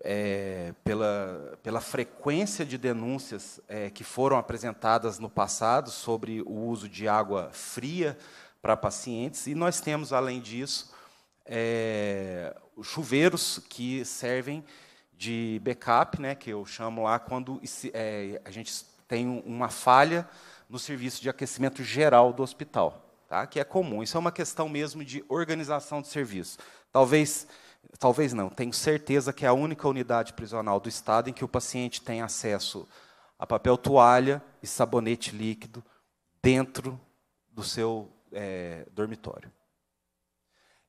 é, pela, pela frequência de denúncias é, que foram apresentadas no passado sobre o uso de água fria para pacientes, e nós temos, além disso, é, chuveiros que servem de backup, né, que eu chamo lá quando é, a gente tem uma falha no serviço de aquecimento geral do hospital, tá? que é comum. Isso é uma questão mesmo de organização de serviço. Talvez, talvez não, tenho certeza que é a única unidade prisional do Estado em que o paciente tem acesso a papel toalha e sabonete líquido dentro do seu é, dormitório.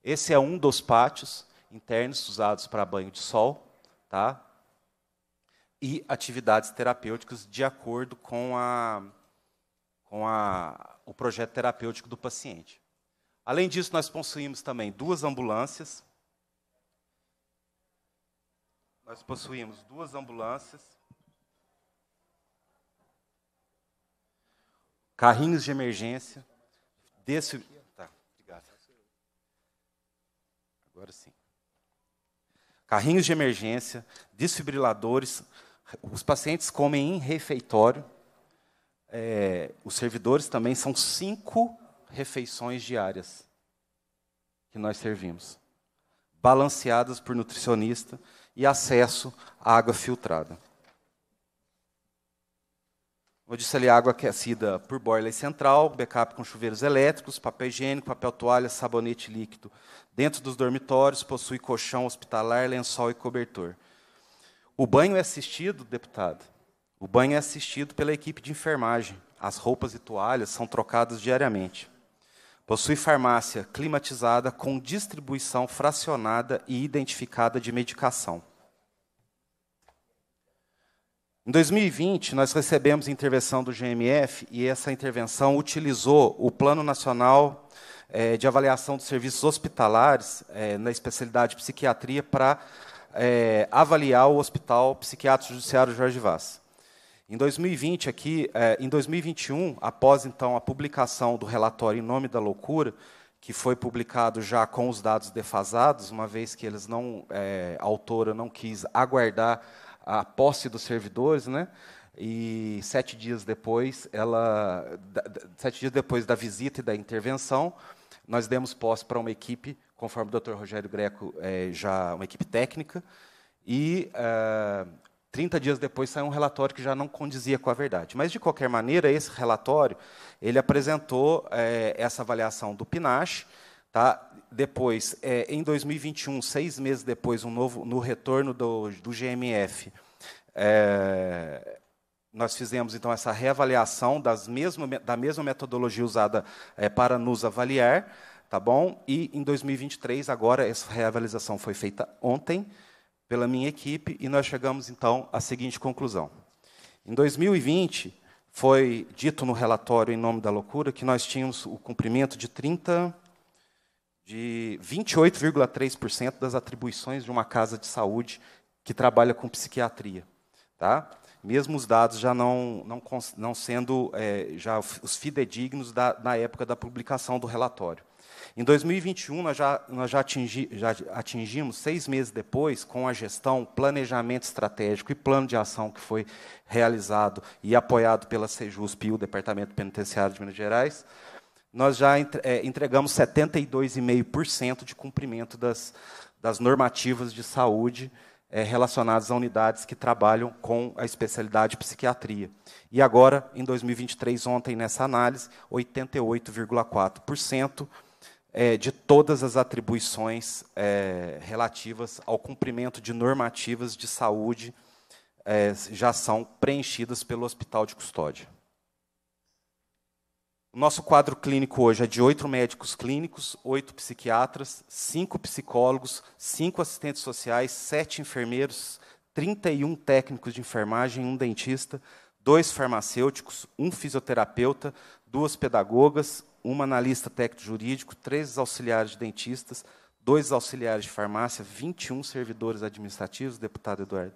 Esse é um dos pátios internos usados para banho de sol, tá? E atividades terapêuticas de acordo com a com a, o projeto terapêutico do paciente. Além disso, nós possuímos também duas ambulâncias. Nós possuímos duas ambulâncias, carrinhos de emergência, desse, tá, obrigado. Agora sim. Carrinhos de emergência, desfibriladores. Os pacientes comem em refeitório é, os servidores também são cinco refeições diárias que nós servimos, balanceadas por nutricionista e acesso à água filtrada. Eu disse ali, água aquecida por boiler central, backup com chuveiros elétricos, papel higiênico, papel toalha, sabonete líquido. Dentro dos dormitórios, possui colchão hospitalar, lençol e cobertor. O banho é assistido, deputado, o banho é assistido pela equipe de enfermagem. As roupas e toalhas são trocadas diariamente. Possui farmácia climatizada com distribuição fracionada e identificada de medicação. Em 2020, nós recebemos intervenção do GMF e essa intervenção utilizou o Plano Nacional eh, de Avaliação dos Serviços Hospitalares eh, na especialidade psiquiatria para eh, avaliar o Hospital Psiquiátrico Judiciário Jorge Vaz. Em 2020 aqui, é, em 2021, após então a publicação do relatório em nome da loucura, que foi publicado já com os dados defasados, uma vez que eles não, é, a autora não quis aguardar a posse dos servidores, né? E sete dias depois, ela, sete dias depois da visita e da intervenção, nós demos posse para uma equipe, conforme o Dr. Rogério Greco é, já uma equipe técnica, e 30 dias depois saiu um relatório que já não condizia com a verdade. Mas, de qualquer maneira, esse relatório, ele apresentou é, essa avaliação do Pinache, tá? depois, é, em 2021, seis meses depois, um novo, no retorno do, do GMF, é, eh, nós fizemos então essa reavaliação das mesmo, da mesma metodologia usada é, para nos avaliar, tá bom? E em 2023, agora, essa reavaliação foi feita ontem, pela minha equipe e nós chegamos então à seguinte conclusão. Em 2020, foi dito no relatório em nome da loucura que nós tínhamos o cumprimento de 30 de 28,3% das atribuições de uma casa de saúde que trabalha com psiquiatria, tá? Mesmo os dados já não não, não sendo é, já os fidedignos da, na época da publicação do relatório. Em 2021, nós já, nós já, atingi, já atingimos, seis meses depois, com a gestão, planejamento estratégico e plano de ação que foi realizado e apoiado pela CEJUSP e o Departamento Penitenciário de Minas Gerais, nós já é, entregamos 72,5% de cumprimento das, das normativas de saúde é, relacionadas a unidades que trabalham com a especialidade psiquiatria. E agora, em 2023, ontem, nessa análise, 88,4% é, de todas as atribuições é, relativas ao cumprimento de normativas de saúde é, já são preenchidas pelo hospital de custódia. O nosso quadro clínico hoje é de oito médicos clínicos, oito psiquiatras, cinco psicólogos, cinco assistentes sociais, sete enfermeiros, 31 técnicos de enfermagem, um dentista, dois farmacêuticos, um fisioterapeuta, duas pedagogas, uma analista técnico-jurídico, três auxiliares de dentistas, dois auxiliares de farmácia, 21 servidores administrativos, deputado Eduardo,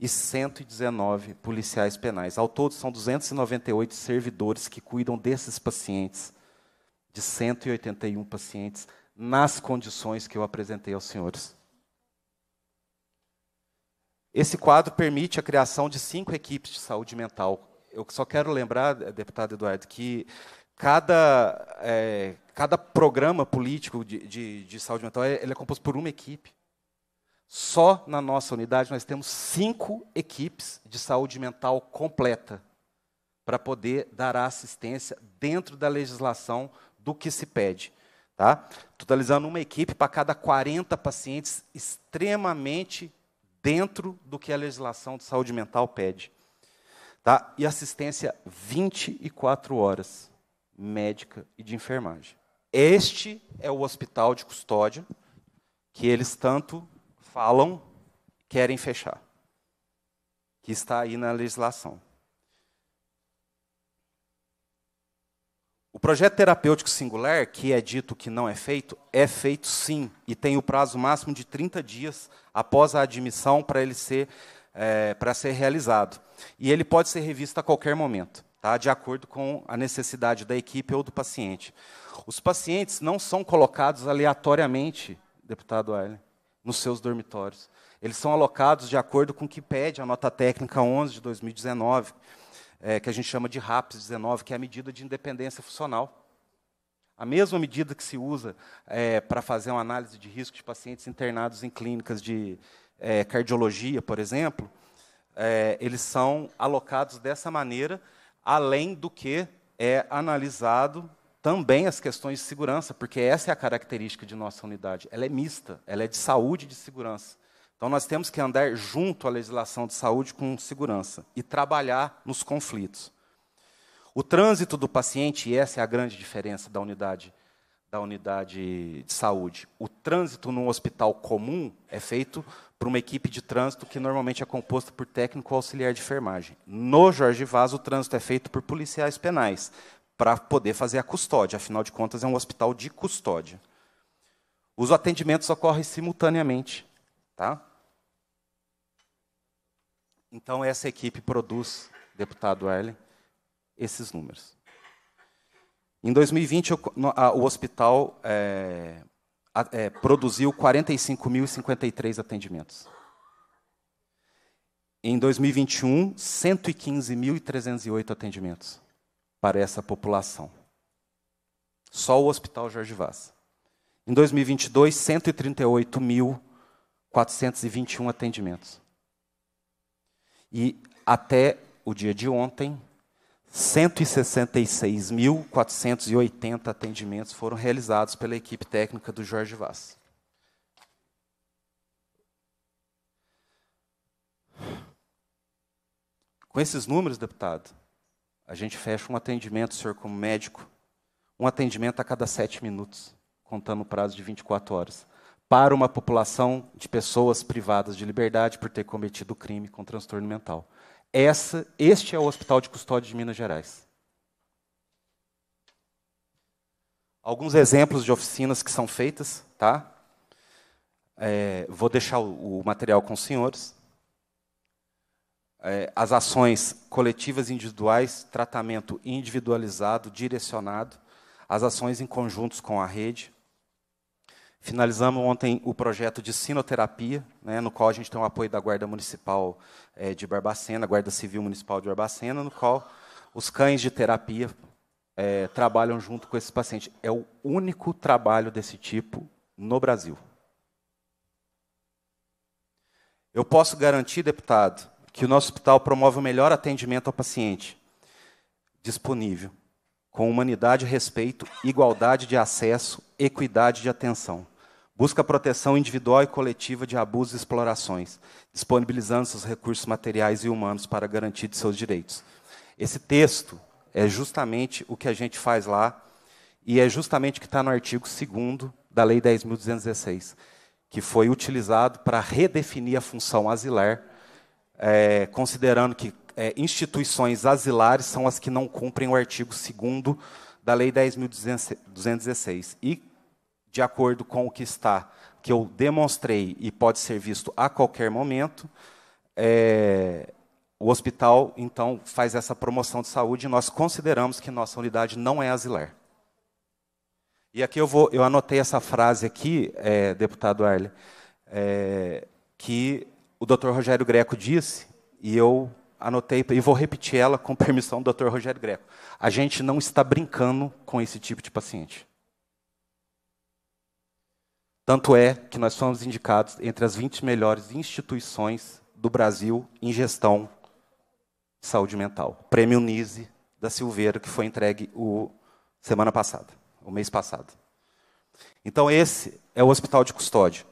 e 119 policiais penais. Ao todo, são 298 servidores que cuidam desses pacientes, de 181 pacientes, nas condições que eu apresentei aos senhores. Esse quadro permite a criação de cinco equipes de saúde mental. Eu só quero lembrar, deputado Eduardo, que cada, é, cada programa político de, de, de saúde mental é, ele é composto por uma equipe. Só na nossa unidade nós temos cinco equipes de saúde mental completa para poder dar a assistência dentro da legislação do que se pede. Tá? Totalizando uma equipe para cada 40 pacientes extremamente dentro do que a legislação de saúde mental pede. Tá? E assistência 24 horas médica e de enfermagem. Este é o hospital de custódia que eles tanto falam, querem fechar, que está aí na legislação. O projeto terapêutico singular, que é dito que não é feito, é feito sim, e tem o prazo máximo de 30 dias após a admissão para ele ser, é, para ser realizado. E ele pode ser revisto a qualquer momento tá? de acordo com a necessidade da equipe ou do paciente. Os pacientes não são colocados aleatoriamente, deputado Arlen, nos seus dormitórios. Eles são alocados de acordo com o que pede a nota técnica 11 de 2019, é, que a gente chama de RAPS 19, que é a medida de independência funcional. A mesma medida que se usa é, para fazer uma análise de risco de pacientes internados em clínicas de é, cardiologia, por exemplo, é, eles são alocados dessa maneira além do que é analisado também as questões de segurança, porque essa é a característica de nossa unidade. Ela é mista, ela é de saúde e de segurança. Então nós temos que andar junto à legislação de saúde com segurança e trabalhar nos conflitos. O trânsito do paciente, e essa é a grande diferença da unidade da unidade de saúde. O trânsito num hospital comum é feito para uma equipe de trânsito que normalmente é composta por técnico ou auxiliar de enfermagem. No Jorge Vaz, o trânsito é feito por policiais penais, para poder fazer a custódia, afinal de contas, é um hospital de custódia. Os atendimentos ocorrem simultaneamente. Tá? Então, essa equipe produz, deputado Arlen, esses números. Em 2020, o hospital é, é, produziu 45.053 atendimentos. Em 2021, 115.308 atendimentos para essa população. Só o Hospital Jorge Vaz. Em 2022, 138.421 atendimentos. E até o dia de ontem, 166.480 atendimentos foram realizados pela equipe técnica do Jorge Vaz. Com esses números, deputado, a gente fecha um atendimento, senhor, como médico, um atendimento a cada sete minutos, contando o prazo de 24 horas, para uma população de pessoas privadas de liberdade por ter cometido crime com transtorno mental. Essa, este é o Hospital de Custódia de Minas Gerais. Alguns exemplos de oficinas que são feitas, tá? É, vou deixar o, o, material com os senhores. É, as ações coletivas e individuais, tratamento individualizado, direcionado, as ações em conjuntos com a rede, Finalizamos ontem o projeto de sinoterapia, né, no qual a gente tem o apoio da Guarda Municipal é, de Barbacena, Guarda Civil Municipal de Barbacena, no qual os cães de terapia é, trabalham junto com esses pacientes. É o único trabalho desse tipo no Brasil. Eu posso garantir, deputado, que o nosso hospital promove o melhor atendimento ao paciente disponível, com humanidade, respeito, igualdade de acesso equidade de atenção. Busca proteção individual e coletiva de abusos e explorações, disponibilizando seus recursos materiais e humanos para garantir de seus direitos. Esse texto é justamente o que a gente faz lá e é justamente o que está no artigo 2 da Lei 10.216, que foi utilizado para redefinir a função asilar, é, considerando que é, instituições asilares são as que não cumprem o artigo 2 da Lei 10.216 e de acordo com o que está, que eu demonstrei e pode ser visto a qualquer momento, é, o hospital, então, faz essa promoção de saúde e nós consideramos que nossa unidade não é asilar. E aqui eu vou, eu anotei essa frase aqui, é, deputado Arle, é, que o doutor Rogério Greco disse, e eu anotei e vou repetir ela com permissão do doutor Rogério Greco. A gente não está brincando com esse tipo de paciente. Tanto é que nós fomos indicados entre as 20 melhores instituições do Brasil em gestão de saúde mental. Prêmio Nise da Silveira, que foi entregue o semana passada, o mês passado. Então esse é o hospital de custódia.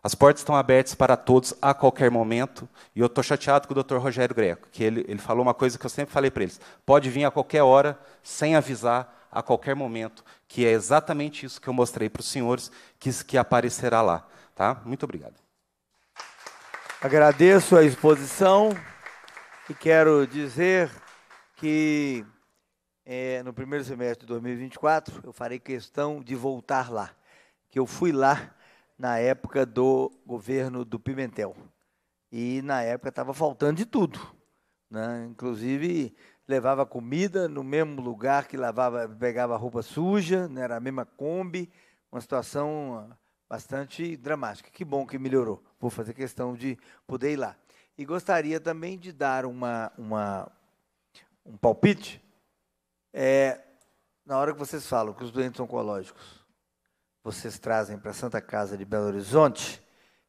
As portas estão abertas para todos a qualquer momento. E eu estou chateado com o Dr. Rogério Greco, que ele, ele falou uma coisa que eu sempre falei para eles: pode vir a qualquer hora, sem avisar, a qualquer momento, que é exatamente isso que eu mostrei para os senhores, que, que aparecerá lá. Tá? Muito obrigado. Agradeço a exposição e quero dizer que é, no primeiro semestre de 2024 eu farei questão de voltar lá, que eu fui lá na época do governo do Pimentel e na época estava faltando de tudo, né? inclusive levava comida no mesmo lugar que lavava, pegava roupa suja, né? era a mesma Kombi, uma situação ah, bastante dramática. Que bom que melhorou. Vou fazer questão de poder ir lá. E gostaria também de dar uma, uma um palpite. É, na hora que vocês falam que os doentes oncológicos vocês trazem para a Santa Casa de Belo Horizonte,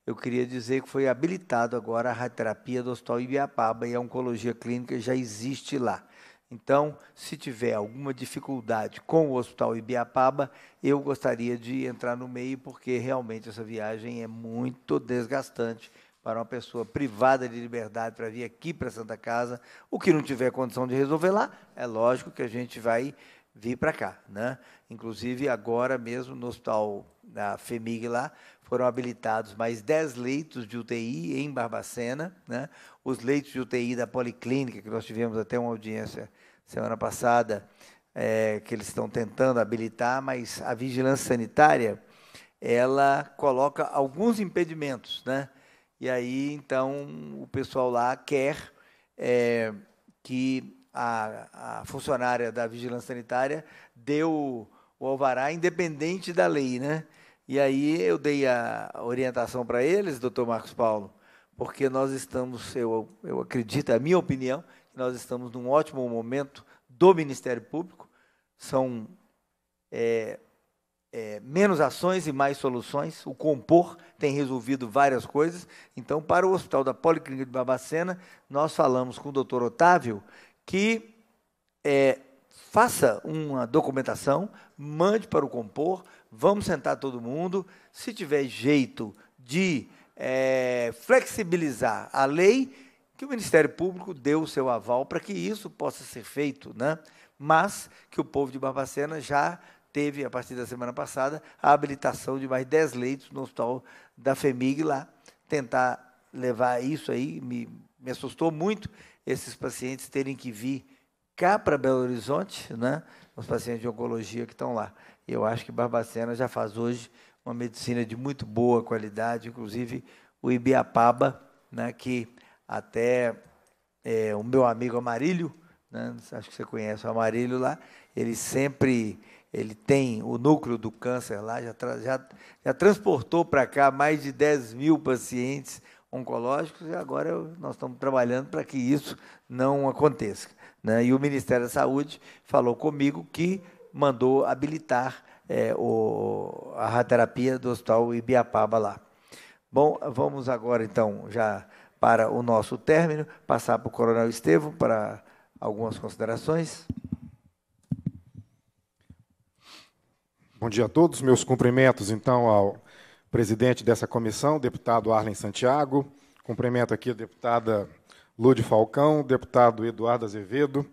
eu queria dizer que foi habilitado agora a radioterapia do Hospital Ibiapaba e a oncologia clínica já existe lá. Então, se tiver alguma dificuldade com o Hospital Ibiapaba, eu gostaria de entrar no meio, porque realmente essa viagem é muito desgastante para uma pessoa privada de liberdade para vir aqui para Santa Casa. O que não tiver condição de resolver lá, é lógico que a gente vai vir para cá. Né? Inclusive, agora mesmo, no Hospital da FEMIG lá, foram habilitados mais 10 leitos de UTI em Barbacena, né? os leitos de UTI da Policlínica, que nós tivemos até uma audiência semana passada, é, que eles estão tentando habilitar, mas a vigilância sanitária, ela coloca alguns impedimentos, né? E aí, então, o pessoal lá quer é, que a, a, funcionária da vigilância sanitária dê o, o alvará independente da lei, né? E aí eu dei a orientação para eles, doutor Marcos Paulo, porque nós estamos, eu, eu acredito, é a minha opinião, que nós estamos num ótimo momento do Ministério Público. São é, é, menos ações e mais soluções. O Compor tem resolvido várias coisas. Então, para o Hospital da Policlínica de Babacena, nós falamos com o doutor Otávio que é, faça uma documentação, mande para o Compor, Vamos sentar todo mundo. Se tiver jeito de é, flexibilizar a lei, que o Ministério Público deu o seu aval para que isso possa ser feito, né? mas que o povo de Barbacena já teve, a partir da semana passada, a habilitação de mais 10 leitos no hospital da FEMIG lá. Tentar levar isso aí, me, me assustou muito esses pacientes terem que vir cá para Belo Horizonte, né? os pacientes de oncologia que estão lá. Eu acho que Barbacena já faz hoje uma medicina de muito boa qualidade, inclusive o Ibiapaba, né, que até é, o meu amigo Amarílio, né, acho que você conhece o Amarílio lá, ele sempre ele tem o núcleo do câncer lá, já, tra já, já transportou para cá mais de 10 mil pacientes oncológicos e agora eu, nós estamos trabalhando para que isso não aconteça. Né? E o Ministério da Saúde falou comigo que mandou habilitar é, o, a radioterapia do Hospital Ibiapaba lá. Bom, vamos agora então já para o nosso término, passar para o Coronel Estevam para algumas considerações. Bom dia a todos, meus cumprimentos então ao presidente dessa comissão, deputado Arlen Santiago, cumprimento aqui a deputada Lude Falcão, deputado Eduardo Azevedo,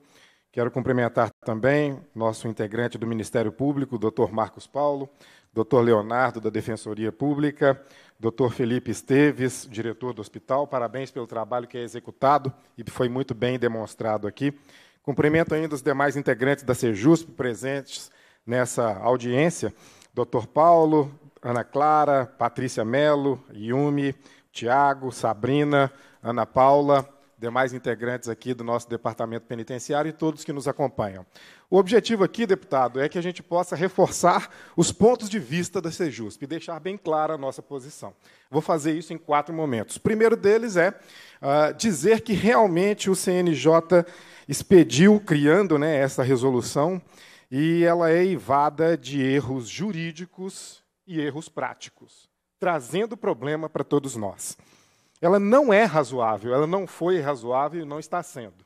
Quero cumprimentar também nosso integrante do Ministério Público, Dr. Marcos Paulo, Dr. Leonardo, da Defensoria Pública, Dr. Felipe Esteves, diretor do hospital. Parabéns pelo trabalho que é executado e foi muito bem demonstrado aqui. Cumprimento ainda os demais integrantes da Sejusp presentes nessa audiência, Dr. Paulo, Ana Clara, Patrícia Melo, Yumi, Tiago, Sabrina, Ana Paula, demais integrantes aqui do nosso departamento penitenciário e todos que nos acompanham. O objetivo aqui, deputado, é que a gente possa reforçar os pontos de vista da Sejusp e deixar bem clara a nossa posição. Vou fazer isso em quatro momentos. O primeiro deles é uh, dizer que realmente o CNJ expediu, criando né, essa resolução, e ela é eivada de erros jurídicos e erros práticos, trazendo problema para todos nós. Ela não é razoável, ela não foi razoável e não está sendo.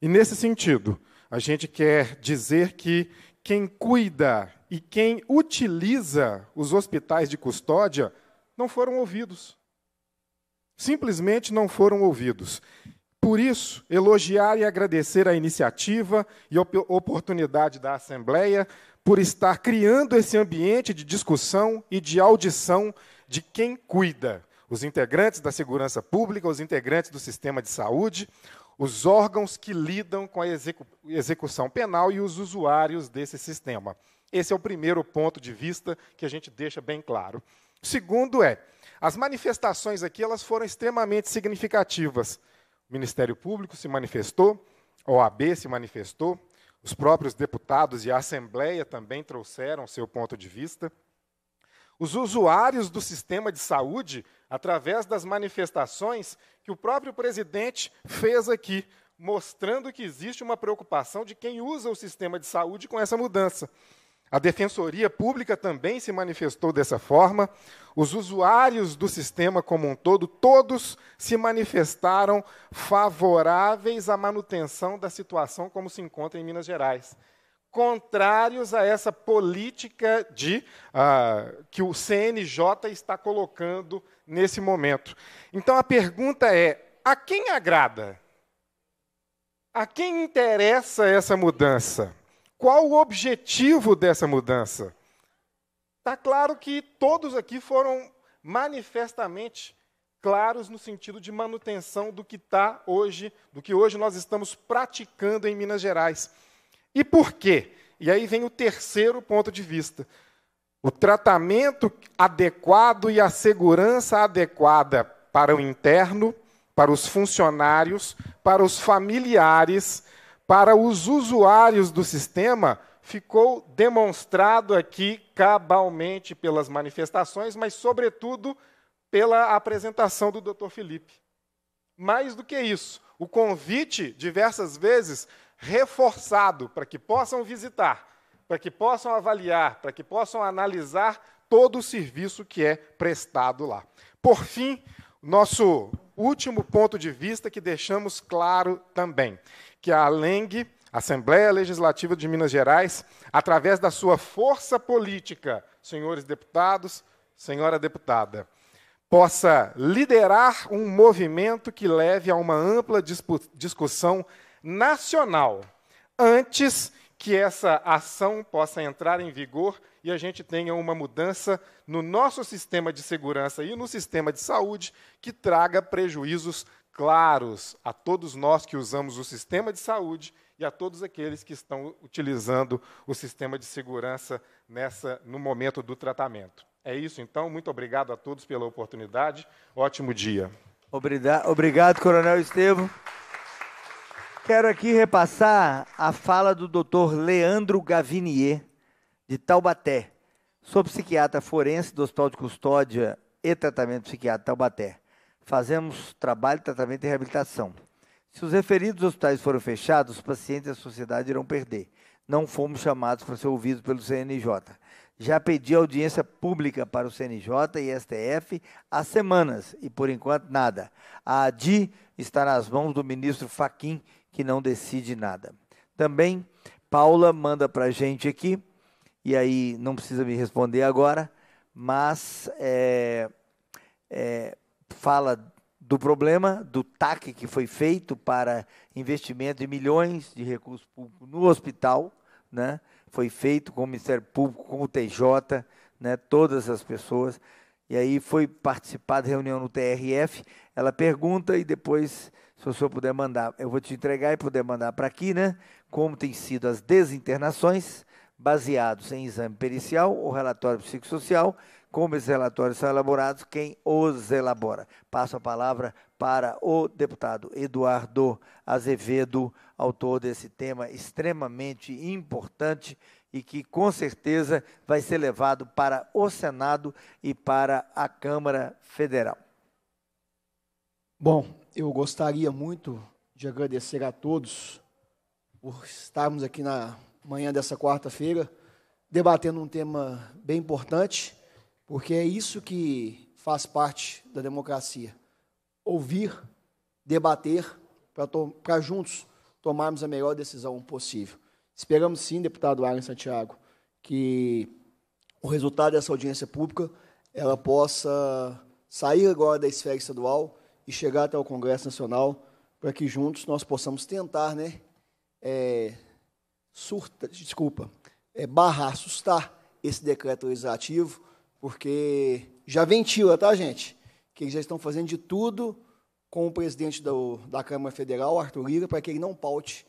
E nesse sentido, a gente quer dizer que quem cuida e quem utiliza os hospitais de custódia não foram ouvidos. Simplesmente não foram ouvidos. Por isso, elogiar e agradecer a iniciativa e a oportunidade da Assembleia por estar criando esse ambiente de discussão e de audição de quem cuida os integrantes da segurança pública, os integrantes do sistema de saúde, os órgãos que lidam com a execu execução penal e os usuários desse sistema. Esse é o primeiro ponto de vista que a gente deixa bem claro. Segundo é, as manifestações aqui elas foram extremamente significativas. O Ministério Público se manifestou, a OAB se manifestou, os próprios deputados e a Assembleia também trouxeram seu ponto de vista. Os usuários do sistema de saúde, através das manifestações que o próprio presidente fez aqui, mostrando que existe uma preocupação de quem usa o sistema de saúde com essa mudança. A Defensoria Pública também se manifestou dessa forma. Os usuários do sistema como um todo, todos se manifestaram favoráveis à manutenção da situação como se encontra em Minas Gerais contrários a essa política de uh, que o CNJ está colocando nesse momento. Então a pergunta é: a quem agrada? A quem interessa essa mudança? Qual o objetivo dessa mudança? Está claro que todos aqui foram manifestamente claros no sentido de manutenção do que está hoje, do que hoje nós estamos praticando em Minas Gerais. E por quê? E aí vem o terceiro ponto de vista. O tratamento adequado e a segurança adequada para o interno, para os funcionários, para os familiares, para os usuários do sistema, ficou demonstrado aqui cabalmente pelas manifestações, mas, sobretudo, pela apresentação do Dr. Felipe. Mais do que isso, o convite, diversas vezes, reforçado para que possam visitar, para que possam avaliar, para que possam analisar todo o serviço que é prestado lá. Por fim, nosso último ponto de vista que deixamos claro também, que a Leng, Assembleia Legislativa de Minas Gerais, através da sua força política, senhores deputados, senhora deputada, possa liderar um movimento que leve a uma ampla discussão nacional antes que essa ação possa entrar em vigor e a gente tenha uma mudança no nosso sistema de segurança e no sistema de saúde que traga prejuízos claros a todos nós que usamos o sistema de saúde e a todos aqueles que estão utilizando o sistema de segurança nessa no momento do tratamento. É isso, então. Muito obrigado a todos pela oportunidade. Ótimo dia. Obrigado, obrigado Coronel Estevam. Quero aqui repassar a fala do Dr. Leandro Gavinier, de Taubaté. Sou psiquiatra forense do Hospital de Custódia e Tratamento Psiquiátrico Taubaté. Fazemos trabalho, tratamento e reabilitação. Se os referidos hospitais forem fechados, os pacientes e a sociedade irão perder. Não fomos chamados para ser ouvidos pelo CNJ. Já pedi audiência pública para o CNJ e STF há semanas e, por enquanto, nada. A ADI está nas mãos do ministro Faquim, que não decide nada. Também, Paula manda para a gente aqui, e aí não precisa me responder agora, mas é, é, fala do problema do TAC que foi feito para investimento de milhões de recursos públicos no hospital, né? foi feito com o Ministério Público, com o TJ, né? todas as pessoas. E aí foi participar da reunião no TRF, ela pergunta e depois se o senhor puder mandar, eu vou te entregar e poder mandar para aqui, né? Como tem sido as desinternações, baseados em exame pericial ou relatório psicossocial, como esses relatórios são elaborados, quem os elabora. Passo a palavra para o deputado Eduardo Azevedo, autor desse tema extremamente importante e que com certeza vai ser levado para o Senado e para a Câmara Federal. Bom, eu gostaria muito de agradecer a todos por estarmos aqui na manhã dessa quarta-feira debatendo um tema bem importante, porque é isso que faz parte da democracia: ouvir, debater, para juntos tomarmos a melhor decisão possível. Esperamos sim, deputado Alan Santiago, que o resultado dessa audiência pública ela possa sair agora da esfera estadual e chegar até o Congresso Nacional para que juntos nós possamos tentar, né, é, surta, desculpa, é, barrar, assustar esse decreto legislativo, porque já ventila, tá, gente? Que eles já estão fazendo de tudo com o presidente do, da Câmara Federal, Arthur Lira, para que ele não paute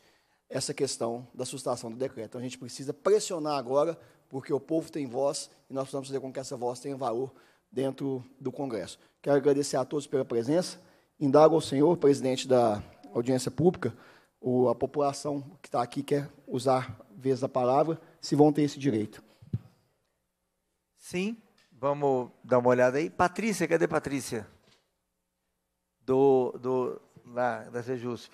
essa questão da sustação do decreto. Então, a gente precisa pressionar agora, porque o povo tem voz e nós precisamos fazer com que essa voz tenha valor dentro do Congresso. Quero agradecer a todos pela presença. Indago ao senhor, presidente da audiência pública, ou a população que está aqui quer usar vez da palavra, se vão ter esse direito. Sim, vamos dar uma olhada aí. Patrícia, cadê Patrícia? Do, do, lá, da Sejusp.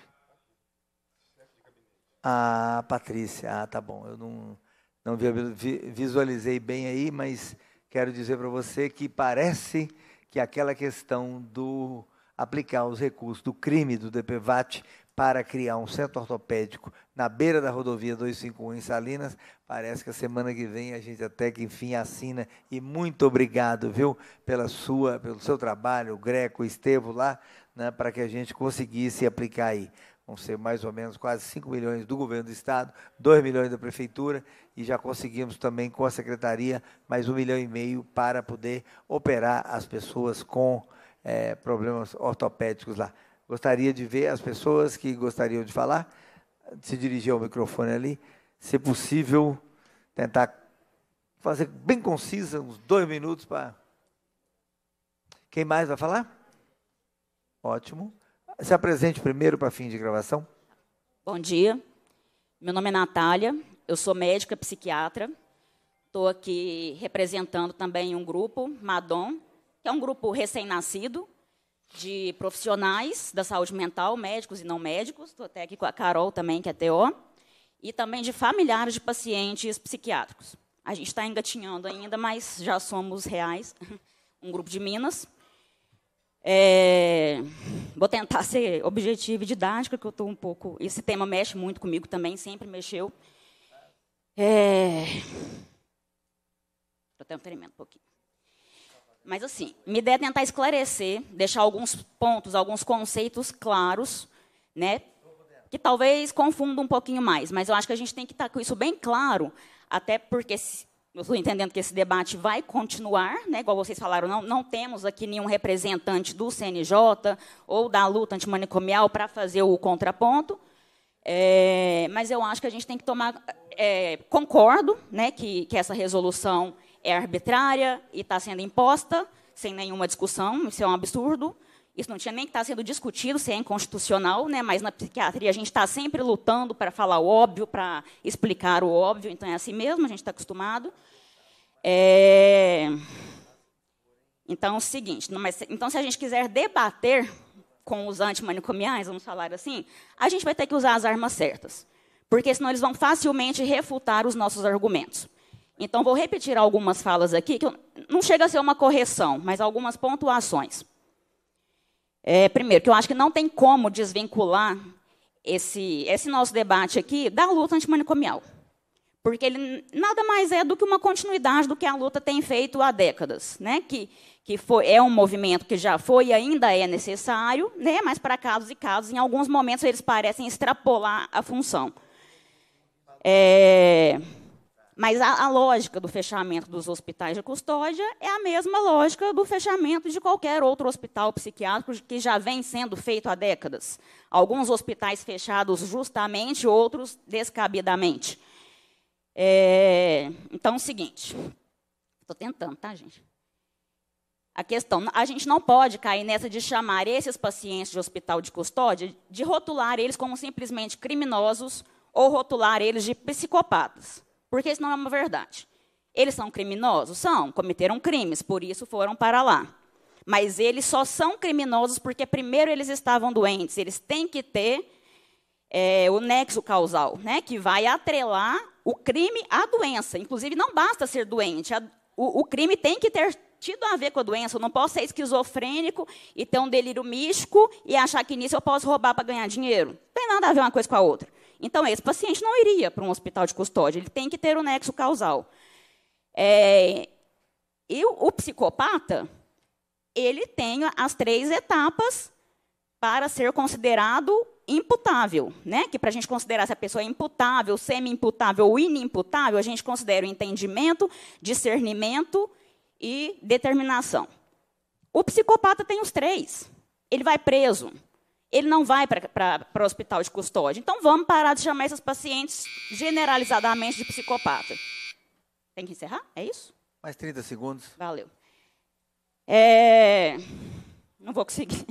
Ah, Patrícia, ah, tá bom. Eu não, não visualizei bem aí, mas quero dizer para você que parece que aquela questão do aplicar os recursos do crime do DPVAT para criar um centro ortopédico na beira da rodovia 251 em Salinas. Parece que a semana que vem a gente até que enfim assina. E muito obrigado, viu, pela sua, pelo seu trabalho, o Greco, o Estevo lá, né, para que a gente conseguisse aplicar aí. Vão ser mais ou menos quase 5 milhões do governo do Estado, 2 milhões da Prefeitura, e já conseguimos também com a Secretaria mais um milhão e meio para poder operar as pessoas com é, problemas ortopédicos lá. Gostaria de ver as pessoas que gostariam de falar, se dirigir ao microfone ali, se possível, tentar fazer bem concisa, uns dois minutos para. Quem mais vai falar? Ótimo. Se apresente primeiro para fim de gravação. Bom dia. Meu nome é Natália, eu sou médica psiquiatra. Estou aqui representando também um grupo, Madon, é um grupo recém-nascido de profissionais da saúde mental, médicos e não médicos. Estou até aqui com a Carol também, que é TO. E também de familiares de pacientes psiquiátricos. A gente está engatinhando ainda, mas já somos reais, um grupo de Minas. É, vou tentar ser objetivo e didática, que eu estou um pouco. Esse tema mexe muito comigo também, sempre mexeu. É, estou até um pouquinho. Mas, assim, minha ideia é tentar esclarecer, deixar alguns pontos, alguns conceitos claros, né? Que talvez confunda um pouquinho mais, mas eu acho que a gente tem que estar tá com isso bem claro, até porque eu estou entendendo que esse debate vai continuar, né? igual vocês falaram, não, não temos aqui nenhum representante do CNJ ou da luta antimanicomial para fazer o contraponto, é, mas eu acho que a gente tem que tomar. É, concordo né, que, que essa resolução é arbitrária e está sendo imposta sem nenhuma discussão, isso é um absurdo. Isso não tinha nem que estar tá sendo discutido se é inconstitucional, né? mas na psiquiatria a gente está sempre lutando para falar o óbvio, para explicar o óbvio, então é assim mesmo, a gente está acostumado. É... Então, é o seguinte, mas, então, se a gente quiser debater com os antimanicomiais, vamos falar assim, a gente vai ter que usar as armas certas, porque senão eles vão facilmente refutar os nossos argumentos. Então, vou repetir algumas falas aqui, que não chega a ser uma correção, mas algumas pontuações. É, primeiro, que eu acho que não tem como desvincular esse, esse nosso debate aqui da luta antimanicomial. Porque ele nada mais é do que uma continuidade do que a luta tem feito há décadas, né? que, que foi, é um movimento que já foi e ainda é necessário, né? mas para casos e casos, em alguns momentos eles parecem extrapolar a função. É, mas a, a, lógica do fechamento dos hospitais de custódia é a mesma lógica do fechamento de qualquer outro hospital psiquiátrico que já vem sendo feito há décadas. Alguns hospitais fechados justamente, outros descabidamente. É, então, é o seguinte. Estou tentando, tá, gente? A questão, a gente não pode cair nessa de chamar esses pacientes de hospital de custódia, de rotular eles como simplesmente criminosos ou rotular eles de psicopatas porque isso não é uma verdade. Eles são criminosos? São, cometeram crimes, por isso foram para lá. Mas eles só são criminosos porque, primeiro, eles estavam doentes. Eles têm que ter é, o nexo causal, né, que vai atrelar o crime à doença. Inclusive, não basta ser doente. A, o, o crime tem que ter tido a ver com a doença. Eu não posso ser esquizofrênico e ter um delírio místico e achar que nisso eu posso roubar para ganhar dinheiro. Não tem nada a ver uma coisa com a outra. Então, esse paciente não iria para um hospital de custódia, ele tem que ter o um nexo causal. É, e o, o psicopata, ele tem as três etapas para ser considerado imputável, né? Que para a gente considerar se a pessoa é imputável, semi-imputável ou inimputável, a gente considera o entendimento, discernimento e determinação. O psicopata tem os três. Ele vai preso, ele não vai para o hospital de custódia. Então, vamos parar de chamar esses pacientes generalizadamente de psicopata. Tem que encerrar? É isso? Mais 30 segundos. Valeu. É... Não vou conseguir.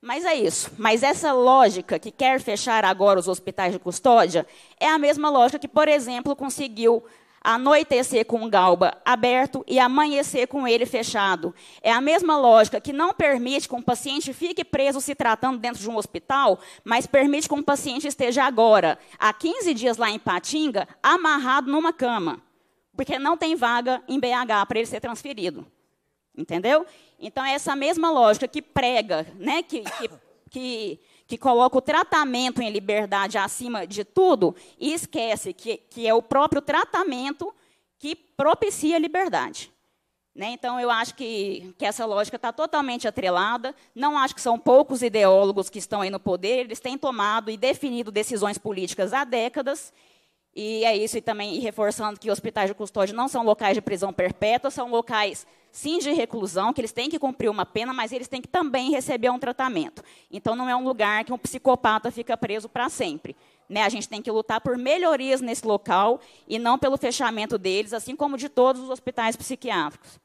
Mas é isso. Mas essa lógica que quer fechar agora os hospitais de custódia é a mesma lógica que, por exemplo, conseguiu anoitecer com galba aberto e amanhecer com ele fechado. É a mesma lógica que não permite que um paciente fique preso se tratando dentro de um hospital, mas permite que um paciente esteja agora, há 15 dias lá em Patinga, amarrado numa cama, porque não tem vaga em BH para ele ser transferido. Entendeu? Então, é essa mesma lógica que prega, né, que, que, que que coloca o tratamento em liberdade acima de tudo e esquece que, que é o próprio tratamento que propicia a liberdade. Né? Então, eu acho que, que essa lógica está totalmente atrelada. Não acho que são poucos ideólogos que estão aí no poder, eles têm tomado e definido decisões políticas há décadas e é isso, e também e reforçando que hospitais de custódia não são locais de prisão perpétua, são locais, sim, de reclusão, que eles têm que cumprir uma pena, mas eles têm que também receber um tratamento. Então, não é um lugar que um psicopata fica preso para sempre. Né? A gente tem que lutar por melhorias nesse local e não pelo fechamento deles, assim como de todos os hospitais psiquiátricos.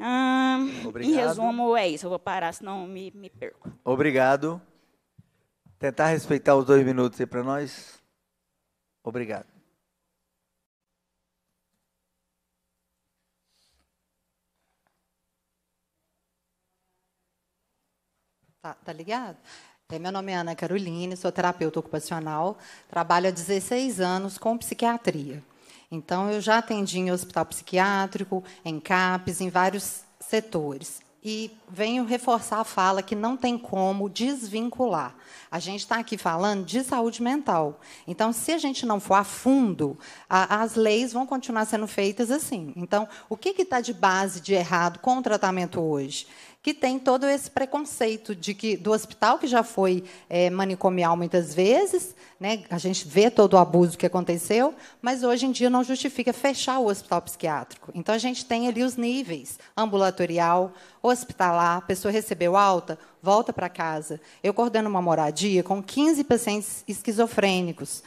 Hum, em resumo, é isso. Eu vou parar, senão me, me perco. Obrigado. Tentar respeitar os dois minutos aí para nós. Obrigado. Tá, tá ligado? É, meu nome é Ana Caroline, sou terapeuta ocupacional, trabalho há 16 anos com psiquiatria. Então, eu já atendi em hospital psiquiátrico, em CAPES, em vários setores. E venho reforçar a fala que não tem como desvincular. A gente está aqui falando de saúde mental. Então, se a gente não for a fundo, a, as leis vão continuar sendo feitas assim. Então, o que está de base de errado com o tratamento hoje? que tem todo esse preconceito de que do hospital que já foi é, manicomial muitas vezes, né, a gente vê todo o abuso que aconteceu, mas hoje em dia não justifica fechar o hospital psiquiátrico. Então a gente tem ali os níveis ambulatorial, hospitalar, a pessoa recebeu alta, volta para casa. Eu coordeno uma moradia com 15 pacientes esquizofrênicos.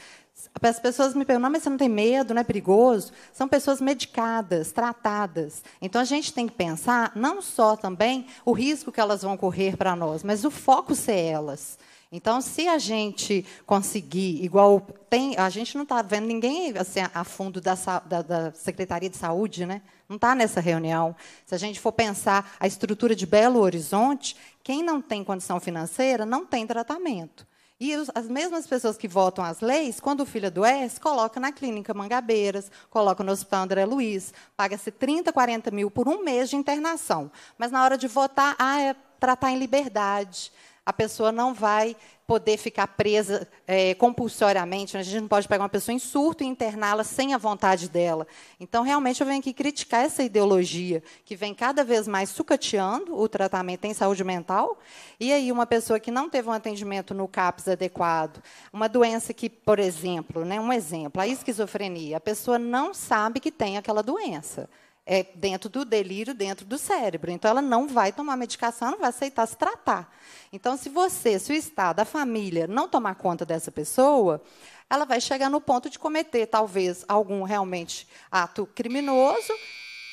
As pessoas me perguntam, ah, mas você não tem medo, não é perigoso? São pessoas medicadas, tratadas. Então, a gente tem que pensar não só também o risco que elas vão correr para nós, mas o foco ser elas. Então, se a gente conseguir, igual tem, a gente não está vendo ninguém assim, a fundo da, da, da, Secretaria de Saúde, né? Não está nessa reunião. Se a gente for pensar a estrutura de Belo Horizonte, quem não tem condição financeira não tem tratamento. E as mesmas pessoas que votam as leis, quando o filho adoece, coloca na clínica Mangabeiras, coloca no Hospital André Luiz, paga-se 30, 40 mil por um mês de internação. Mas na hora de votar, ah, é tratar tá em liberdade. A pessoa não vai poder ficar presa é, compulsoriamente. Né? A gente não pode pegar uma pessoa em surto e interná-la sem a vontade dela. Então, realmente, eu venho aqui criticar essa ideologia que vem cada vez mais sucateando o tratamento em saúde mental. E aí, uma pessoa que não teve um atendimento no CAPS adequado, uma doença que, por exemplo, né, um exemplo, a esquizofrenia, a pessoa não sabe que tem aquela doença é, dentro do delírio, dentro do cérebro. Então, ela não vai tomar medicação, não vai aceitar se tratar. Então, se você, se o Estado, a família não tomar conta dessa pessoa, ela vai chegar no ponto de cometer, talvez, algum realmente ato criminoso,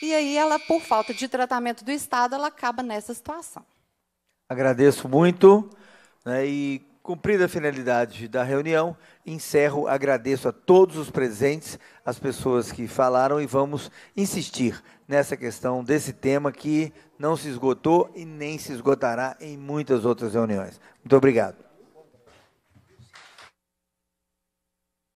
e aí ela, por falta de tratamento do Estado, ela acaba nessa situação. Agradeço muito. Né, e Cumprida a finalidade da reunião, encerro, agradeço a todos os presentes, as pessoas que falaram e vamos insistir nessa questão desse tema que não se esgotou e nem se esgotará em muitas outras reuniões. Muito obrigado.